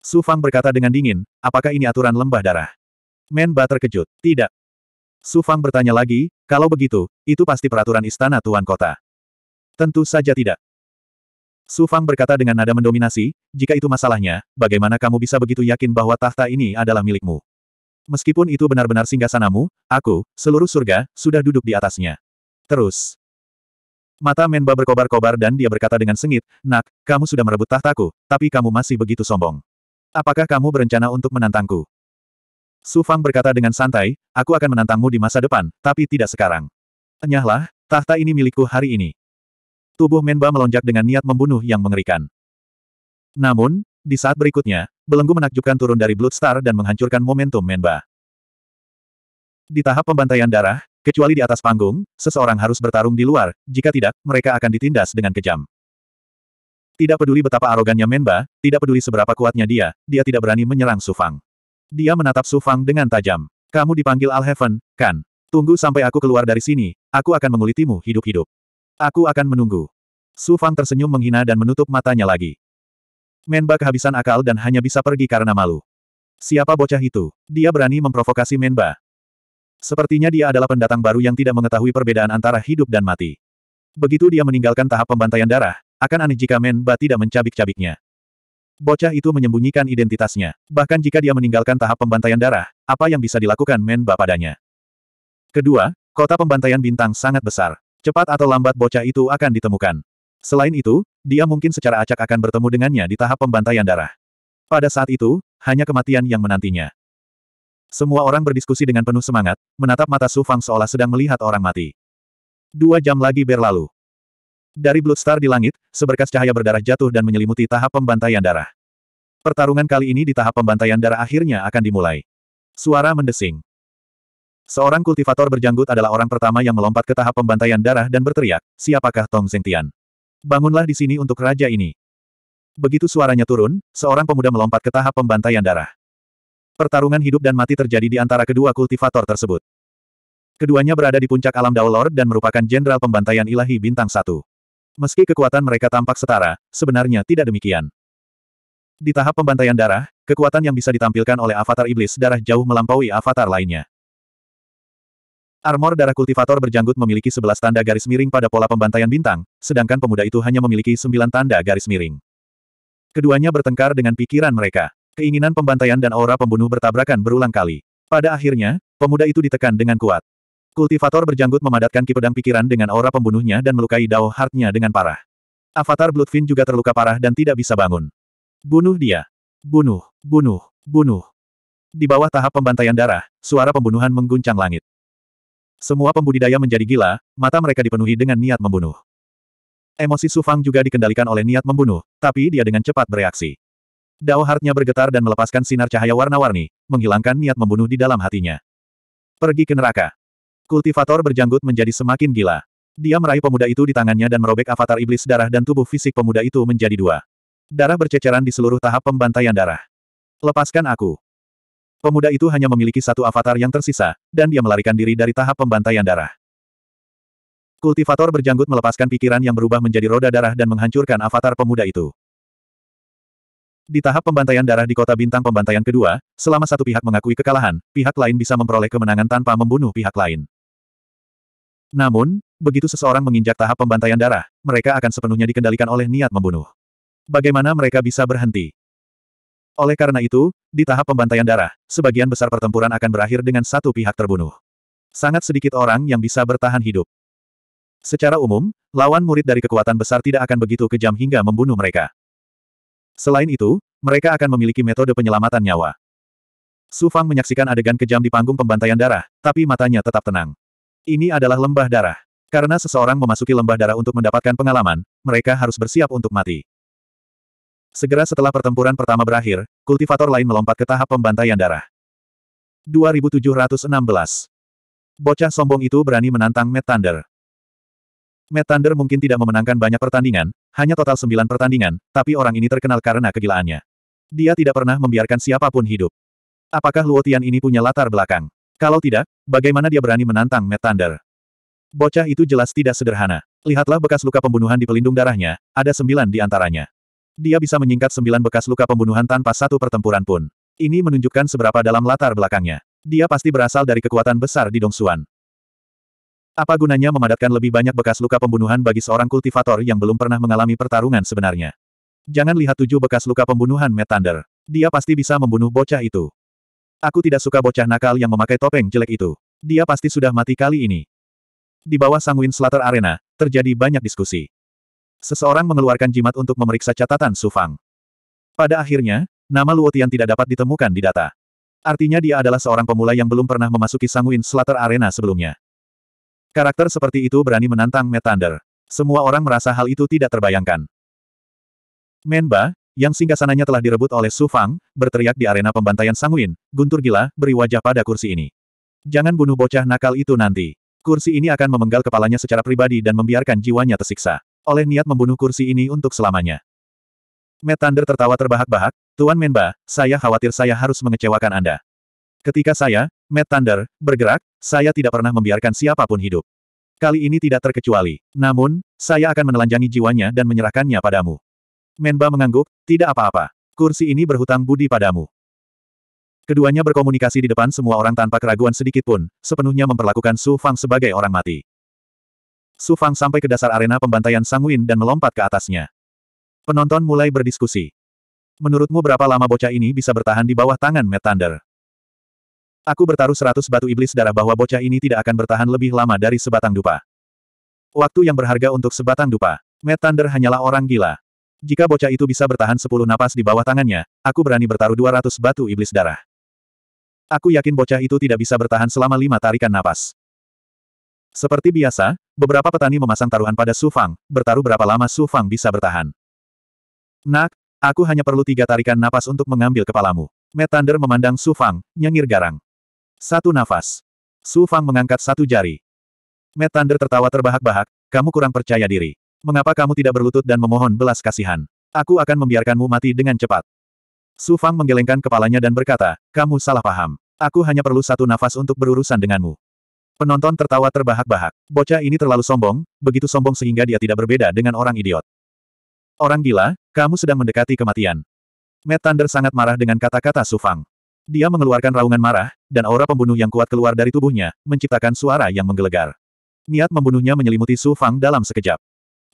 Su Fang berkata dengan dingin, apakah ini aturan lembah darah? Men Ba terkejut. Tidak. Su Fang bertanya lagi, kalau begitu, itu pasti peraturan istana tuan kota. Tentu saja tidak. Su Fang berkata dengan nada mendominasi, jika itu masalahnya, bagaimana kamu bisa begitu yakin bahwa tahta ini adalah milikmu? Meskipun itu benar-benar singgasanamu, aku, seluruh surga, sudah duduk di atasnya. Terus, Mata Menba berkobar-kobar dan dia berkata dengan sengit, Nak, kamu sudah merebut tahtaku, tapi kamu masih begitu sombong. Apakah kamu berencana untuk menantangku? Su Fang berkata dengan santai, aku akan menantangmu di masa depan, tapi tidak sekarang. Enyahlah, tahta ini milikku hari ini. Tubuh Menba melonjak dengan niat membunuh yang mengerikan. Namun, di saat berikutnya, belenggu menakjubkan turun dari Bloodstar dan menghancurkan momentum Menba. Di tahap pembantaian darah, Kecuali di atas panggung, seseorang harus bertarung di luar, jika tidak, mereka akan ditindas dengan kejam. Tidak peduli betapa arogannya Menba, tidak peduli seberapa kuatnya dia, dia tidak berani menyerang Sufang. Dia menatap Sufang dengan tajam. Kamu dipanggil Al Alheaven, kan? Tunggu sampai aku keluar dari sini, aku akan mengulitimu hidup-hidup. Aku akan menunggu. Sufang tersenyum menghina dan menutup matanya lagi. Menba kehabisan akal dan hanya bisa pergi karena malu. Siapa bocah itu? Dia berani memprovokasi Menba. Sepertinya dia adalah pendatang baru yang tidak mengetahui perbedaan antara hidup dan mati. Begitu dia meninggalkan tahap pembantaian darah, akan aneh jika Menba tidak mencabik-cabiknya. Bocah itu menyembunyikan identitasnya. Bahkan jika dia meninggalkan tahap pembantaian darah, apa yang bisa dilakukan Menba padanya? Kedua, kota pembantaian bintang sangat besar. Cepat atau lambat bocah itu akan ditemukan. Selain itu, dia mungkin secara acak akan bertemu dengannya di tahap pembantaian darah. Pada saat itu, hanya kematian yang menantinya. Semua orang berdiskusi dengan penuh semangat, menatap mata Su Fang seolah sedang melihat orang mati. Dua jam lagi berlalu. Dari Blood Star di langit, seberkas cahaya berdarah jatuh dan menyelimuti tahap pembantaian darah. Pertarungan kali ini di tahap pembantaian darah akhirnya akan dimulai. Suara mendesing. Seorang kultivator berjanggut adalah orang pertama yang melompat ke tahap pembantaian darah dan berteriak, siapakah Tong Zengtian? Bangunlah di sini untuk raja ini. Begitu suaranya turun, seorang pemuda melompat ke tahap pembantaian darah. Pertarungan hidup dan mati terjadi di antara kedua kultivator tersebut. Keduanya berada di puncak alam Daulor dan merupakan jenderal pembantaian ilahi bintang satu. Meski kekuatan mereka tampak setara, sebenarnya tidak demikian. Di tahap pembantaian darah, kekuatan yang bisa ditampilkan oleh avatar iblis darah jauh melampaui avatar lainnya. Armor darah kultivator berjanggut memiliki sebelas tanda garis miring pada pola pembantaian bintang, sedangkan pemuda itu hanya memiliki sembilan tanda garis miring. Keduanya bertengkar dengan pikiran mereka. Keinginan pembantaian dan aura pembunuh bertabrakan berulang kali. Pada akhirnya, pemuda itu ditekan dengan kuat. Kultivator berjanggut memadatkan kipedang pikiran dengan aura pembunuhnya dan melukai Dao Heart-nya dengan parah. Avatar Bloodfin juga terluka parah dan tidak bisa bangun. Bunuh dia. Bunuh, bunuh, bunuh. Di bawah tahap pembantaian darah, suara pembunuhan mengguncang langit. Semua pembudidaya menjadi gila, mata mereka dipenuhi dengan niat membunuh. Emosi Sufang juga dikendalikan oleh niat membunuh, tapi dia dengan cepat bereaksi. Dao hartnya bergetar dan melepaskan sinar cahaya warna-warni, menghilangkan niat membunuh di dalam hatinya. Pergi ke neraka. Kultivator berjanggut menjadi semakin gila. Dia meraih pemuda itu di tangannya dan merobek avatar iblis darah dan tubuh fisik pemuda itu menjadi dua. Darah berceceran di seluruh tahap pembantaian darah. Lepaskan aku. Pemuda itu hanya memiliki satu avatar yang tersisa, dan dia melarikan diri dari tahap pembantaian darah. Kultivator berjanggut melepaskan pikiran yang berubah menjadi roda darah dan menghancurkan avatar pemuda itu. Di tahap pembantaian darah di kota bintang pembantaian kedua, selama satu pihak mengakui kekalahan, pihak lain bisa memperoleh kemenangan tanpa membunuh pihak lain. Namun, begitu seseorang menginjak tahap pembantaian darah, mereka akan sepenuhnya dikendalikan oleh niat membunuh. Bagaimana mereka bisa berhenti? Oleh karena itu, di tahap pembantaian darah, sebagian besar pertempuran akan berakhir dengan satu pihak terbunuh. Sangat sedikit orang yang bisa bertahan hidup. Secara umum, lawan murid dari kekuatan besar tidak akan begitu kejam hingga membunuh mereka. Selain itu, mereka akan memiliki metode penyelamatan nyawa. Su Fang menyaksikan adegan kejam di panggung pembantaian darah, tapi matanya tetap tenang. Ini adalah lembah darah. Karena seseorang memasuki lembah darah untuk mendapatkan pengalaman, mereka harus bersiap untuk mati. Segera setelah pertempuran pertama berakhir, kultivator lain melompat ke tahap pembantaian darah. 2716 Bocah sombong itu berani menantang Matt Thunder. Matt Thunder mungkin tidak memenangkan banyak pertandingan, hanya total sembilan pertandingan, tapi orang ini terkenal karena kegilaannya. Dia tidak pernah membiarkan siapapun hidup. Apakah Luotian ini punya latar belakang? Kalau tidak, bagaimana dia berani menantang Matt Thunder? Bocah itu jelas tidak sederhana. Lihatlah bekas luka pembunuhan di pelindung darahnya, ada sembilan di antaranya. Dia bisa menyingkat sembilan bekas luka pembunuhan tanpa satu pertempuran pun. Ini menunjukkan seberapa dalam latar belakangnya. Dia pasti berasal dari kekuatan besar di Dongsuan. Apa gunanya memadatkan lebih banyak bekas luka pembunuhan bagi seorang kultivator yang belum pernah mengalami pertarungan sebenarnya? Jangan lihat tujuh bekas luka pembunuhan Thunder. Dia pasti bisa membunuh bocah itu. Aku tidak suka bocah nakal yang memakai topeng jelek itu. Dia pasti sudah mati kali ini. Di bawah Sanguin Slater Arena, terjadi banyak diskusi. Seseorang mengeluarkan jimat untuk memeriksa catatan Sufang. Pada akhirnya, nama Luotian tidak dapat ditemukan di data. Artinya dia adalah seorang pemula yang belum pernah memasuki Sanguin Slater Arena sebelumnya. Karakter seperti itu berani menantang Mad Thunder. Semua orang merasa hal itu tidak terbayangkan. Menba, yang singgasananya telah direbut oleh Su Fang, berteriak di arena pembantaian Sangwin. Guntur gila, beri wajah pada kursi ini. Jangan bunuh bocah nakal itu nanti. Kursi ini akan memenggal kepalanya secara pribadi dan membiarkan jiwanya tersiksa. Oleh niat membunuh kursi ini untuk selamanya. Metander tertawa terbahak-bahak, Tuan Menba, saya khawatir saya harus mengecewakan Anda. Ketika saya, Matt Thunder, bergerak, saya tidak pernah membiarkan siapapun hidup. Kali ini tidak terkecuali. Namun, saya akan menelanjangi jiwanya dan menyerahkannya padamu. Menba mengangguk, tidak apa-apa. Kursi ini berhutang budi padamu. Keduanya berkomunikasi di depan semua orang tanpa keraguan sedikit pun, sepenuhnya memperlakukan Su Fang sebagai orang mati. Su Fang sampai ke dasar arena pembantaian Sanguin dan melompat ke atasnya. Penonton mulai berdiskusi. Menurutmu berapa lama bocah ini bisa bertahan di bawah tangan Matt Thunder? Aku bertaruh seratus batu iblis darah bahwa bocah ini tidak akan bertahan lebih lama dari sebatang dupa. Waktu yang berharga untuk sebatang dupa. Matt Thunder hanyalah orang gila. Jika bocah itu bisa bertahan sepuluh napas di bawah tangannya, aku berani bertaruh dua ratus batu iblis darah. Aku yakin bocah itu tidak bisa bertahan selama lima tarikan napas. Seperti biasa, beberapa petani memasang taruhan pada Su Fang, bertaruh berapa lama Su Fang bisa bertahan. Nak, aku hanya perlu tiga tarikan napas untuk mengambil kepalamu. Matt Thunder memandang Su Fang, nyengir garang. Satu nafas. Su Fang mengangkat satu jari. Matt Thunder tertawa terbahak-bahak, kamu kurang percaya diri. Mengapa kamu tidak berlutut dan memohon belas kasihan? Aku akan membiarkanmu mati dengan cepat. Su Fang menggelengkan kepalanya dan berkata, kamu salah paham. Aku hanya perlu satu nafas untuk berurusan denganmu. Penonton tertawa terbahak-bahak. Bocah ini terlalu sombong, begitu sombong sehingga dia tidak berbeda dengan orang idiot. Orang gila, kamu sedang mendekati kematian. Matt Thunder sangat marah dengan kata-kata Su Fang. Dia mengeluarkan raungan marah, dan aura pembunuh yang kuat keluar dari tubuhnya, menciptakan suara yang menggelegar. Niat membunuhnya menyelimuti Su Fang dalam sekejap.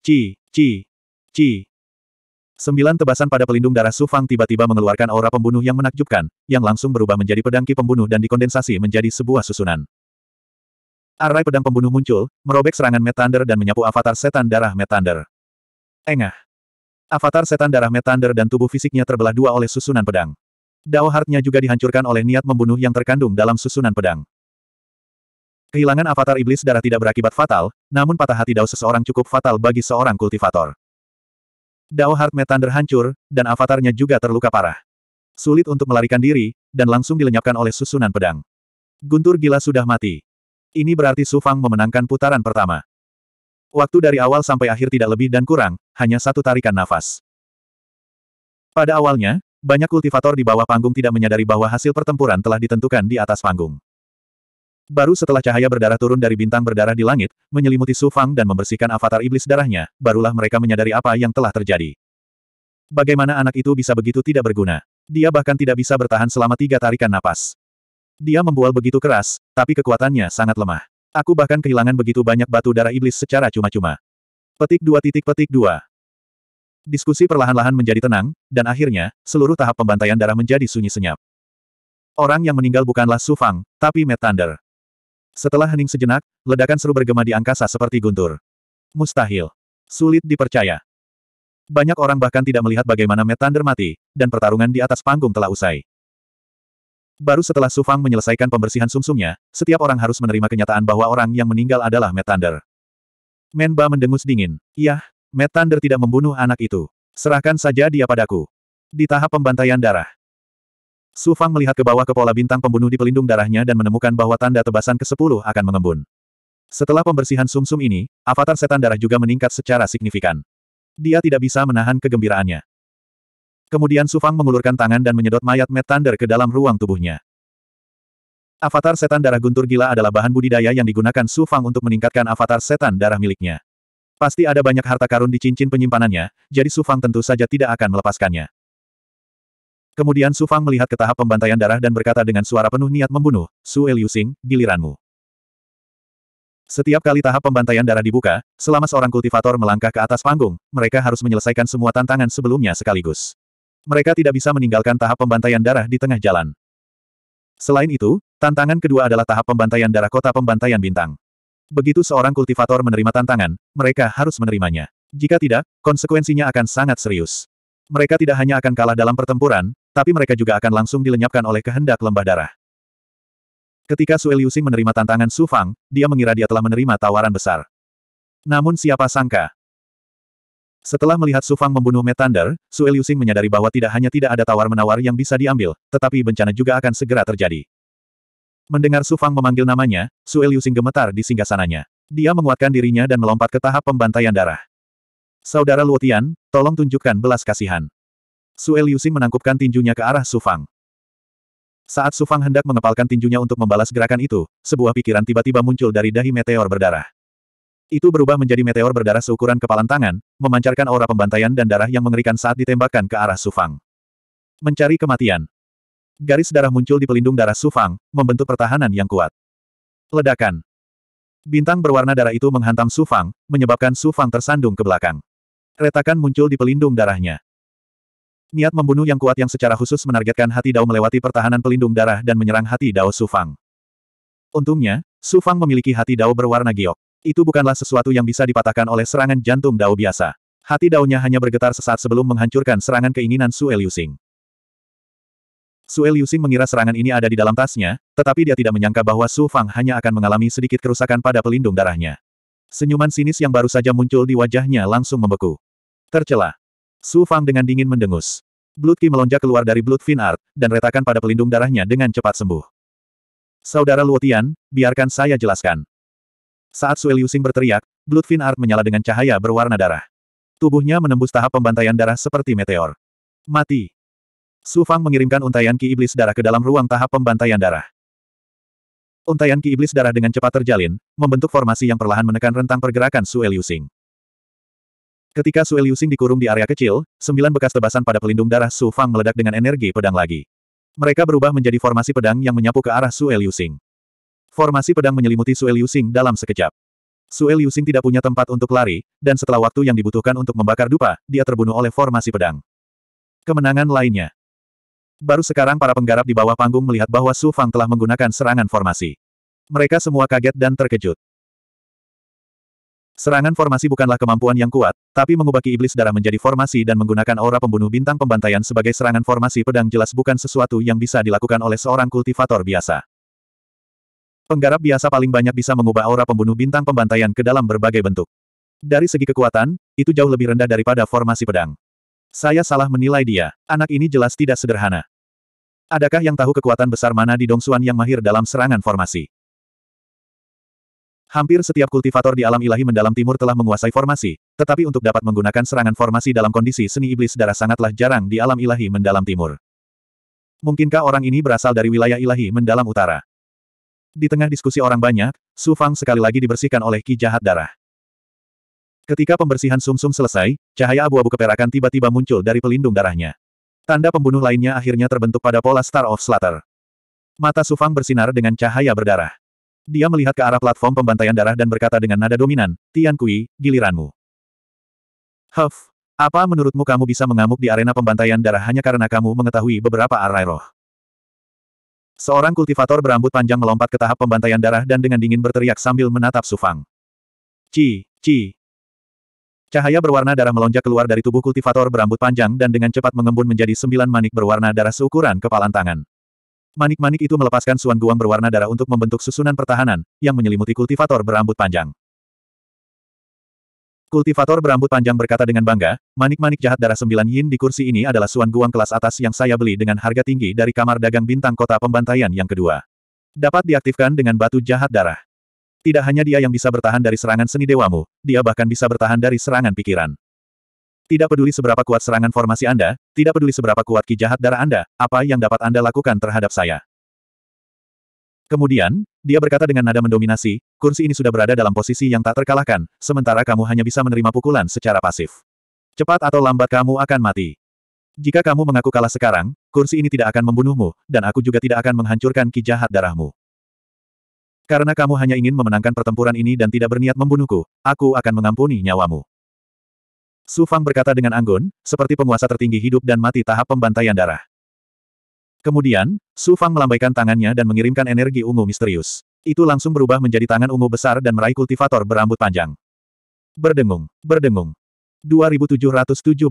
Ci, ci, ci. Sembilan tebasan pada pelindung darah Su Fang tiba-tiba mengeluarkan aura pembunuh yang menakjubkan, yang langsung berubah menjadi pedang ki pembunuh dan dikondensasi menjadi sebuah susunan. Arai pedang pembunuh muncul, merobek serangan Metander dan menyapu avatar setan darah Metander. Engah. Avatar setan darah Metander dan tubuh fisiknya terbelah dua oleh susunan pedang. Dao Heartnya juga dihancurkan oleh niat membunuh yang terkandung dalam susunan pedang. Kehilangan avatar iblis darah tidak berakibat fatal, namun patah hati Dao seseorang cukup fatal bagi seorang kultivator. Dao hart Metander hancur, dan avatarnya juga terluka parah. Sulit untuk melarikan diri, dan langsung dilenyapkan oleh susunan pedang. Guntur gila sudah mati. Ini berarti Su Fang memenangkan putaran pertama. Waktu dari awal sampai akhir tidak lebih dan kurang, hanya satu tarikan nafas. Pada awalnya, banyak kultivator di bawah panggung tidak menyadari bahwa hasil pertempuran telah ditentukan di atas panggung. Baru setelah cahaya berdarah turun dari bintang berdarah di langit, menyelimuti Su Fang dan membersihkan avatar iblis darahnya, barulah mereka menyadari apa yang telah terjadi. Bagaimana anak itu bisa begitu tidak berguna? Dia bahkan tidak bisa bertahan selama tiga tarikan napas. Dia membual begitu keras, tapi kekuatannya sangat lemah. Aku bahkan kehilangan begitu banyak batu darah iblis secara cuma-cuma. Petik dua titik petik dua. Diskusi perlahan-lahan menjadi tenang, dan akhirnya, seluruh tahap pembantaian darah menjadi sunyi senyap. Orang yang meninggal bukanlah Su Fang, tapi Matt Thunder. Setelah hening sejenak, ledakan seru bergema di angkasa seperti guntur. Mustahil. Sulit dipercaya. Banyak orang bahkan tidak melihat bagaimana Matt Thunder mati, dan pertarungan di atas panggung telah usai. Baru setelah Su Fang menyelesaikan pembersihan sumsumnya, setiap orang harus menerima kenyataan bahwa orang yang meninggal adalah Matt Thunder. Menba mendengus dingin. Yah, Matt Thunder tidak membunuh anak itu. Serahkan saja dia padaku. Di tahap pembantaian darah. Su Fang melihat ke bawah ke pola bintang pembunuh di pelindung darahnya dan menemukan bahwa tanda tebasan ke-10 akan mengembun. Setelah pembersihan sumsum -sum ini, avatar setan darah juga meningkat secara signifikan. Dia tidak bisa menahan kegembiraannya. Kemudian Su Fang mengulurkan tangan dan menyedot mayat Matt Thunder ke dalam ruang tubuhnya. Avatar setan darah guntur gila adalah bahan budidaya yang digunakan Su Fang untuk meningkatkan avatar setan darah miliknya. Pasti ada banyak harta karun di cincin penyimpanannya, jadi Su Fang tentu saja tidak akan melepaskannya. Kemudian Su Fang melihat ke tahap pembantaian darah dan berkata dengan suara penuh niat membunuh, Su Eliusing, giliranmu. Setiap kali tahap pembantaian darah dibuka, selama seorang kultivator melangkah ke atas panggung, mereka harus menyelesaikan semua tantangan sebelumnya sekaligus. Mereka tidak bisa meninggalkan tahap pembantaian darah di tengah jalan. Selain itu, tantangan kedua adalah tahap pembantaian darah kota pembantaian bintang. Begitu seorang kultivator menerima tantangan, mereka harus menerimanya. Jika tidak, konsekuensinya akan sangat serius. Mereka tidak hanya akan kalah dalam pertempuran, tapi mereka juga akan langsung dilenyapkan oleh kehendak lembah darah. Ketika Sue Liu menerima tantangan Su Fang, dia mengira dia telah menerima tawaran besar. Namun siapa sangka, setelah melihat Su Fang membunuh Metander, Sue Liu menyadari bahwa tidak hanya tidak ada tawar-menawar yang bisa diambil, tetapi bencana juga akan segera terjadi. Mendengar Su Fang memanggil namanya, Su Eliusing gemetar di singgasananya. Dia menguatkan dirinya dan melompat ke tahap pembantaian darah. Saudara Luotian, tolong tunjukkan belas kasihan. Su Eliusing menangkupkan tinjunya ke arah Su Fang. Saat Su Fang hendak mengepalkan tinjunya untuk membalas gerakan itu, sebuah pikiran tiba-tiba muncul dari dahi meteor berdarah. Itu berubah menjadi meteor berdarah seukuran kepalan tangan, memancarkan aura pembantaian dan darah yang mengerikan saat ditembakkan ke arah Su Fang. Mencari kematian. Garis darah muncul di pelindung darah Sufang, membentuk pertahanan yang kuat. Ledakan. Bintang berwarna darah itu menghantam Sufang, menyebabkan Sufang tersandung ke belakang. Retakan muncul di pelindung darahnya. Niat membunuh yang kuat yang secara khusus menargetkan hati Dao melewati pertahanan pelindung darah dan menyerang hati Dao Sufang. Untungnya, Sufang memiliki hati Dao berwarna giok. Itu bukanlah sesuatu yang bisa dipatahkan oleh serangan jantung Dao biasa. Hati Dao-nya hanya bergetar sesaat sebelum menghancurkan serangan keinginan Su Eliusing. Sue Liuxin mengira serangan ini ada di dalam tasnya, tetapi dia tidak menyangka bahwa Su Fang hanya akan mengalami sedikit kerusakan pada pelindung darahnya. Senyuman sinis yang baru saja muncul di wajahnya langsung membeku. Tercela. Su Fang dengan dingin mendengus. Blood Qi melonjak keluar dari Blood Fin Art, dan retakan pada pelindung darahnya dengan cepat sembuh. Saudara Luotian, biarkan saya jelaskan. Saat Sue Liuxin berteriak, Blood Fin Art menyala dengan cahaya berwarna darah. Tubuhnya menembus tahap pembantaian darah seperti meteor. Mati. Su Fang mengirimkan untaian ki iblis darah ke dalam ruang tahap pembantaian darah. Untaian ki iblis darah dengan cepat terjalin, membentuk formasi yang perlahan menekan rentang pergerakan Su Eliusing. Ketika Su Eliusing dikurung di area kecil, sembilan bekas tebasan pada pelindung darah Su Fang meledak dengan energi pedang lagi. Mereka berubah menjadi formasi pedang yang menyapu ke arah Su Eliusing. Formasi pedang menyelimuti Su Eliusing dalam sekejap. Su Eliusing tidak punya tempat untuk lari, dan setelah waktu yang dibutuhkan untuk membakar dupa, dia terbunuh oleh formasi pedang. Kemenangan lainnya. Baru sekarang para penggarap di bawah panggung melihat bahwa Su Fang telah menggunakan serangan formasi. Mereka semua kaget dan terkejut. Serangan formasi bukanlah kemampuan yang kuat, tapi mengubaki iblis darah menjadi formasi dan menggunakan aura pembunuh bintang pembantaian sebagai serangan formasi pedang jelas bukan sesuatu yang bisa dilakukan oleh seorang kultivator biasa. Penggarap biasa paling banyak bisa mengubah aura pembunuh bintang pembantaian ke dalam berbagai bentuk. Dari segi kekuatan, itu jauh lebih rendah daripada formasi pedang. Saya salah menilai dia. Anak ini jelas tidak sederhana. Adakah yang tahu kekuatan besar mana di Dongsuan yang mahir dalam serangan formasi? Hampir setiap kultivator di alam ilahi mendalam timur telah menguasai formasi, tetapi untuk dapat menggunakan serangan formasi dalam kondisi seni iblis darah sangatlah jarang di alam ilahi mendalam timur. Mungkinkah orang ini berasal dari wilayah ilahi mendalam utara? Di tengah diskusi orang banyak, Su Fang sekali lagi dibersihkan oleh ki jahat darah. Ketika pembersihan sumsum -sum selesai, cahaya abu-abu keperakan tiba-tiba muncul dari pelindung darahnya. Tanda pembunuh lainnya akhirnya terbentuk pada pola Star of Slater. Mata Sufang bersinar dengan cahaya berdarah. Dia melihat ke arah platform pembantaian darah dan berkata dengan nada dominan, Tian Kui, giliranmu. Huff, apa menurutmu kamu bisa mengamuk di arena pembantaian darah hanya karena kamu mengetahui beberapa arai roh? Seorang kultivator berambut panjang melompat ke tahap pembantaian darah dan dengan dingin berteriak sambil menatap Sufang. Ci, ci, Cahaya berwarna darah melonjak keluar dari tubuh kultivator berambut panjang dan dengan cepat mengembun menjadi sembilan manik berwarna darah seukuran kepalan tangan. Manik-manik itu melepaskan suan guang berwarna darah untuk membentuk susunan pertahanan, yang menyelimuti kultivator berambut panjang. Kultivator berambut panjang berkata dengan bangga, manik-manik jahat darah sembilan yin di kursi ini adalah suan guang kelas atas yang saya beli dengan harga tinggi dari kamar dagang bintang kota pembantaian yang kedua. Dapat diaktifkan dengan batu jahat darah. Tidak hanya dia yang bisa bertahan dari serangan seni dewamu, dia bahkan bisa bertahan dari serangan pikiran. Tidak peduli seberapa kuat serangan formasi Anda, tidak peduli seberapa kuat ki jahat darah Anda, apa yang dapat Anda lakukan terhadap saya. Kemudian, dia berkata dengan nada mendominasi, kursi ini sudah berada dalam posisi yang tak terkalahkan, sementara kamu hanya bisa menerima pukulan secara pasif. Cepat atau lambat kamu akan mati. Jika kamu mengaku kalah sekarang, kursi ini tidak akan membunuhmu, dan aku juga tidak akan menghancurkan ki jahat darahmu. Karena kamu hanya ingin memenangkan pertempuran ini dan tidak berniat membunuhku, aku akan mengampuni nyawamu. Su Fang berkata dengan anggun, seperti penguasa tertinggi hidup dan mati tahap pembantaian darah. Kemudian, Su Fang melambaikan tangannya dan mengirimkan energi ungu misterius. Itu langsung berubah menjadi tangan ungu besar dan meraih kultivator berambut panjang. Berdengung, berdengung. 2717.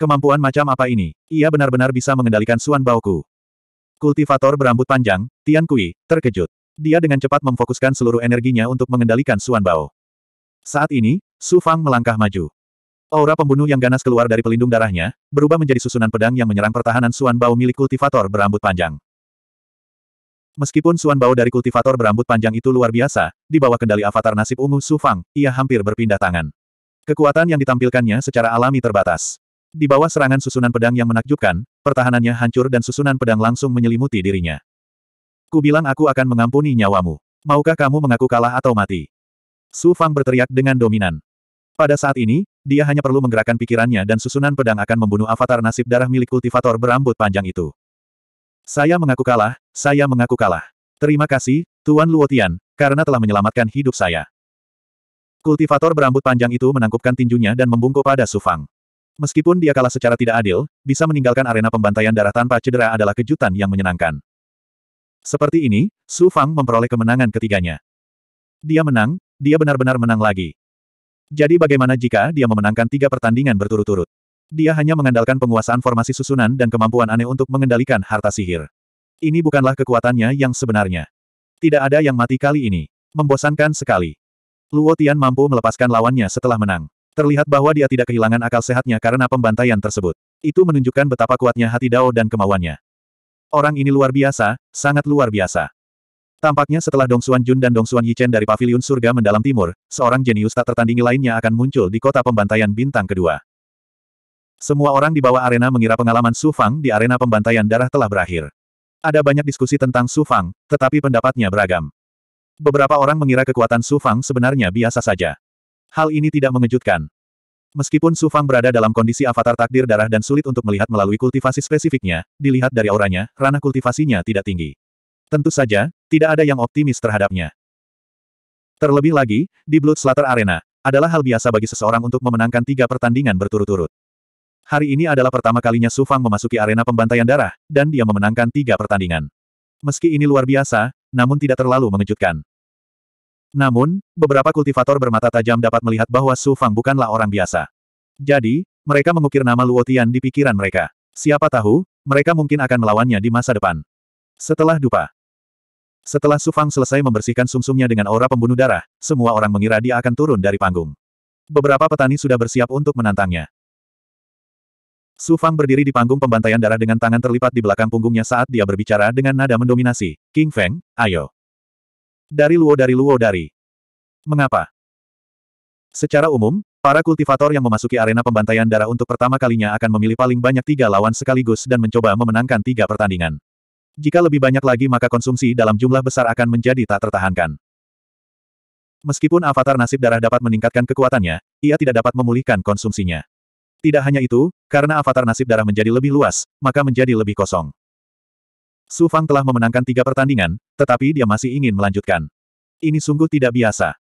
Kemampuan macam apa ini? Ia benar-benar bisa mengendalikan Suan Baoku. Kultivator berambut panjang, Tian Kui, terkejut. Dia dengan cepat memfokuskan seluruh energinya untuk mengendalikan Suan Bao. Saat ini, Su Fang melangkah maju. Aura pembunuh yang ganas keluar dari pelindung darahnya, berubah menjadi susunan pedang yang menyerang pertahanan Suan Bao milik kultivator berambut panjang. Meskipun Suan Bao dari kultivator berambut panjang itu luar biasa, di bawah kendali avatar nasib ungu Su Fang, ia hampir berpindah tangan. Kekuatan yang ditampilkannya secara alami terbatas. Di bawah serangan susunan pedang yang menakjubkan, pertahanannya hancur dan susunan pedang langsung menyelimuti dirinya. Ku bilang aku akan mengampuni nyawamu. Maukah kamu mengaku kalah atau mati? Su Fang berteriak dengan dominan. Pada saat ini, dia hanya perlu menggerakkan pikirannya dan susunan pedang akan membunuh avatar nasib darah milik kultivator berambut panjang itu. Saya mengaku kalah, saya mengaku kalah. Terima kasih, Tuan Luotian, karena telah menyelamatkan hidup saya. Kultivator berambut panjang itu menangkupkan tinjunya dan membungkuk pada Su Fang. Meskipun dia kalah secara tidak adil, bisa meninggalkan arena pembantaian darah tanpa cedera adalah kejutan yang menyenangkan. Seperti ini, Su Fang memperoleh kemenangan ketiganya. Dia menang, dia benar-benar menang lagi. Jadi bagaimana jika dia memenangkan tiga pertandingan berturut-turut? Dia hanya mengandalkan penguasaan formasi susunan dan kemampuan aneh untuk mengendalikan harta sihir. Ini bukanlah kekuatannya yang sebenarnya. Tidak ada yang mati kali ini. Membosankan sekali. Luo Tian mampu melepaskan lawannya setelah menang. Terlihat bahwa dia tidak kehilangan akal sehatnya karena pembantaian tersebut. Itu menunjukkan betapa kuatnya hati Dao dan kemauannya. Orang ini luar biasa, sangat luar biasa. Tampaknya setelah Dong Xuan Jun dan Dong Xuan Yichen dari Paviliun Surga Mendalam Timur, seorang jenius tak tertandingi lainnya akan muncul di kota pembantaian bintang kedua. Semua orang di bawah arena mengira pengalaman Su Fang di arena pembantaian darah telah berakhir. Ada banyak diskusi tentang Su Fang, tetapi pendapatnya beragam. Beberapa orang mengira kekuatan Su Fang sebenarnya biasa saja. Hal ini tidak mengejutkan. Meskipun Su Fang berada dalam kondisi avatar takdir darah dan sulit untuk melihat melalui kultivasi spesifiknya, dilihat dari auranya, ranah kultivasinya tidak tinggi. Tentu saja, tidak ada yang optimis terhadapnya. Terlebih lagi, di Blood Slater Arena, adalah hal biasa bagi seseorang untuk memenangkan tiga pertandingan berturut-turut. Hari ini adalah pertama kalinya Su Fang memasuki arena pembantaian darah, dan dia memenangkan tiga pertandingan. Meski ini luar biasa, namun tidak terlalu mengejutkan. Namun, beberapa kultivator bermata tajam dapat melihat bahwa Su Fang bukanlah orang biasa. Jadi, mereka mengukir nama Luo Tian di pikiran mereka. Siapa tahu, mereka mungkin akan melawannya di masa depan. Setelah dupa. Setelah Su Fang selesai membersihkan sumsumnya dengan aura pembunuh darah, semua orang mengira dia akan turun dari panggung. Beberapa petani sudah bersiap untuk menantangnya. Su Fang berdiri di panggung pembantaian darah dengan tangan terlipat di belakang punggungnya saat dia berbicara dengan nada mendominasi. King Feng, ayo. Dari Luo dari Luo dari. Mengapa? Secara umum, para kultivator yang memasuki arena pembantaian darah untuk pertama kalinya akan memilih paling banyak tiga lawan sekaligus dan mencoba memenangkan tiga pertandingan. Jika lebih banyak lagi maka konsumsi dalam jumlah besar akan menjadi tak tertahankan. Meskipun avatar nasib darah dapat meningkatkan kekuatannya, ia tidak dapat memulihkan konsumsinya. Tidak hanya itu, karena avatar nasib darah menjadi lebih luas, maka menjadi lebih kosong. Su Fang telah memenangkan tiga pertandingan, tetapi dia masih ingin melanjutkan. Ini sungguh tidak biasa.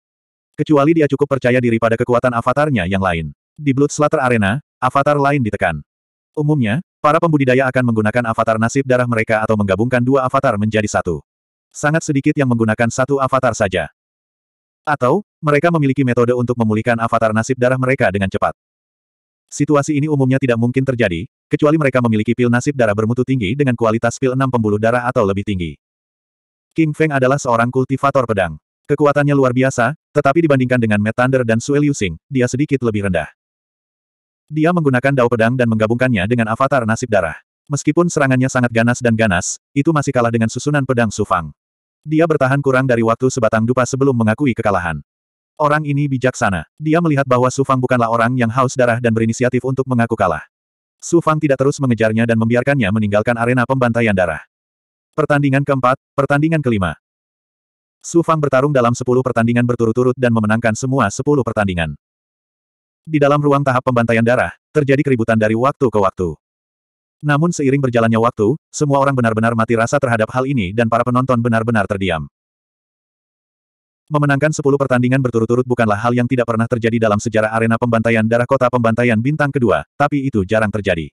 Kecuali dia cukup percaya diri pada kekuatan avatarnya yang lain. Di Blood Slater Arena, avatar lain ditekan. Umumnya, para pembudidaya akan menggunakan avatar nasib darah mereka atau menggabungkan dua avatar menjadi satu. Sangat sedikit yang menggunakan satu avatar saja. Atau, mereka memiliki metode untuk memulihkan avatar nasib darah mereka dengan cepat. Situasi ini umumnya tidak mungkin terjadi, kecuali mereka memiliki pil nasib darah bermutu tinggi dengan kualitas pil 6 pembuluh darah atau lebih tinggi. King Feng adalah seorang kultivator pedang. Kekuatannya luar biasa, tetapi dibandingkan dengan Metander dan Sue Liu Xing, dia sedikit lebih rendah. Dia menggunakan dao pedang dan menggabungkannya dengan avatar nasib darah. Meskipun serangannya sangat ganas dan ganas, itu masih kalah dengan susunan pedang Sufang. Dia bertahan kurang dari waktu sebatang dupa sebelum mengakui kekalahan. Orang ini bijaksana. Dia melihat bahwa Su Fang bukanlah orang yang haus darah dan berinisiatif untuk mengaku kalah. Su Fang tidak terus mengejarnya dan membiarkannya meninggalkan arena pembantaian darah. Pertandingan keempat, pertandingan kelima. Su Fang bertarung dalam sepuluh pertandingan berturut-turut dan memenangkan semua sepuluh pertandingan. Di dalam ruang tahap pembantaian darah, terjadi keributan dari waktu ke waktu. Namun seiring berjalannya waktu, semua orang benar-benar mati rasa terhadap hal ini dan para penonton benar-benar terdiam. Memenangkan 10 pertandingan berturut-turut bukanlah hal yang tidak pernah terjadi dalam sejarah arena pembantaian darah kota pembantaian bintang kedua, tapi itu jarang terjadi.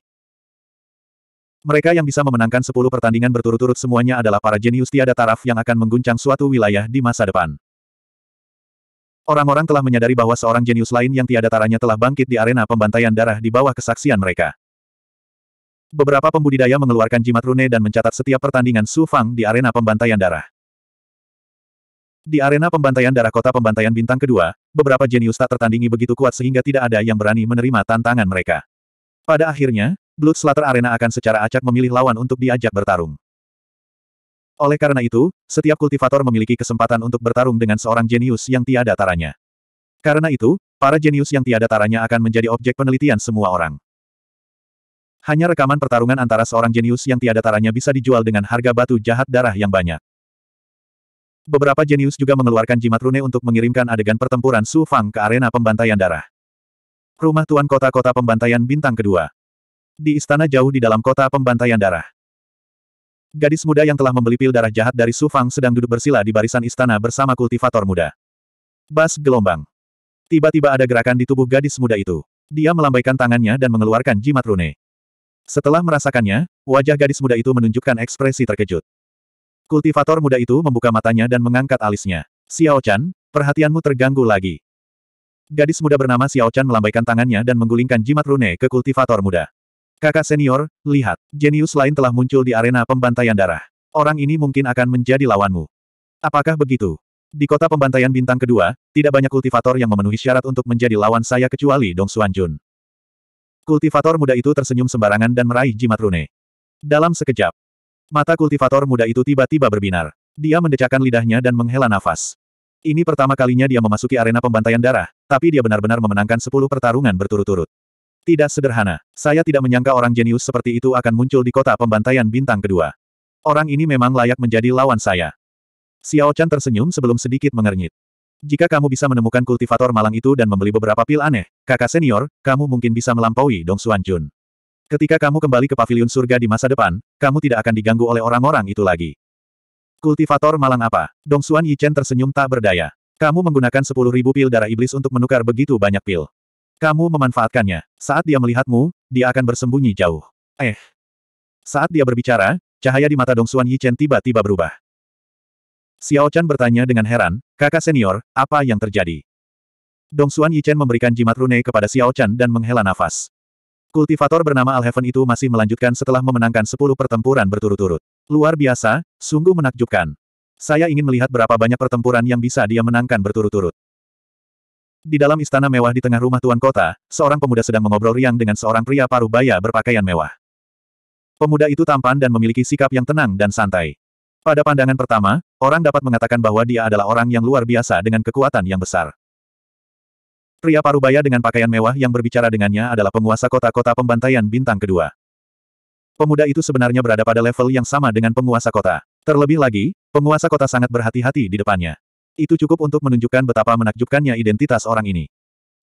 Mereka yang bisa memenangkan 10 pertandingan berturut-turut semuanya adalah para jenius tiada taraf yang akan mengguncang suatu wilayah di masa depan. Orang-orang telah menyadari bahwa seorang jenius lain yang tiada taranya telah bangkit di arena pembantaian darah di bawah kesaksian mereka. Beberapa pembudidaya mengeluarkan jimat rune dan mencatat setiap pertandingan Su Fang di arena pembantaian darah. Di arena pembantaian darah kota pembantaian bintang kedua, beberapa jenius tak tertandingi begitu kuat sehingga tidak ada yang berani menerima tantangan mereka. Pada akhirnya, Blood Slater Arena akan secara acak memilih lawan untuk diajak bertarung. Oleh karena itu, setiap kultivator memiliki kesempatan untuk bertarung dengan seorang jenius yang tiada taranya. Karena itu, para jenius yang tiada taranya akan menjadi objek penelitian semua orang. Hanya rekaman pertarungan antara seorang jenius yang tiada taranya bisa dijual dengan harga batu jahat darah yang banyak. Beberapa jenius juga mengeluarkan jimat rune untuk mengirimkan adegan pertempuran Su Fang ke arena pembantaian darah. Rumah Tuan Kota-Kota Pembantaian Bintang Kedua. Di istana jauh di dalam kota pembantaian darah. Gadis muda yang telah membeli pil darah jahat dari Su Fang sedang duduk bersila di barisan istana bersama kultivator muda. Bas gelombang. Tiba-tiba ada gerakan di tubuh gadis muda itu. Dia melambaikan tangannya dan mengeluarkan jimat rune. Setelah merasakannya, wajah gadis muda itu menunjukkan ekspresi terkejut. Kultivator muda itu membuka matanya dan mengangkat alisnya. Xiao Chan, perhatianmu terganggu lagi. Gadis muda bernama Xiao Chan melambaikan tangannya dan menggulingkan jimat rune ke kultivator muda. Kakak senior, lihat, jenius lain telah muncul di arena pembantaian darah. Orang ini mungkin akan menjadi lawanmu. Apakah begitu? Di kota pembantaian bintang kedua, tidak banyak kultivator yang memenuhi syarat untuk menjadi lawan saya kecuali Dong Xuan Jun. Kultivator muda itu tersenyum sembarangan dan meraih jimat rune. Dalam sekejap, Mata kultivator muda itu tiba-tiba berbinar. Dia mendecakkan lidahnya dan menghela nafas. Ini pertama kalinya dia memasuki arena pembantaian darah, tapi dia benar-benar memenangkan sepuluh pertarungan berturut-turut. Tidak sederhana. Saya tidak menyangka orang jenius seperti itu akan muncul di kota pembantaian bintang kedua. Orang ini memang layak menjadi lawan saya. Xiao Chan tersenyum sebelum sedikit mengernyit. Jika kamu bisa menemukan kultivator malang itu dan membeli beberapa pil aneh, kakak senior, kamu mungkin bisa melampaui Dong Xuan Jun. Ketika kamu kembali ke Pavilion surga di masa depan, kamu tidak akan diganggu oleh orang-orang itu lagi. Kultivator malang apa? Dong Xuan Yichen tersenyum tak berdaya. Kamu menggunakan sepuluh ribu pil darah iblis untuk menukar begitu banyak pil. Kamu memanfaatkannya. Saat dia melihatmu, dia akan bersembunyi jauh. Eh. Saat dia berbicara, cahaya di mata Dong Xuan Yichen tiba-tiba berubah. Xiao Chan bertanya dengan heran, kakak senior, apa yang terjadi? Dong Xuan Yichen memberikan jimat rune kepada Xiao Chan dan menghela nafas. Kultivator bernama Alheaven itu masih melanjutkan setelah memenangkan 10 pertempuran berturut-turut. Luar biasa, sungguh menakjubkan. Saya ingin melihat berapa banyak pertempuran yang bisa dia menangkan berturut-turut. Di dalam istana mewah di tengah rumah tuan kota, seorang pemuda sedang mengobrol riang dengan seorang pria paruh baya berpakaian mewah. Pemuda itu tampan dan memiliki sikap yang tenang dan santai. Pada pandangan pertama, orang dapat mengatakan bahwa dia adalah orang yang luar biasa dengan kekuatan yang besar. Pria parubaya dengan pakaian mewah yang berbicara dengannya adalah penguasa kota-kota pembantaian bintang kedua. Pemuda itu sebenarnya berada pada level yang sama dengan penguasa kota. Terlebih lagi, penguasa kota sangat berhati-hati di depannya. Itu cukup untuk menunjukkan betapa menakjubkannya identitas orang ini.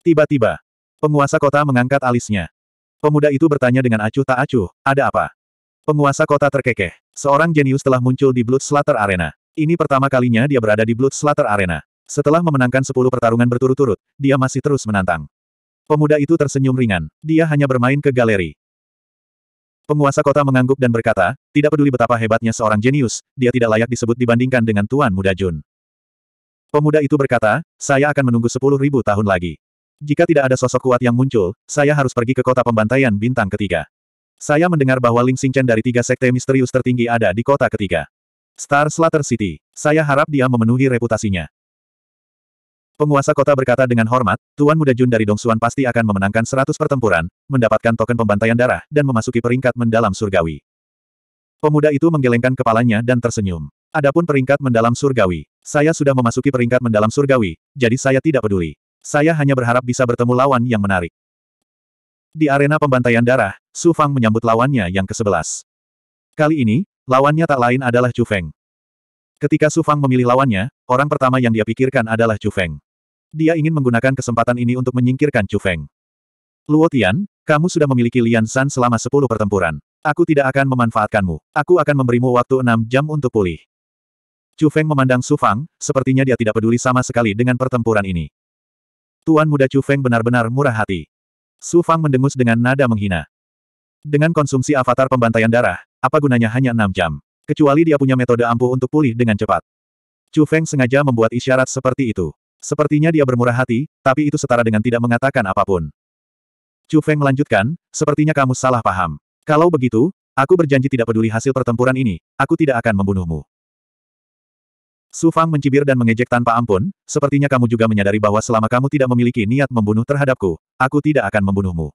Tiba-tiba, penguasa kota mengangkat alisnya. Pemuda itu bertanya dengan acuh tak acuh, ada apa? Penguasa kota terkekeh. Seorang jenius telah muncul di Blood Slater Arena. Ini pertama kalinya dia berada di Blood Slater Arena. Setelah memenangkan sepuluh pertarungan berturut-turut, dia masih terus menantang. Pemuda itu tersenyum ringan. Dia hanya bermain ke galeri. Penguasa kota mengangguk dan berkata, tidak peduli betapa hebatnya seorang jenius, dia tidak layak disebut dibandingkan dengan Tuan Muda Jun. Pemuda itu berkata, saya akan menunggu sepuluh ribu tahun lagi. Jika tidak ada sosok kuat yang muncul, saya harus pergi ke kota pembantaian bintang ketiga. Saya mendengar bahwa Ling Xingchen dari tiga sekte misterius tertinggi ada di kota ketiga. Star Slater City. Saya harap dia memenuhi reputasinya. Penguasa kota berkata dengan hormat, Tuan Muda Jun dari Dongsuan pasti akan memenangkan 100 pertempuran, mendapatkan token pembantaian darah, dan memasuki peringkat mendalam surgawi. Pemuda itu menggelengkan kepalanya dan tersenyum. Adapun peringkat mendalam surgawi, saya sudah memasuki peringkat mendalam surgawi, jadi saya tidak peduli. Saya hanya berharap bisa bertemu lawan yang menarik. Di arena pembantaian darah, Su Fang menyambut lawannya yang ke-11. Kali ini, lawannya tak lain adalah Chu Feng. Ketika Su Fang memilih lawannya, orang pertama yang dia pikirkan adalah Chu Feng. Dia ingin menggunakan kesempatan ini untuk menyingkirkan Chu Feng. Luo Tian, kamu sudah memiliki Lian San selama sepuluh pertempuran. Aku tidak akan memanfaatkanmu. Aku akan memberimu waktu enam jam untuk pulih. Chu Feng memandang Su Fang, sepertinya dia tidak peduli sama sekali dengan pertempuran ini. Tuan muda Chu Feng benar-benar murah hati. Su Fang mendengus dengan nada menghina. Dengan konsumsi avatar pembantaian darah, apa gunanya hanya enam jam? Kecuali dia punya metode ampuh untuk pulih dengan cepat. Chu Feng sengaja membuat isyarat seperti itu. Sepertinya dia bermurah hati, tapi itu setara dengan tidak mengatakan apapun. Chu Feng melanjutkan, sepertinya kamu salah paham. Kalau begitu, aku berjanji tidak peduli hasil pertempuran ini, aku tidak akan membunuhmu. Su Fang mencibir dan mengejek tanpa ampun, sepertinya kamu juga menyadari bahwa selama kamu tidak memiliki niat membunuh terhadapku, aku tidak akan membunuhmu.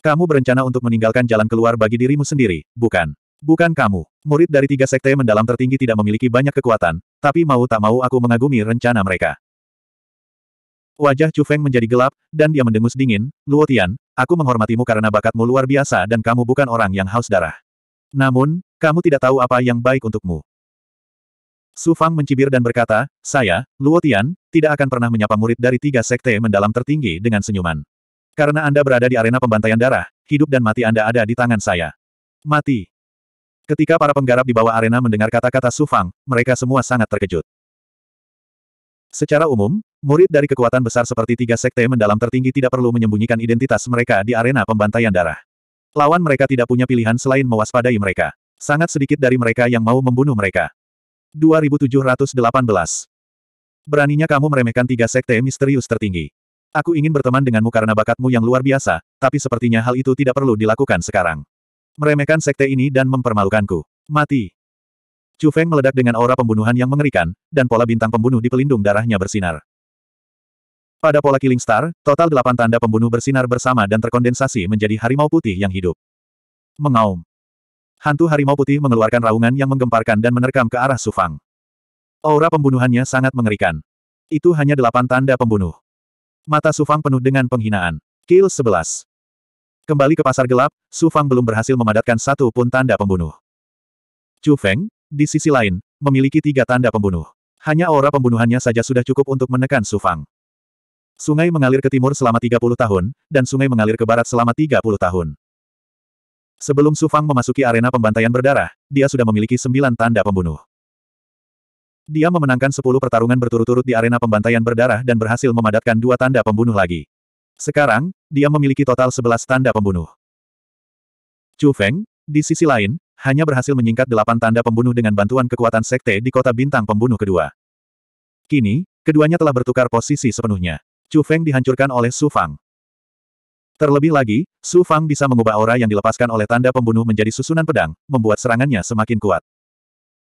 Kamu berencana untuk meninggalkan jalan keluar bagi dirimu sendiri, bukan? Bukan kamu. Murid dari tiga sekte mendalam tertinggi tidak memiliki banyak kekuatan, tapi mau tak mau aku mengagumi rencana mereka. Wajah Chu Feng menjadi gelap, dan dia mendengus dingin, Luo Tian, aku menghormatimu karena bakatmu luar biasa dan kamu bukan orang yang haus darah. Namun, kamu tidak tahu apa yang baik untukmu. Su Fang mencibir dan berkata, saya, Luo Tian, tidak akan pernah menyapa murid dari tiga sekte mendalam tertinggi dengan senyuman. Karena Anda berada di arena pembantaian darah, hidup dan mati Anda ada di tangan saya. Mati. Ketika para penggarap di bawah arena mendengar kata-kata Su Fang, mereka semua sangat terkejut. Secara umum, murid dari kekuatan besar seperti tiga sekte mendalam tertinggi tidak perlu menyembunyikan identitas mereka di arena pembantaian darah. Lawan mereka tidak punya pilihan selain mewaspadai mereka. Sangat sedikit dari mereka yang mau membunuh mereka. 2718 Beraninya kamu meremehkan tiga sekte misterius tertinggi. Aku ingin berteman denganmu karena bakatmu yang luar biasa, tapi sepertinya hal itu tidak perlu dilakukan sekarang. Meremehkan sekte ini dan mempermalukanku. Mati. Chu Feng meledak dengan aura pembunuhan yang mengerikan, dan pola bintang pembunuh di pelindung darahnya bersinar. Pada pola Killing Star, total delapan tanda pembunuh bersinar bersama dan terkondensasi menjadi harimau putih yang hidup. Mengaum. Hantu harimau putih mengeluarkan raungan yang menggemparkan dan menerkam ke arah Sufang. Aura pembunuhannya sangat mengerikan. Itu hanya delapan tanda pembunuh. Mata Sufang penuh dengan penghinaan. Kill 11. Kembali ke pasar gelap, Su Fang belum berhasil memadatkan satu pun tanda pembunuh. Chu Feng, di sisi lain, memiliki tiga tanda pembunuh. Hanya aura pembunuhannya saja sudah cukup untuk menekan Su Fang. Sungai mengalir ke timur selama 30 tahun, dan sungai mengalir ke barat selama 30 tahun. Sebelum Su Fang memasuki arena pembantaian berdarah, dia sudah memiliki sembilan tanda pembunuh. Dia memenangkan sepuluh pertarungan berturut-turut di arena pembantaian berdarah dan berhasil memadatkan dua tanda pembunuh lagi. Sekarang, dia memiliki total 11 tanda pembunuh. Chu Feng, di sisi lain, hanya berhasil menyingkat delapan tanda pembunuh dengan bantuan kekuatan sekte di kota bintang pembunuh kedua. Kini, keduanya telah bertukar posisi sepenuhnya. Chu Feng dihancurkan oleh Su Fang. Terlebih lagi, Su Fang bisa mengubah aura yang dilepaskan oleh tanda pembunuh menjadi susunan pedang, membuat serangannya semakin kuat.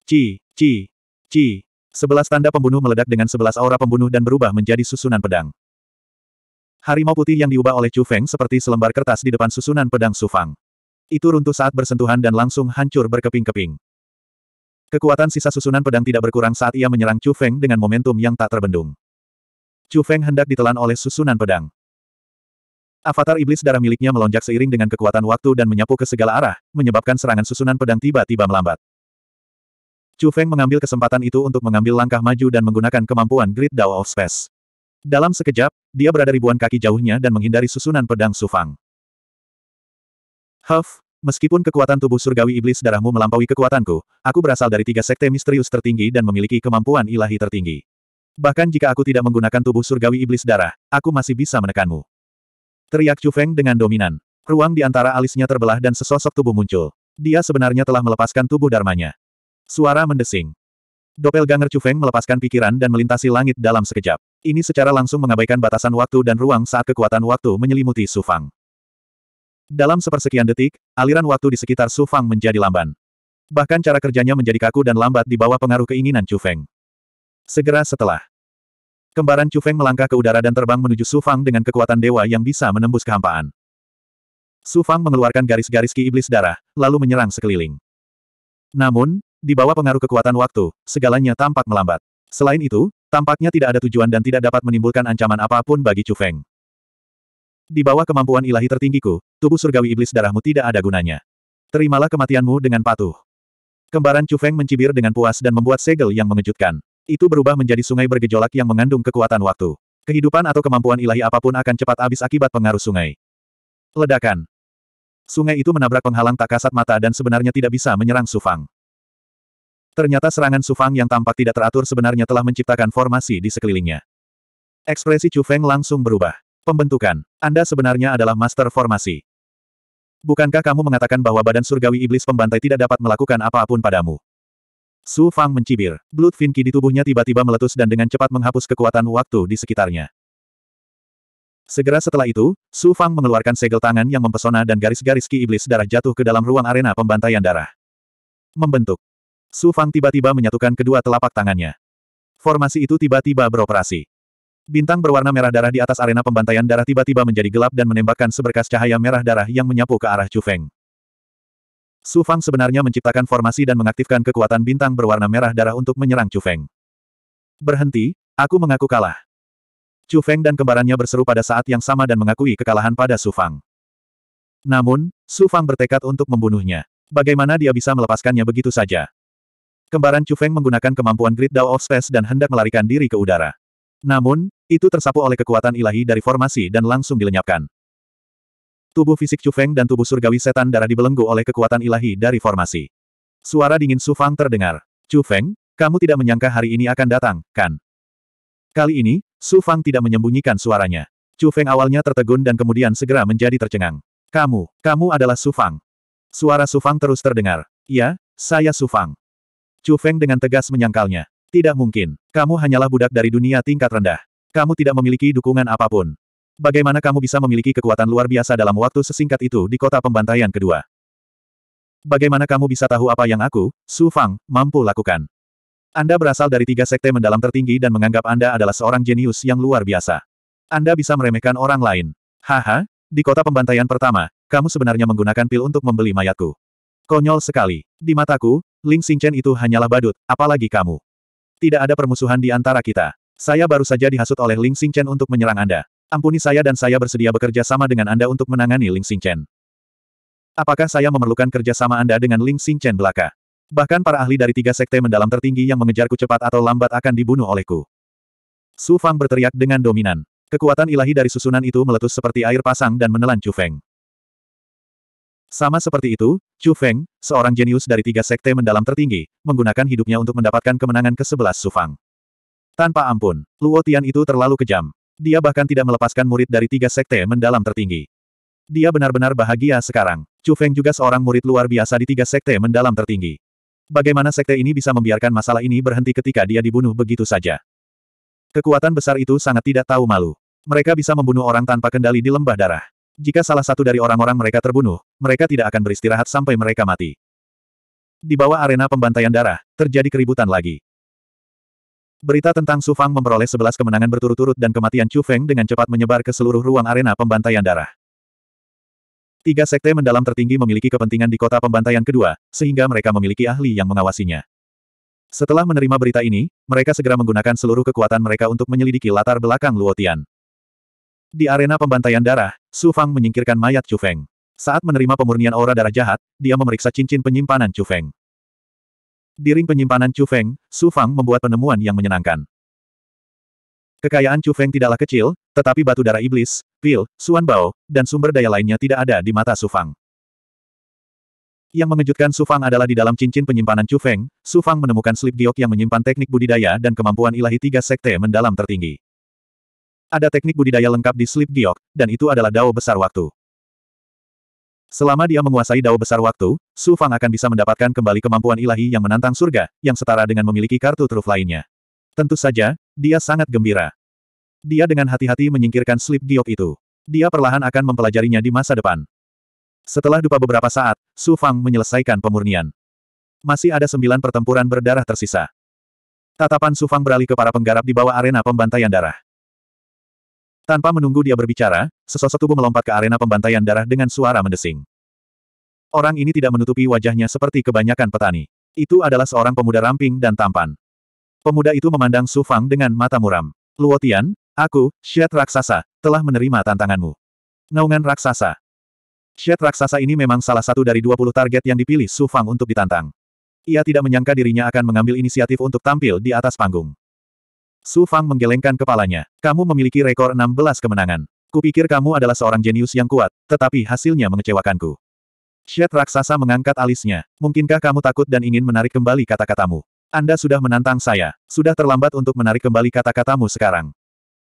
Ci, ci, ci. Sebelas tanda pembunuh meledak dengan sebelas aura pembunuh dan berubah menjadi susunan pedang. Harimau putih yang diubah oleh Chu Feng seperti selembar kertas di depan susunan pedang Su Fang. Itu runtuh saat bersentuhan dan langsung hancur berkeping-keping. Kekuatan sisa susunan pedang tidak berkurang saat ia menyerang Chu Feng dengan momentum yang tak terbendung. Chu Feng hendak ditelan oleh susunan pedang. Avatar iblis darah miliknya melonjak seiring dengan kekuatan waktu dan menyapu ke segala arah, menyebabkan serangan susunan pedang tiba-tiba melambat. Chu Feng mengambil kesempatan itu untuk mengambil langkah maju dan menggunakan kemampuan Great Dao of Space. Dalam sekejap, dia berada ribuan kaki jauhnya dan menghindari susunan pedang Sufang. Huff, meskipun kekuatan tubuh surgawi iblis darahmu melampaui kekuatanku, aku berasal dari tiga sekte misterius tertinggi dan memiliki kemampuan ilahi tertinggi. Bahkan jika aku tidak menggunakan tubuh surgawi iblis darah, aku masih bisa menekanmu. Teriak Chu Feng dengan dominan. Ruang di antara alisnya terbelah dan sesosok tubuh muncul. Dia sebenarnya telah melepaskan tubuh darmanya. Suara mendesing. Doppelganger Chu Feng melepaskan pikiran dan melintasi langit dalam sekejap. Ini secara langsung mengabaikan batasan waktu dan ruang saat kekuatan waktu menyelimuti Sufang. Dalam sepersekian detik, aliran waktu di sekitar Sufang menjadi lamban. Bahkan cara kerjanya menjadi kaku dan lambat di bawah pengaruh keinginan Chu Feng. Segera setelah, kembaran Chu Feng melangkah ke udara dan terbang menuju Sufang dengan kekuatan dewa yang bisa menembus kehampaan. Sufang mengeluarkan garis-garis ki iblis darah, lalu menyerang sekeliling. Namun, di bawah pengaruh kekuatan waktu, segalanya tampak melambat. Selain itu, Tampaknya tidak ada tujuan dan tidak dapat menimbulkan ancaman apapun bagi Chu Feng. Di bawah kemampuan ilahi tertinggiku, tubuh surgawi iblis darahmu tidak ada gunanya. Terimalah kematianmu dengan patuh. Kembaran Chu Feng mencibir dengan puas dan membuat segel yang mengejutkan. Itu berubah menjadi sungai bergejolak yang mengandung kekuatan waktu. Kehidupan atau kemampuan ilahi apapun akan cepat habis akibat pengaruh sungai. Ledakan. Sungai itu menabrak penghalang tak kasat mata dan sebenarnya tidak bisa menyerang Sufang. Ternyata serangan Sufang yang tampak tidak teratur sebenarnya telah menciptakan formasi di sekelilingnya. Ekspresi Chu Feng langsung berubah. Pembentukan, Anda sebenarnya adalah master formasi. Bukankah kamu mengatakan bahwa badan surgawi iblis pembantai tidak dapat melakukan apapun padamu? Su Fang mencibir. Blood Finki di tubuhnya tiba-tiba meletus dan dengan cepat menghapus kekuatan waktu di sekitarnya. Segera setelah itu, Su Fang mengeluarkan segel tangan yang mempesona dan garis-garis ki iblis darah jatuh ke dalam ruang arena pembantaian darah. Membentuk Su Fang tiba-tiba menyatukan kedua telapak tangannya. Formasi itu tiba-tiba beroperasi. Bintang berwarna merah darah di atas arena pembantaian darah tiba-tiba menjadi gelap dan menembakkan seberkas cahaya merah darah yang menyapu ke arah Chu Feng. Su Fang sebenarnya menciptakan formasi dan mengaktifkan kekuatan bintang berwarna merah darah untuk menyerang Chu Feng. Berhenti, aku mengaku kalah. Chu Feng dan kembarannya berseru pada saat yang sama dan mengakui kekalahan pada Su Fang. Namun, Su Fang bertekad untuk membunuhnya. Bagaimana dia bisa melepaskannya begitu saja? Kembaran Chu Feng menggunakan kemampuan Great Dao of Space dan hendak melarikan diri ke udara. Namun, itu tersapu oleh kekuatan ilahi dari formasi dan langsung dilenyapkan. Tubuh fisik Chu Feng dan tubuh surgawi setan darah dibelenggu oleh kekuatan ilahi dari formasi. Suara dingin Su Fang terdengar. Chu Feng, kamu tidak menyangka hari ini akan datang, kan? Kali ini, Su Fang tidak menyembunyikan suaranya. Chu Feng awalnya tertegun dan kemudian segera menjadi tercengang. Kamu, kamu adalah Su Fang. Suara Su Fang terus terdengar. Ya, saya Su Fang. Chu Feng dengan tegas menyangkalnya. Tidak mungkin. Kamu hanyalah budak dari dunia tingkat rendah. Kamu tidak memiliki dukungan apapun. Bagaimana kamu bisa memiliki kekuatan luar biasa dalam waktu sesingkat itu di kota pembantaian kedua? Bagaimana kamu bisa tahu apa yang aku, Su Fang, mampu lakukan? Anda berasal dari tiga sekte mendalam tertinggi dan menganggap Anda adalah seorang jenius yang luar biasa. Anda bisa meremehkan orang lain. Haha, di kota pembantaian pertama, kamu sebenarnya menggunakan pil untuk membeli mayatku. Konyol sekali. Di mataku, Ling Xingchen itu hanyalah badut, apalagi kamu. Tidak ada permusuhan di antara kita. Saya baru saja dihasut oleh Ling Xingchen untuk menyerang Anda. Ampuni saya dan saya bersedia bekerja sama dengan Anda untuk menangani Ling Xingchen. Apakah saya memerlukan kerjasama Anda dengan Ling Xingchen belaka? Bahkan para ahli dari tiga sekte mendalam tertinggi yang mengejarku cepat atau lambat akan dibunuh olehku. Su Fang berteriak dengan dominan. Kekuatan ilahi dari susunan itu meletus seperti air pasang dan menelan Chu Feng. Sama seperti itu, Chu Feng, seorang jenius dari tiga sekte mendalam tertinggi, menggunakan hidupnya untuk mendapatkan kemenangan ke-11 Sufang. Tanpa ampun, Luo Tian itu terlalu kejam. Dia bahkan tidak melepaskan murid dari tiga sekte mendalam tertinggi. Dia benar-benar bahagia sekarang. Chu Feng juga seorang murid luar biasa di tiga sekte mendalam tertinggi. Bagaimana sekte ini bisa membiarkan masalah ini berhenti ketika dia dibunuh begitu saja? Kekuatan besar itu sangat tidak tahu malu. Mereka bisa membunuh orang tanpa kendali di lembah darah. Jika salah satu dari orang-orang mereka terbunuh, mereka tidak akan beristirahat sampai mereka mati. Di bawah arena pembantaian darah, terjadi keributan lagi. Berita tentang Su Fang memperoleh sebelas kemenangan berturut-turut dan kematian Chu Feng dengan cepat menyebar ke seluruh ruang arena pembantaian darah. Tiga sekte mendalam tertinggi memiliki kepentingan di kota pembantaian kedua, sehingga mereka memiliki ahli yang mengawasinya. Setelah menerima berita ini, mereka segera menggunakan seluruh kekuatan mereka untuk menyelidiki latar belakang Luotian. Di arena pembantaian darah, Su Fang menyingkirkan mayat Chu Feng. Saat menerima pemurnian aura darah jahat, dia memeriksa cincin penyimpanan Chu Feng. Di ring penyimpanan Chu Feng, Su Fang membuat penemuan yang menyenangkan. Kekayaan Chu Feng tidaklah kecil, tetapi batu darah iblis, pil, suan bao, dan sumber daya lainnya tidak ada di mata Su Fang. Yang mengejutkan Su Fang adalah di dalam cincin penyimpanan Chu Feng, Su Fang menemukan slip giok yang menyimpan teknik budidaya dan kemampuan ilahi tiga sekte mendalam tertinggi. Ada teknik budidaya lengkap di Sleep Giok, dan itu adalah dao besar waktu. Selama dia menguasai dao besar waktu, Su Fang akan bisa mendapatkan kembali kemampuan ilahi yang menantang surga, yang setara dengan memiliki kartu truf lainnya. Tentu saja, dia sangat gembira. Dia dengan hati-hati menyingkirkan slip giok itu. Dia perlahan akan mempelajarinya di masa depan. Setelah dupa beberapa saat, Su Fang menyelesaikan pemurnian. Masih ada sembilan pertempuran berdarah tersisa. Tatapan Su Fang beralih ke para penggarap di bawah arena pembantaian darah. Tanpa menunggu dia berbicara, sesosok tubuh melompat ke arena pembantaian darah dengan suara mendesing. Orang ini tidak menutupi wajahnya seperti kebanyakan petani. Itu adalah seorang pemuda ramping dan tampan. Pemuda itu memandang Su Fang dengan mata muram. Luotian, aku, Syed Raksasa, telah menerima tantanganmu. Naungan Raksasa. Syed Raksasa ini memang salah satu dari 20 target yang dipilih Su Fang untuk ditantang. Ia tidak menyangka dirinya akan mengambil inisiatif untuk tampil di atas panggung. Su Fang menggelengkan kepalanya. Kamu memiliki rekor 16 kemenangan. Kupikir kamu adalah seorang jenius yang kuat, tetapi hasilnya mengecewakanku. Syed raksasa mengangkat alisnya. Mungkinkah kamu takut dan ingin menarik kembali kata-katamu? Anda sudah menantang saya. Sudah terlambat untuk menarik kembali kata-katamu sekarang.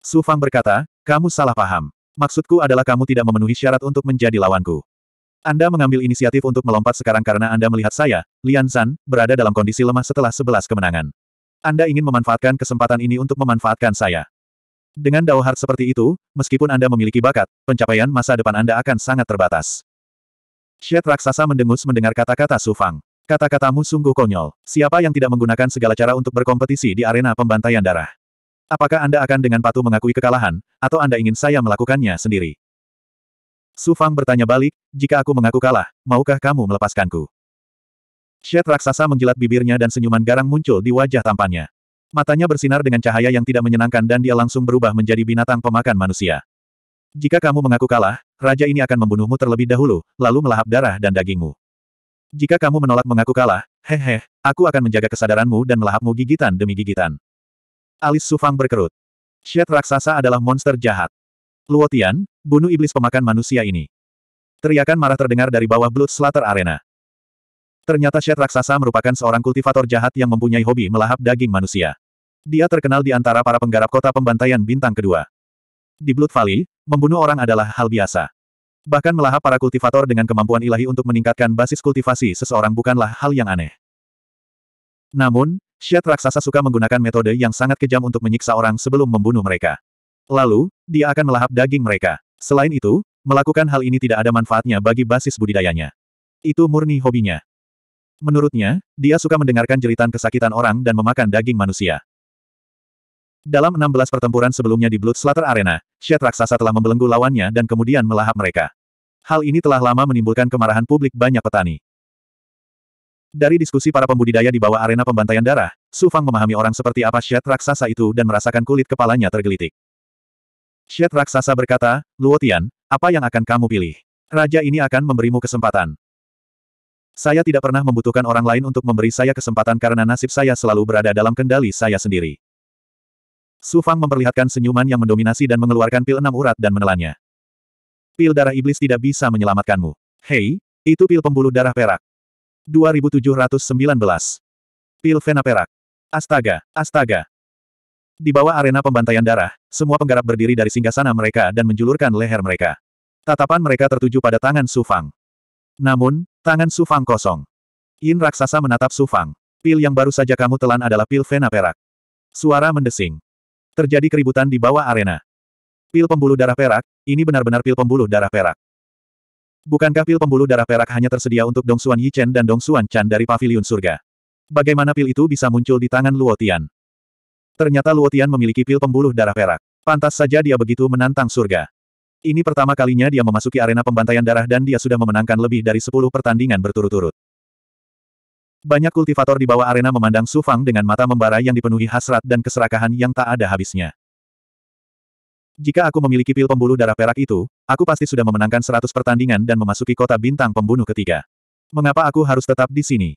Su Fang berkata, kamu salah paham. Maksudku adalah kamu tidak memenuhi syarat untuk menjadi lawanku. Anda mengambil inisiatif untuk melompat sekarang karena Anda melihat saya, Lian San, berada dalam kondisi lemah setelah 11 kemenangan. Anda ingin memanfaatkan kesempatan ini untuk memanfaatkan saya. Dengan Dao seperti itu, meskipun Anda memiliki bakat, pencapaian masa depan Anda akan sangat terbatas. Syed Raksasa mendengus mendengar kata-kata Su Fang. Kata-katamu sungguh konyol. Siapa yang tidak menggunakan segala cara untuk berkompetisi di arena pembantaian darah? Apakah Anda akan dengan patuh mengakui kekalahan, atau Anda ingin saya melakukannya sendiri? Su Fang bertanya balik, jika aku mengaku kalah, maukah kamu melepaskanku? Shed raksasa menjilat bibirnya dan senyuman garang muncul di wajah tampannya. Matanya bersinar dengan cahaya yang tidak menyenangkan dan dia langsung berubah menjadi binatang pemakan manusia. Jika kamu mengaku kalah, raja ini akan membunuhmu terlebih dahulu, lalu melahap darah dan dagingmu. Jika kamu menolak mengaku kalah, hehe, aku akan menjaga kesadaranmu dan melahapmu gigitan demi gigitan. Alis Sufang berkerut. Shed raksasa adalah monster jahat. Luotian, bunuh iblis pemakan manusia ini. Teriakan marah terdengar dari bawah Blood Slater Arena. Ternyata Shed Raksasa merupakan seorang kultivator jahat yang mempunyai hobi melahap daging manusia. Dia terkenal di antara para penggarap kota pembantaian bintang kedua. Di Blood Valley, membunuh orang adalah hal biasa. Bahkan melahap para kultivator dengan kemampuan ilahi untuk meningkatkan basis kultivasi seseorang bukanlah hal yang aneh. Namun, Shed Raksasa suka menggunakan metode yang sangat kejam untuk menyiksa orang sebelum membunuh mereka. Lalu, dia akan melahap daging mereka. Selain itu, melakukan hal ini tidak ada manfaatnya bagi basis budidayanya. Itu murni hobinya. Menurutnya, dia suka mendengarkan jeritan kesakitan orang dan memakan daging manusia. Dalam 16 pertempuran sebelumnya di Blood Slater Arena, Shed Raksasa telah membelenggu lawannya dan kemudian melahap mereka. Hal ini telah lama menimbulkan kemarahan publik banyak petani. Dari diskusi para pembudidaya di bawah arena pembantaian darah, Su Fang memahami orang seperti apa Shed Raksasa itu dan merasakan kulit kepalanya tergelitik. Shed Raksasa berkata, Luotian, apa yang akan kamu pilih? Raja ini akan memberimu kesempatan. Saya tidak pernah membutuhkan orang lain untuk memberi saya kesempatan karena nasib saya selalu berada dalam kendali saya sendiri. Su Fang memperlihatkan senyuman yang mendominasi dan mengeluarkan pil enam urat dan menelannya. Pil darah iblis tidak bisa menyelamatkanmu. Hei, itu pil pembuluh darah perak. 2719. Pil vena perak. Astaga, astaga. Di bawah arena pembantaian darah, semua penggarap berdiri dari singgasana mereka dan menjulurkan leher mereka. Tatapan mereka tertuju pada tangan Su Fang. Namun, Tangan Sufang kosong. Yin raksasa menatap Sufang. Pil yang baru saja kamu telan adalah pil Vena Perak. Suara mendesing. Terjadi keributan di bawah arena. Pil pembuluh darah perak, ini benar-benar pil pembuluh darah perak. Bukankah pil pembuluh darah perak hanya tersedia untuk Dong Dongsuan Yichen dan Dong Dongsuan Chan dari Paviliun Surga? Bagaimana pil itu bisa muncul di tangan Luotian? Ternyata Luotian memiliki pil pembuluh darah perak. Pantas saja dia begitu menantang surga. Ini pertama kalinya dia memasuki arena pembantaian darah dan dia sudah memenangkan lebih dari 10 pertandingan berturut-turut. Banyak kultivator di bawah arena memandang Su Fang dengan mata membara yang dipenuhi hasrat dan keserakahan yang tak ada habisnya. Jika aku memiliki pil pembuluh darah perak itu, aku pasti sudah memenangkan 100 pertandingan dan memasuki kota bintang pembunuh ketiga. Mengapa aku harus tetap di sini?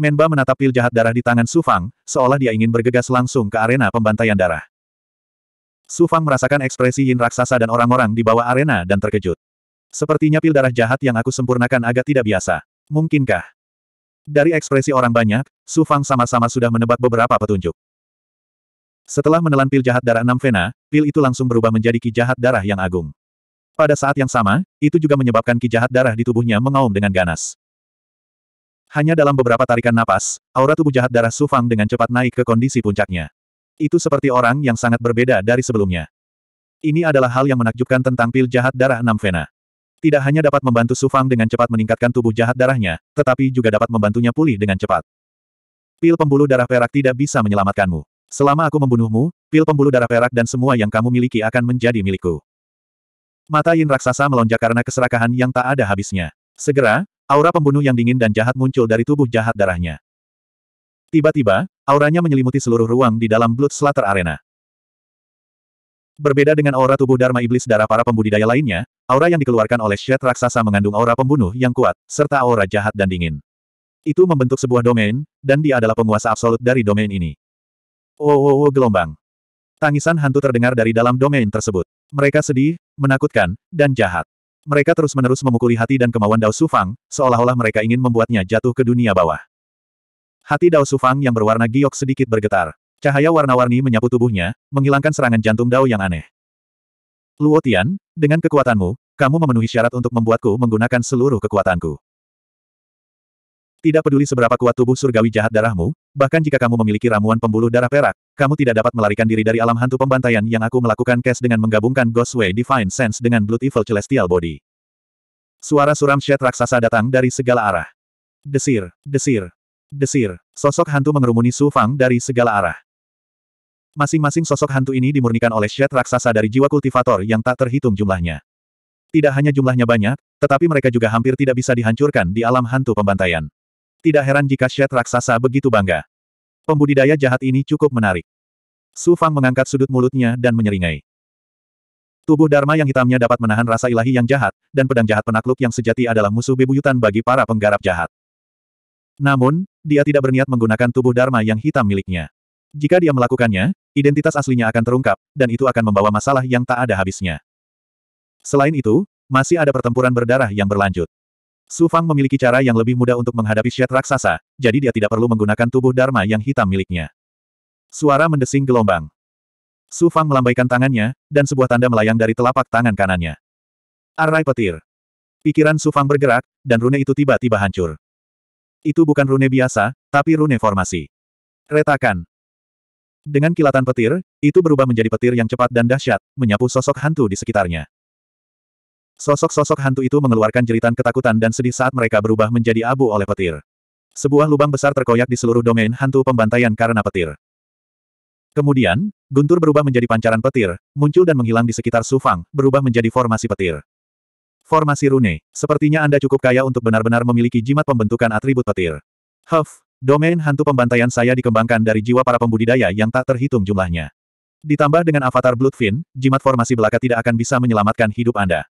Menba menatap pil jahat darah di tangan Su Fang, seolah dia ingin bergegas langsung ke arena pembantaian darah. Su Fang merasakan ekspresi yin raksasa dan orang-orang di bawah arena dan terkejut. Sepertinya pil darah jahat yang aku sempurnakan agak tidak biasa. Mungkinkah? Dari ekspresi orang banyak, Su Fang sama-sama sudah menebak beberapa petunjuk. Setelah menelan pil jahat darah enam vena, pil itu langsung berubah menjadi ki jahat darah yang agung. Pada saat yang sama, itu juga menyebabkan ki jahat darah di tubuhnya mengaum dengan ganas. Hanya dalam beberapa tarikan napas, aura tubuh jahat darah Su Fang dengan cepat naik ke kondisi puncaknya. Itu seperti orang yang sangat berbeda dari sebelumnya. Ini adalah hal yang menakjubkan tentang pil jahat darah enam Vena. Tidak hanya dapat membantu Sufang dengan cepat meningkatkan tubuh jahat darahnya, tetapi juga dapat membantunya pulih dengan cepat. Pil pembuluh darah perak tidak bisa menyelamatkanmu. Selama aku membunuhmu, pil pembuluh darah perak dan semua yang kamu miliki akan menjadi milikku. Mata Yin raksasa melonjak karena keserakahan yang tak ada habisnya. Segera, aura pembunuh yang dingin dan jahat muncul dari tubuh jahat darahnya. Tiba-tiba, auranya menyelimuti seluruh ruang di dalam Blood Slater Arena. Berbeda dengan aura tubuh Dharma Iblis darah para pembudidaya lainnya, aura yang dikeluarkan oleh Shed Raksasa mengandung aura pembunuh yang kuat, serta aura jahat dan dingin. Itu membentuk sebuah domain, dan dia adalah penguasa absolut dari domain ini. Oh, oh, oh gelombang. Tangisan hantu terdengar dari dalam domain tersebut. Mereka sedih, menakutkan, dan jahat. Mereka terus-menerus memukuli hati dan kemauan Dao Sufang, seolah-olah mereka ingin membuatnya jatuh ke dunia bawah. Hati Dao Sufang yang berwarna giok sedikit bergetar. Cahaya warna-warni menyapu tubuhnya, menghilangkan serangan jantung Dao yang aneh. Luo Tian, dengan kekuatanmu, kamu memenuhi syarat untuk membuatku menggunakan seluruh kekuatanku. Tidak peduli seberapa kuat tubuh surgawi jahat darahmu, bahkan jika kamu memiliki ramuan pembuluh darah perak, kamu tidak dapat melarikan diri dari alam hantu pembantaian yang aku melakukan cash dengan menggabungkan Ghostway Divine Sense dengan Blood Evil Celestial Body. Suara suram syet raksasa datang dari segala arah. Desir, desir, Desir, sosok hantu mengerumuni Su Fang dari segala arah. Masing-masing sosok hantu ini dimurnikan oleh syet raksasa dari jiwa kultivator yang tak terhitung jumlahnya. Tidak hanya jumlahnya banyak, tetapi mereka juga hampir tidak bisa dihancurkan di alam hantu pembantaian. Tidak heran jika syet raksasa begitu bangga. Pembudidaya jahat ini cukup menarik. Su Fang mengangkat sudut mulutnya dan menyeringai. Tubuh Dharma yang hitamnya dapat menahan rasa ilahi yang jahat, dan pedang jahat penakluk yang sejati adalah musuh bebuyutan bagi para penggarap jahat. Namun, dia tidak berniat menggunakan tubuh Dharma yang hitam miliknya. Jika dia melakukannya, identitas aslinya akan terungkap, dan itu akan membawa masalah yang tak ada habisnya. Selain itu, masih ada pertempuran berdarah yang berlanjut. Su Fang memiliki cara yang lebih mudah untuk menghadapi Shet Raksasa, jadi dia tidak perlu menggunakan tubuh Dharma yang hitam miliknya. Suara mendesing gelombang. Su Fang melambaikan tangannya, dan sebuah tanda melayang dari telapak tangan kanannya. Arai petir. Pikiran Su Fang bergerak, dan rune itu tiba-tiba hancur. Itu bukan rune biasa, tapi rune formasi. Retakan. Dengan kilatan petir, itu berubah menjadi petir yang cepat dan dahsyat, menyapu sosok hantu di sekitarnya. Sosok-sosok hantu itu mengeluarkan jeritan ketakutan dan sedih saat mereka berubah menjadi abu oleh petir. Sebuah lubang besar terkoyak di seluruh domain hantu pembantaian karena petir. Kemudian, guntur berubah menjadi pancaran petir, muncul dan menghilang di sekitar Sufang, berubah menjadi formasi petir. Formasi rune. Sepertinya Anda cukup kaya untuk benar-benar memiliki jimat pembentukan atribut petir. Huff, domain hantu pembantaian saya dikembangkan dari jiwa para pembudidaya yang tak terhitung jumlahnya. Ditambah dengan avatar Bloodfin, jimat formasi belaka tidak akan bisa menyelamatkan hidup Anda.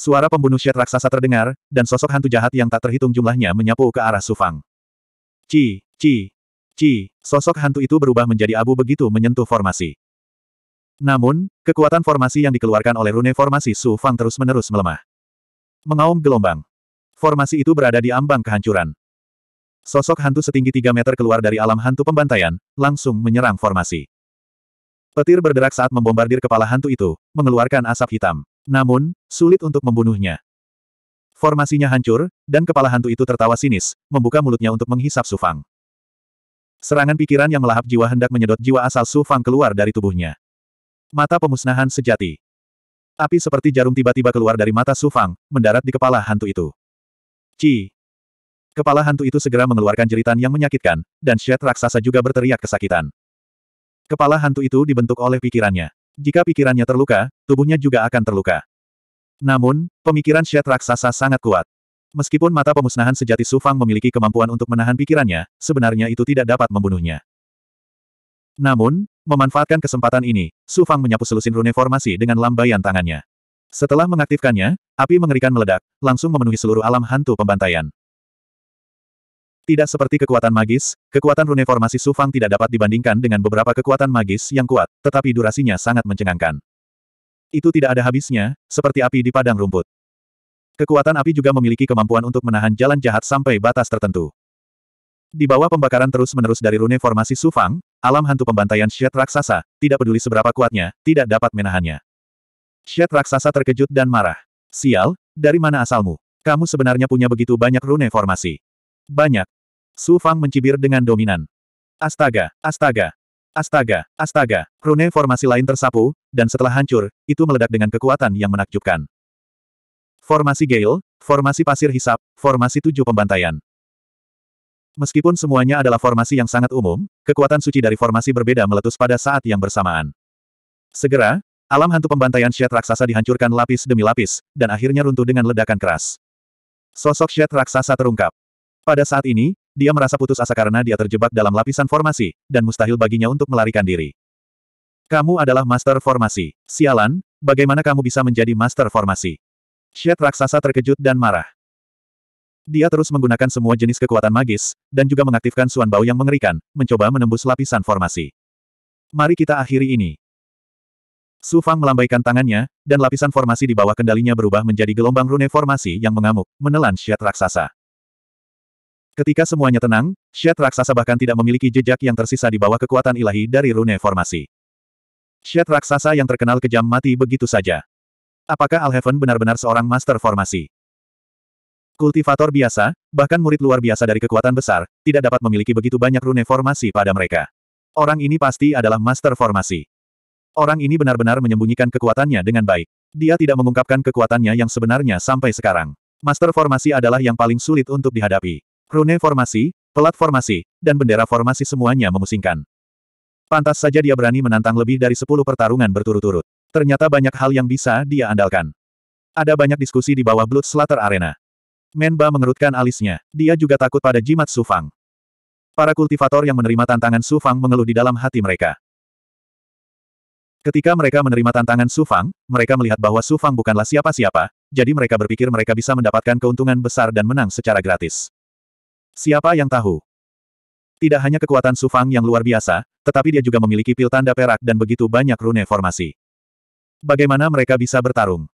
Suara pembunuh syet raksasa terdengar, dan sosok hantu jahat yang tak terhitung jumlahnya menyapu ke arah Sufang. Ci, ci, ci, sosok hantu itu berubah menjadi abu begitu menyentuh formasi. Namun, kekuatan formasi yang dikeluarkan oleh rune formasi Su Fang terus-menerus melemah. Mengaum gelombang. Formasi itu berada di ambang kehancuran. Sosok hantu setinggi 3 meter keluar dari alam hantu pembantaian, langsung menyerang formasi. Petir berderak saat membombardir kepala hantu itu, mengeluarkan asap hitam. Namun, sulit untuk membunuhnya. Formasinya hancur, dan kepala hantu itu tertawa sinis, membuka mulutnya untuk menghisap Su Fang. Serangan pikiran yang melahap jiwa hendak menyedot jiwa asal Su Fang keluar dari tubuhnya. Mata pemusnahan sejati. Api seperti jarum tiba-tiba keluar dari mata Sufang, mendarat di kepala hantu itu. Ci. Kepala hantu itu segera mengeluarkan jeritan yang menyakitkan, dan Syed raksasa juga berteriak kesakitan. Kepala hantu itu dibentuk oleh pikirannya. Jika pikirannya terluka, tubuhnya juga akan terluka. Namun, pemikiran Syed raksasa sangat kuat. Meskipun mata pemusnahan sejati Sufang memiliki kemampuan untuk menahan pikirannya, sebenarnya itu tidak dapat membunuhnya. Namun, memanfaatkan kesempatan ini, Su Fang menyapu selusin rune formasi dengan lambaian tangannya. Setelah mengaktifkannya, api mengerikan meledak, langsung memenuhi seluruh alam hantu pembantaian. Tidak seperti kekuatan magis, kekuatan rune formasi Su Fang tidak dapat dibandingkan dengan beberapa kekuatan magis yang kuat, tetapi durasinya sangat mencengangkan. Itu tidak ada habisnya, seperti api di padang rumput. Kekuatan api juga memiliki kemampuan untuk menahan jalan jahat sampai batas tertentu. Di bawah pembakaran terus-menerus dari rune formasi Sufang, alam hantu pembantaian Shed Raksasa, tidak peduli seberapa kuatnya, tidak dapat menahannya. Shed Raksasa terkejut dan marah. Sial, dari mana asalmu? Kamu sebenarnya punya begitu banyak rune formasi. Banyak. Su Fang mencibir dengan dominan. Astaga, astaga, astaga, astaga. Rune formasi lain tersapu, dan setelah hancur, itu meledak dengan kekuatan yang menakjubkan. Formasi Gale, formasi pasir hisap, formasi tujuh pembantaian. Meskipun semuanya adalah formasi yang sangat umum, kekuatan suci dari formasi berbeda meletus pada saat yang bersamaan. Segera, alam hantu pembantaian Shed Raksasa dihancurkan lapis demi lapis, dan akhirnya runtuh dengan ledakan keras. Sosok Shed Raksasa terungkap. Pada saat ini, dia merasa putus asa karena dia terjebak dalam lapisan formasi, dan mustahil baginya untuk melarikan diri. Kamu adalah master formasi. Sialan, bagaimana kamu bisa menjadi master formasi? Shed Raksasa terkejut dan marah. Dia terus menggunakan semua jenis kekuatan magis, dan juga mengaktifkan Suan bau yang mengerikan, mencoba menembus lapisan formasi. Mari kita akhiri ini. Su Fang melambaikan tangannya, dan lapisan formasi di bawah kendalinya berubah menjadi gelombang rune formasi yang mengamuk, menelan syat Raksasa. Ketika semuanya tenang, syat Raksasa bahkan tidak memiliki jejak yang tersisa di bawah kekuatan ilahi dari rune formasi. Syat Raksasa yang terkenal kejam mati begitu saja. Apakah Alheaven benar-benar seorang master formasi? Kultivator biasa, bahkan murid luar biasa dari kekuatan besar, tidak dapat memiliki begitu banyak rune formasi pada mereka. Orang ini pasti adalah master formasi. Orang ini benar-benar menyembunyikan kekuatannya dengan baik. Dia tidak mengungkapkan kekuatannya yang sebenarnya sampai sekarang. Master formasi adalah yang paling sulit untuk dihadapi. Rune formasi, pelat formasi, dan bendera formasi semuanya memusingkan. Pantas saja dia berani menantang lebih dari 10 pertarungan berturut-turut. Ternyata banyak hal yang bisa dia andalkan. Ada banyak diskusi di bawah Blood Slater Arena. Menba mengerutkan alisnya. Dia juga takut pada jimat Sufang. Para kultivator yang menerima tantangan Sufang mengeluh di dalam hati mereka. Ketika mereka menerima tantangan Sufang, mereka melihat bahwa Sufang bukanlah siapa-siapa, jadi mereka berpikir mereka bisa mendapatkan keuntungan besar dan menang secara gratis. Siapa yang tahu? Tidak hanya kekuatan Sufang yang luar biasa, tetapi dia juga memiliki pil tanda perak dan begitu banyak rune formasi. Bagaimana mereka bisa bertarung?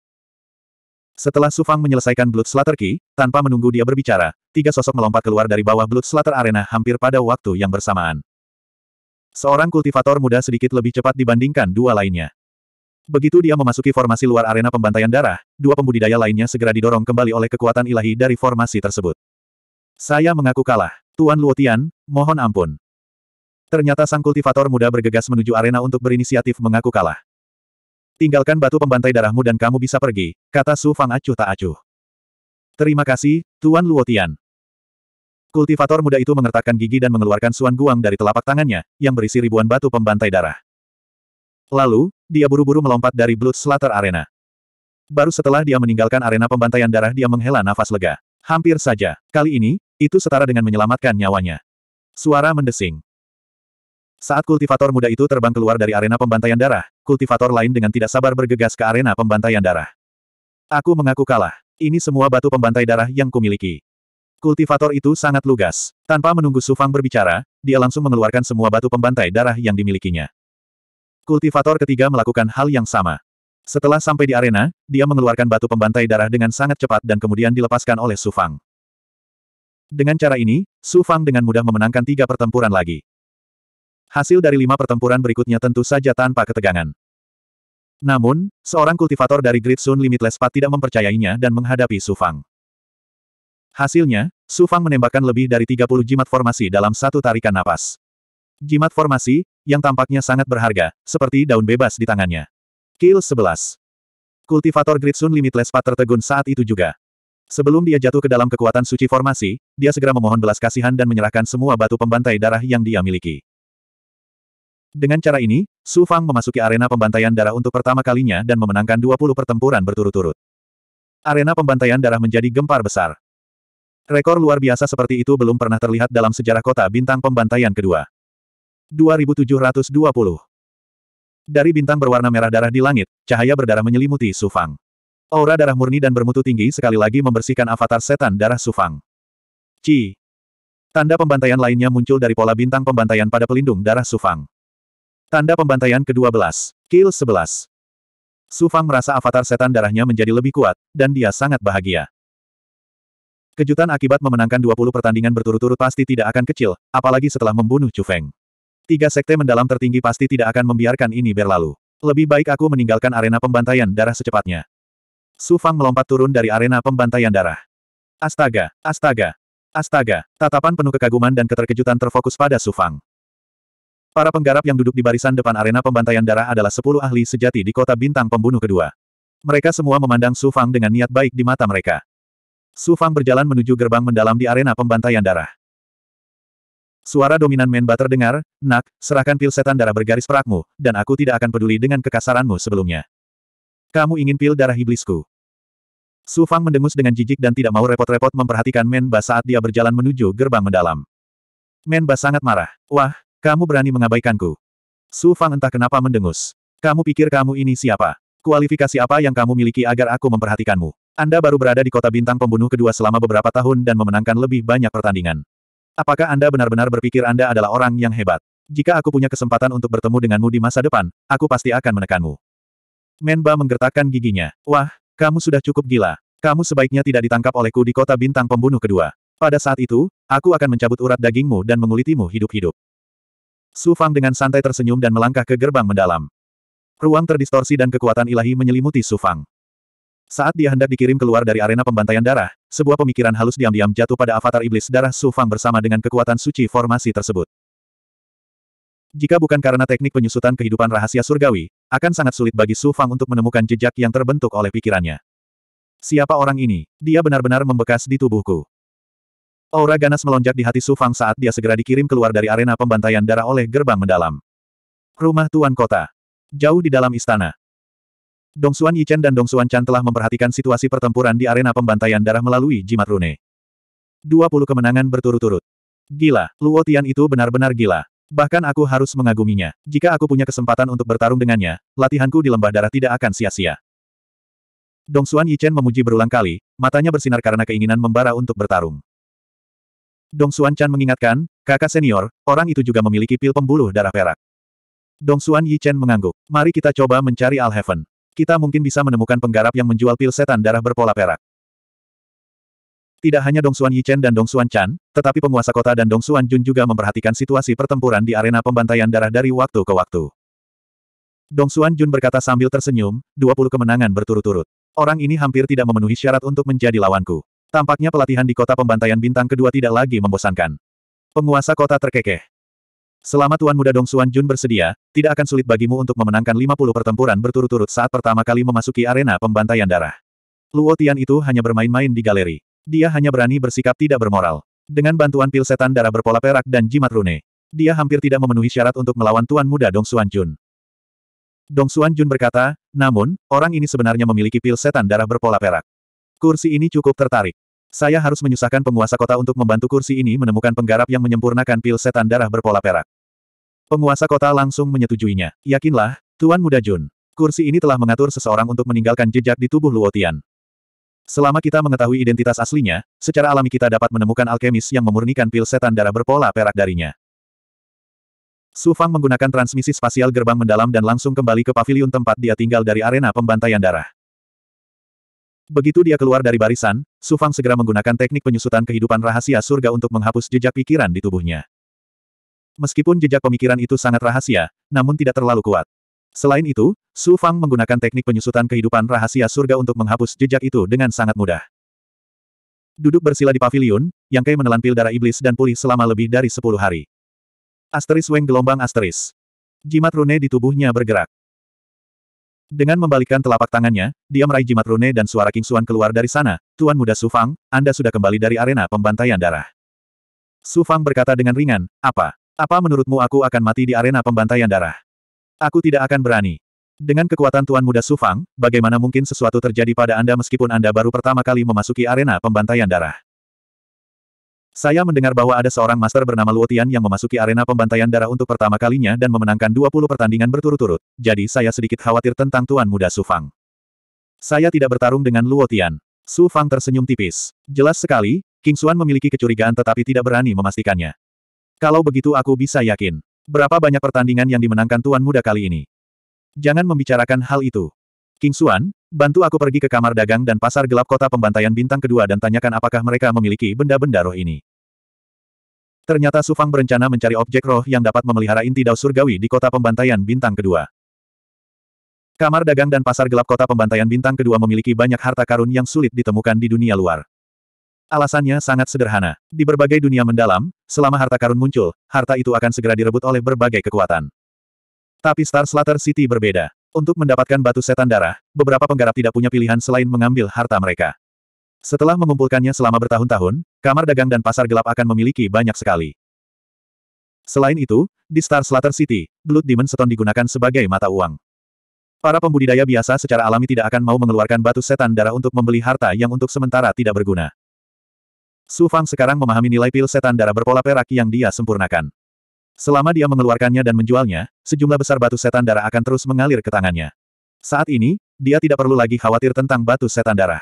Setelah Sufang menyelesaikan Blood Slatter Key, tanpa menunggu dia berbicara, tiga sosok melompat keluar dari bawah Blood Slatter Arena hampir pada waktu yang bersamaan. Seorang kultivator muda sedikit lebih cepat dibandingkan dua lainnya. Begitu dia memasuki formasi luar arena pembantaian darah, dua pembudidaya lainnya segera didorong kembali oleh kekuatan ilahi dari formasi tersebut. Saya mengaku kalah. Tuan Luotian, mohon ampun. Ternyata sang kultivator muda bergegas menuju arena untuk berinisiatif mengaku kalah. Tinggalkan batu pembantai darahmu dan kamu bisa pergi, kata Su Fang acuh tak acuh. Terima kasih, Tuan Luotian. Kultivator muda itu mengertakkan gigi dan mengeluarkan suan guang dari telapak tangannya, yang berisi ribuan batu pembantai darah. Lalu, dia buru-buru melompat dari Blood Slater Arena. Baru setelah dia meninggalkan arena pembantaian darah dia menghela nafas lega. Hampir saja, kali ini, itu setara dengan menyelamatkan nyawanya. Suara mendesing. Saat kultivator muda itu terbang keluar dari arena pembantaian darah, kultivator lain dengan tidak sabar bergegas ke arena pembantaian darah. Aku mengaku kalah. Ini semua batu pembantai darah yang kumiliki. Kultivator itu sangat lugas. Tanpa menunggu Sufang berbicara, dia langsung mengeluarkan semua batu pembantai darah yang dimilikinya. Kultivator ketiga melakukan hal yang sama. Setelah sampai di arena, dia mengeluarkan batu pembantai darah dengan sangat cepat dan kemudian dilepaskan oleh Sufang. Dengan cara ini, Sufang dengan mudah memenangkan tiga pertempuran lagi. Hasil dari lima pertempuran berikutnya tentu saja tanpa ketegangan. Namun, seorang kultivator dari Great Sun Limitless Path tidak mempercayainya dan menghadapi Su Fang. Hasilnya, Su Fang menembakkan lebih dari 30 jimat formasi dalam satu tarikan napas. Jimat formasi, yang tampaknya sangat berharga, seperti daun bebas di tangannya. Kill 11. Kultivator Great Sun Limitless Path tertegun saat itu juga. Sebelum dia jatuh ke dalam kekuatan suci formasi, dia segera memohon belas kasihan dan menyerahkan semua batu pembantai darah yang dia miliki. Dengan cara ini, Su Fang memasuki arena pembantaian darah untuk pertama kalinya dan memenangkan 20 pertempuran berturut-turut. Arena pembantaian darah menjadi gempar besar. Rekor luar biasa seperti itu belum pernah terlihat dalam sejarah kota bintang pembantaian kedua. 2720 Dari bintang berwarna merah darah di langit, cahaya berdarah menyelimuti Su Fang. Aura darah murni dan bermutu tinggi sekali lagi membersihkan avatar setan darah Su Fang. Ci. Tanda pembantaian lainnya muncul dari pola bintang pembantaian pada pelindung darah Su Fang. Tanda pembantaian ke-12. Kill 11. Su Fang merasa avatar setan darahnya menjadi lebih kuat, dan dia sangat bahagia. Kejutan akibat memenangkan 20 pertandingan berturut-turut pasti tidak akan kecil, apalagi setelah membunuh Chu Feng. Tiga sekte mendalam tertinggi pasti tidak akan membiarkan ini berlalu. Lebih baik aku meninggalkan arena pembantaian darah secepatnya. Su Fang melompat turun dari arena pembantaian darah. Astaga, astaga, astaga. Tatapan penuh kekaguman dan keterkejutan terfokus pada Su Fang. Para penggarap yang duduk di barisan depan arena pembantaian darah adalah sepuluh ahli sejati di kota bintang pembunuh kedua. Mereka semua memandang Su Fang dengan niat baik di mata mereka. Su Fang berjalan menuju gerbang mendalam di arena pembantaian darah. Suara dominan Menba terdengar, Nak, serahkan pil setan darah bergaris perakmu, dan aku tidak akan peduli dengan kekasaranmu sebelumnya. Kamu ingin pil darah iblisku. Su Fang mendengus dengan jijik dan tidak mau repot-repot memperhatikan Menba saat dia berjalan menuju gerbang mendalam. Menba sangat marah. Wah, kamu berani mengabaikanku. Su Fang entah kenapa mendengus. Kamu pikir kamu ini siapa? Kualifikasi apa yang kamu miliki agar aku memperhatikanmu? Anda baru berada di kota bintang pembunuh kedua selama beberapa tahun dan memenangkan lebih banyak pertandingan. Apakah Anda benar-benar berpikir Anda adalah orang yang hebat? Jika aku punya kesempatan untuk bertemu denganmu di masa depan, aku pasti akan menekanmu. Menba menggertakkan giginya. Wah, kamu sudah cukup gila. Kamu sebaiknya tidak ditangkap olehku di kota bintang pembunuh kedua. Pada saat itu, aku akan mencabut urat dagingmu dan mengulitimu hidup-hidup. Su Fang dengan santai tersenyum dan melangkah ke gerbang mendalam. Ruang terdistorsi dan kekuatan ilahi menyelimuti Su Fang. Saat dia hendak dikirim keluar dari arena pembantaian darah, sebuah pemikiran halus diam-diam jatuh pada avatar iblis darah Su Fang bersama dengan kekuatan suci formasi tersebut. Jika bukan karena teknik penyusutan kehidupan rahasia surgawi, akan sangat sulit bagi Su Fang untuk menemukan jejak yang terbentuk oleh pikirannya. Siapa orang ini? Dia benar-benar membekas di tubuhku. Aura ganas melonjak di hati Su Fang saat dia segera dikirim keluar dari arena pembantaian darah oleh gerbang mendalam. Rumah Tuan Kota. Jauh di dalam istana. Dong Xuan Yichen dan Dong Xuan Chan telah memperhatikan situasi pertempuran di arena pembantaian darah melalui jimat rune. 20 kemenangan berturut-turut. Gila, Luo Tian itu benar-benar gila. Bahkan aku harus mengaguminya. Jika aku punya kesempatan untuk bertarung dengannya, latihanku di lembah darah tidak akan sia-sia. Dong Xuan Yichen memuji berulang kali, matanya bersinar karena keinginan membara untuk bertarung. Dong Xuan Chan mengingatkan, kakak senior, orang itu juga memiliki pil pembuluh darah perak. Dong Xuan Yi Chen mengangguk. Mari kita coba mencari Al Heaven. Kita mungkin bisa menemukan penggarap yang menjual pil setan darah berpola perak. Tidak hanya Dong Xuan Yi Chen dan Dong Xuan Chan, tetapi penguasa kota dan Dong Xuan Jun juga memperhatikan situasi pertempuran di arena pembantaian darah dari waktu ke waktu. Dong Xuan Jun berkata sambil tersenyum, 20 kemenangan berturut-turut. Orang ini hampir tidak memenuhi syarat untuk menjadi lawanku. Tampaknya pelatihan di kota pembantaian bintang kedua tidak lagi membosankan. Penguasa kota terkekeh. Selama Tuan Muda Dong Suan Jun bersedia, tidak akan sulit bagimu untuk memenangkan 50 pertempuran berturut-turut saat pertama kali memasuki arena pembantaian darah. Luo Tian itu hanya bermain-main di galeri. Dia hanya berani bersikap tidak bermoral. Dengan bantuan pil setan darah berpola perak dan jimat rune, dia hampir tidak memenuhi syarat untuk melawan Tuan Muda Dong Suan Jun. Dong Suan Jun berkata, namun, orang ini sebenarnya memiliki pil setan darah berpola perak. Kursi ini cukup tertarik. Saya harus menyusahkan penguasa kota untuk membantu kursi ini menemukan penggarap yang menyempurnakan pil setan darah berpola perak. Penguasa kota langsung menyetujuinya. Yakinlah, Tuan Muda Jun, kursi ini telah mengatur seseorang untuk meninggalkan jejak di tubuh Luotian. Selama kita mengetahui identitas aslinya, secara alami kita dapat menemukan alkemis yang memurnikan pil setan darah berpola perak darinya. Su Fang menggunakan transmisi spasial gerbang mendalam dan langsung kembali ke paviliun tempat dia tinggal dari arena pembantaian darah. Begitu dia keluar dari barisan, Su Fang segera menggunakan teknik penyusutan kehidupan rahasia surga untuk menghapus jejak pikiran di tubuhnya. Meskipun jejak pemikiran itu sangat rahasia, namun tidak terlalu kuat. Selain itu, Su Fang menggunakan teknik penyusutan kehidupan rahasia surga untuk menghapus jejak itu dengan sangat mudah. Duduk bersila di pavilion, Yang Kai menelan pil darah iblis dan pulih selama lebih dari 10 hari. Asteris Weng gelombang asteris. Jimat rune di tubuhnya bergerak. Dengan membalikkan telapak tangannya, dia meraih jimat rune dan suara King Suan keluar dari sana, Tuan Muda Su Fang, Anda sudah kembali dari arena pembantaian darah. Su Fang berkata dengan ringan, apa? Apa menurutmu aku akan mati di arena pembantaian darah? Aku tidak akan berani. Dengan kekuatan Tuan Muda Sufang, bagaimana mungkin sesuatu terjadi pada Anda meskipun Anda baru pertama kali memasuki arena pembantaian darah? Saya mendengar bahwa ada seorang master bernama Luotian yang memasuki arena pembantaian darah untuk pertama kalinya dan memenangkan 20 pertandingan berturut-turut, jadi saya sedikit khawatir tentang Tuan Muda Su Fang. Saya tidak bertarung dengan Luotian. Su Fang tersenyum tipis. Jelas sekali, King Xuan memiliki kecurigaan tetapi tidak berani memastikannya. Kalau begitu aku bisa yakin. Berapa banyak pertandingan yang dimenangkan Tuan Muda kali ini? Jangan membicarakan hal itu. King Xuan, Bantu aku pergi ke kamar dagang dan pasar gelap kota pembantaian bintang kedua dan tanyakan apakah mereka memiliki benda-benda roh ini. Ternyata Sufang berencana mencari objek roh yang dapat memelihara inti dao surgawi di kota pembantaian bintang kedua. Kamar dagang dan pasar gelap kota pembantaian bintang kedua memiliki banyak harta karun yang sulit ditemukan di dunia luar. Alasannya sangat sederhana. Di berbagai dunia mendalam, selama harta karun muncul, harta itu akan segera direbut oleh berbagai kekuatan. Tapi Star Slater City berbeda. Untuk mendapatkan batu setan darah, beberapa penggarap tidak punya pilihan selain mengambil harta mereka. Setelah mengumpulkannya selama bertahun-tahun, kamar dagang dan pasar gelap akan memiliki banyak sekali. Selain itu, di Star Slater City, Blood Demon Stone digunakan sebagai mata uang. Para pembudidaya biasa secara alami tidak akan mau mengeluarkan batu setan darah untuk membeli harta yang untuk sementara tidak berguna. Su Fang sekarang memahami nilai pil setan darah berpola perak yang dia sempurnakan. Selama dia mengeluarkannya dan menjualnya, sejumlah besar batu setan darah akan terus mengalir ke tangannya. Saat ini, dia tidak perlu lagi khawatir tentang batu setan darah.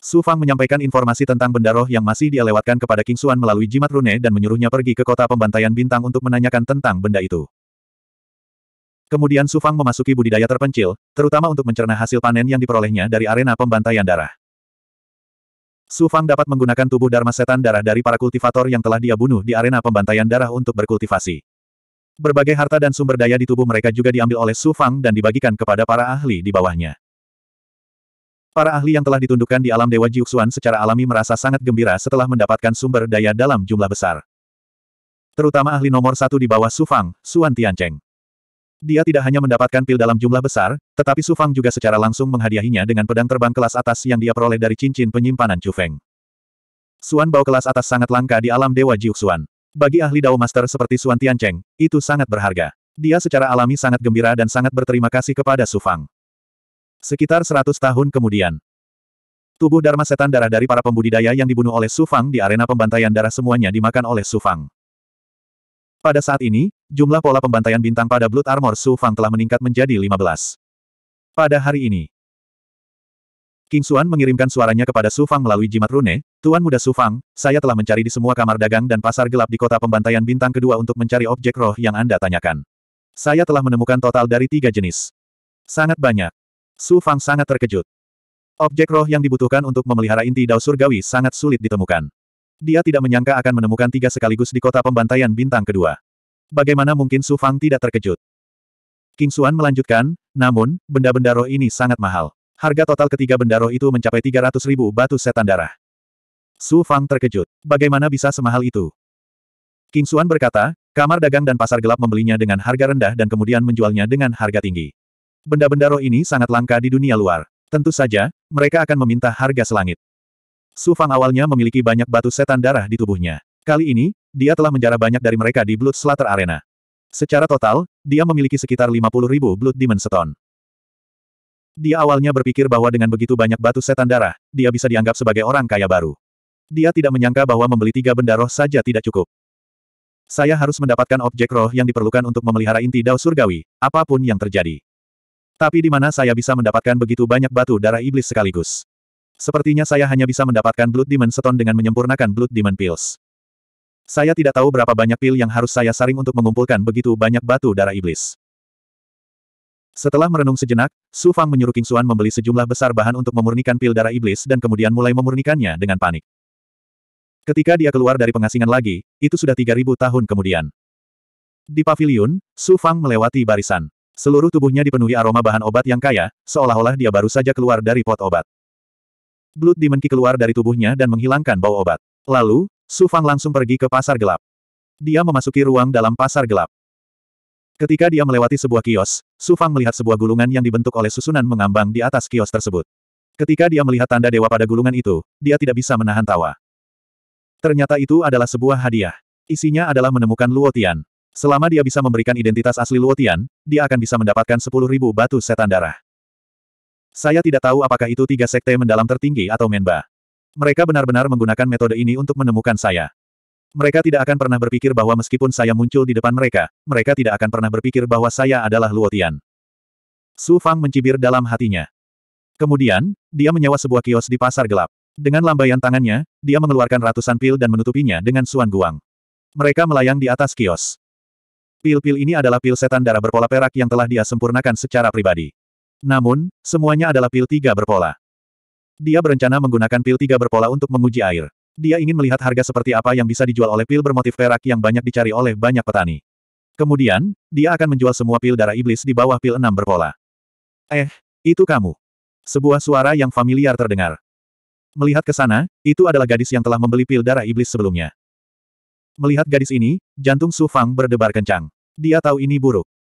Su Fang menyampaikan informasi tentang benda roh yang masih dia lewatkan kepada King Xuan melalui jimat rune dan menyuruhnya pergi ke kota pembantaian bintang untuk menanyakan tentang benda itu. Kemudian Su Fang memasuki budidaya terpencil, terutama untuk mencerna hasil panen yang diperolehnya dari arena pembantaian darah. Su Fang dapat menggunakan tubuh Dharma Setan Darah dari para kultivator yang telah dia bunuh di arena pembantaian darah untuk berkultivasi. Berbagai harta dan sumber daya di tubuh mereka juga diambil oleh Su Fang dan dibagikan kepada para ahli di bawahnya. Para ahli yang telah ditundukkan di alam Dewa Jiuxuan secara alami merasa sangat gembira setelah mendapatkan sumber daya dalam jumlah besar. Terutama ahli nomor satu di bawah Su Fang, Suan Tiancheng. Dia tidak hanya mendapatkan pil dalam jumlah besar, tetapi Su Fang juga secara langsung menghadiahinya dengan pedang terbang kelas atas yang dia peroleh dari cincin penyimpanan Chu Feng. Suan Bao kelas atas sangat langka di alam Dewa Jiuxuan. Bagi ahli Dao Master seperti Suan Tiancheng, itu sangat berharga. Dia secara alami sangat gembira dan sangat berterima kasih kepada Su Fang. Sekitar 100 tahun kemudian, tubuh Dharma Setan darah dari para pembudidaya yang dibunuh oleh Su Fang di arena pembantaian darah semuanya dimakan oleh Su Fang. Pada saat ini, jumlah pola pembantaian bintang pada Blood Armor Su Fang telah meningkat menjadi 15. Pada hari ini, King Xuan mengirimkan suaranya kepada Su Fang melalui jimat rune, Tuan Muda Su Fang, saya telah mencari di semua kamar dagang dan pasar gelap di kota pembantaian bintang kedua untuk mencari objek roh yang Anda tanyakan. Saya telah menemukan total dari tiga jenis. Sangat banyak. Su Fang sangat terkejut. Objek roh yang dibutuhkan untuk memelihara inti dao surgawi sangat sulit ditemukan. Dia tidak menyangka akan menemukan tiga sekaligus di kota pembantaian bintang kedua. Bagaimana mungkin Su Fang tidak terkejut? King Xuan melanjutkan, namun, benda-benda roh ini sangat mahal. Harga total ketiga benda roh itu mencapai 300 ribu batu setan darah. Su Fang terkejut. Bagaimana bisa semahal itu? King Xuan berkata, kamar dagang dan pasar gelap membelinya dengan harga rendah dan kemudian menjualnya dengan harga tinggi. Benda-benda roh ini sangat langka di dunia luar. Tentu saja, mereka akan meminta harga selangit. Su Fang awalnya memiliki banyak batu setan darah di tubuhnya. Kali ini, dia telah menjara banyak dari mereka di Blood Slater Arena. Secara total, dia memiliki sekitar 50 ribu Blood Demon Stone. Dia awalnya berpikir bahwa dengan begitu banyak batu setan darah, dia bisa dianggap sebagai orang kaya baru. Dia tidak menyangka bahwa membeli tiga benda roh saja tidak cukup. Saya harus mendapatkan objek roh yang diperlukan untuk memelihara inti dao surgawi, apapun yang terjadi. Tapi di mana saya bisa mendapatkan begitu banyak batu darah iblis sekaligus? Sepertinya saya hanya bisa mendapatkan Blood Demon Stone dengan menyempurnakan Blood Demon Pills. Saya tidak tahu berapa banyak pil yang harus saya saring untuk mengumpulkan begitu banyak batu darah iblis. Setelah merenung sejenak, Su Fang menyuruh King Xuan membeli sejumlah besar bahan untuk memurnikan pil darah iblis dan kemudian mulai memurnikannya dengan panik. Ketika dia keluar dari pengasingan lagi, itu sudah 3000 tahun kemudian. Di pavilion, Su Fang melewati barisan. Seluruh tubuhnya dipenuhi aroma bahan obat yang kaya, seolah-olah dia baru saja keluar dari pot obat. Blood Demon Ki keluar dari tubuhnya dan menghilangkan bau obat. Lalu, Su Fang langsung pergi ke pasar gelap. Dia memasuki ruang dalam pasar gelap. Ketika dia melewati sebuah kios, Su Fang melihat sebuah gulungan yang dibentuk oleh susunan mengambang di atas kios tersebut. Ketika dia melihat tanda dewa pada gulungan itu, dia tidak bisa menahan tawa. Ternyata itu adalah sebuah hadiah. Isinya adalah menemukan Luotian. Selama dia bisa memberikan identitas asli Luotian, dia akan bisa mendapatkan 10.000 batu setan darah. Saya tidak tahu apakah itu tiga sekte mendalam tertinggi atau menba. Mereka benar-benar menggunakan metode ini untuk menemukan saya. Mereka tidak akan pernah berpikir bahwa meskipun saya muncul di depan mereka, mereka tidak akan pernah berpikir bahwa saya adalah Luotian. Su Fang mencibir dalam hatinya. Kemudian, dia menyewa sebuah kios di pasar gelap. Dengan lambaian tangannya, dia mengeluarkan ratusan pil dan menutupinya dengan suan guang. Mereka melayang di atas kios. Pil-pil ini adalah pil setan darah berpola perak yang telah dia sempurnakan secara pribadi. Namun, semuanya adalah pil tiga berpola. Dia berencana menggunakan pil tiga berpola untuk menguji air. Dia ingin melihat harga seperti apa yang bisa dijual oleh pil bermotif perak yang banyak dicari oleh banyak petani. Kemudian, dia akan menjual semua pil darah iblis di bawah pil enam berpola. Eh, itu kamu. Sebuah suara yang familiar terdengar. Melihat ke sana, itu adalah gadis yang telah membeli pil darah iblis sebelumnya. Melihat gadis ini, jantung Su Fang berdebar kencang. Dia tahu ini buruk.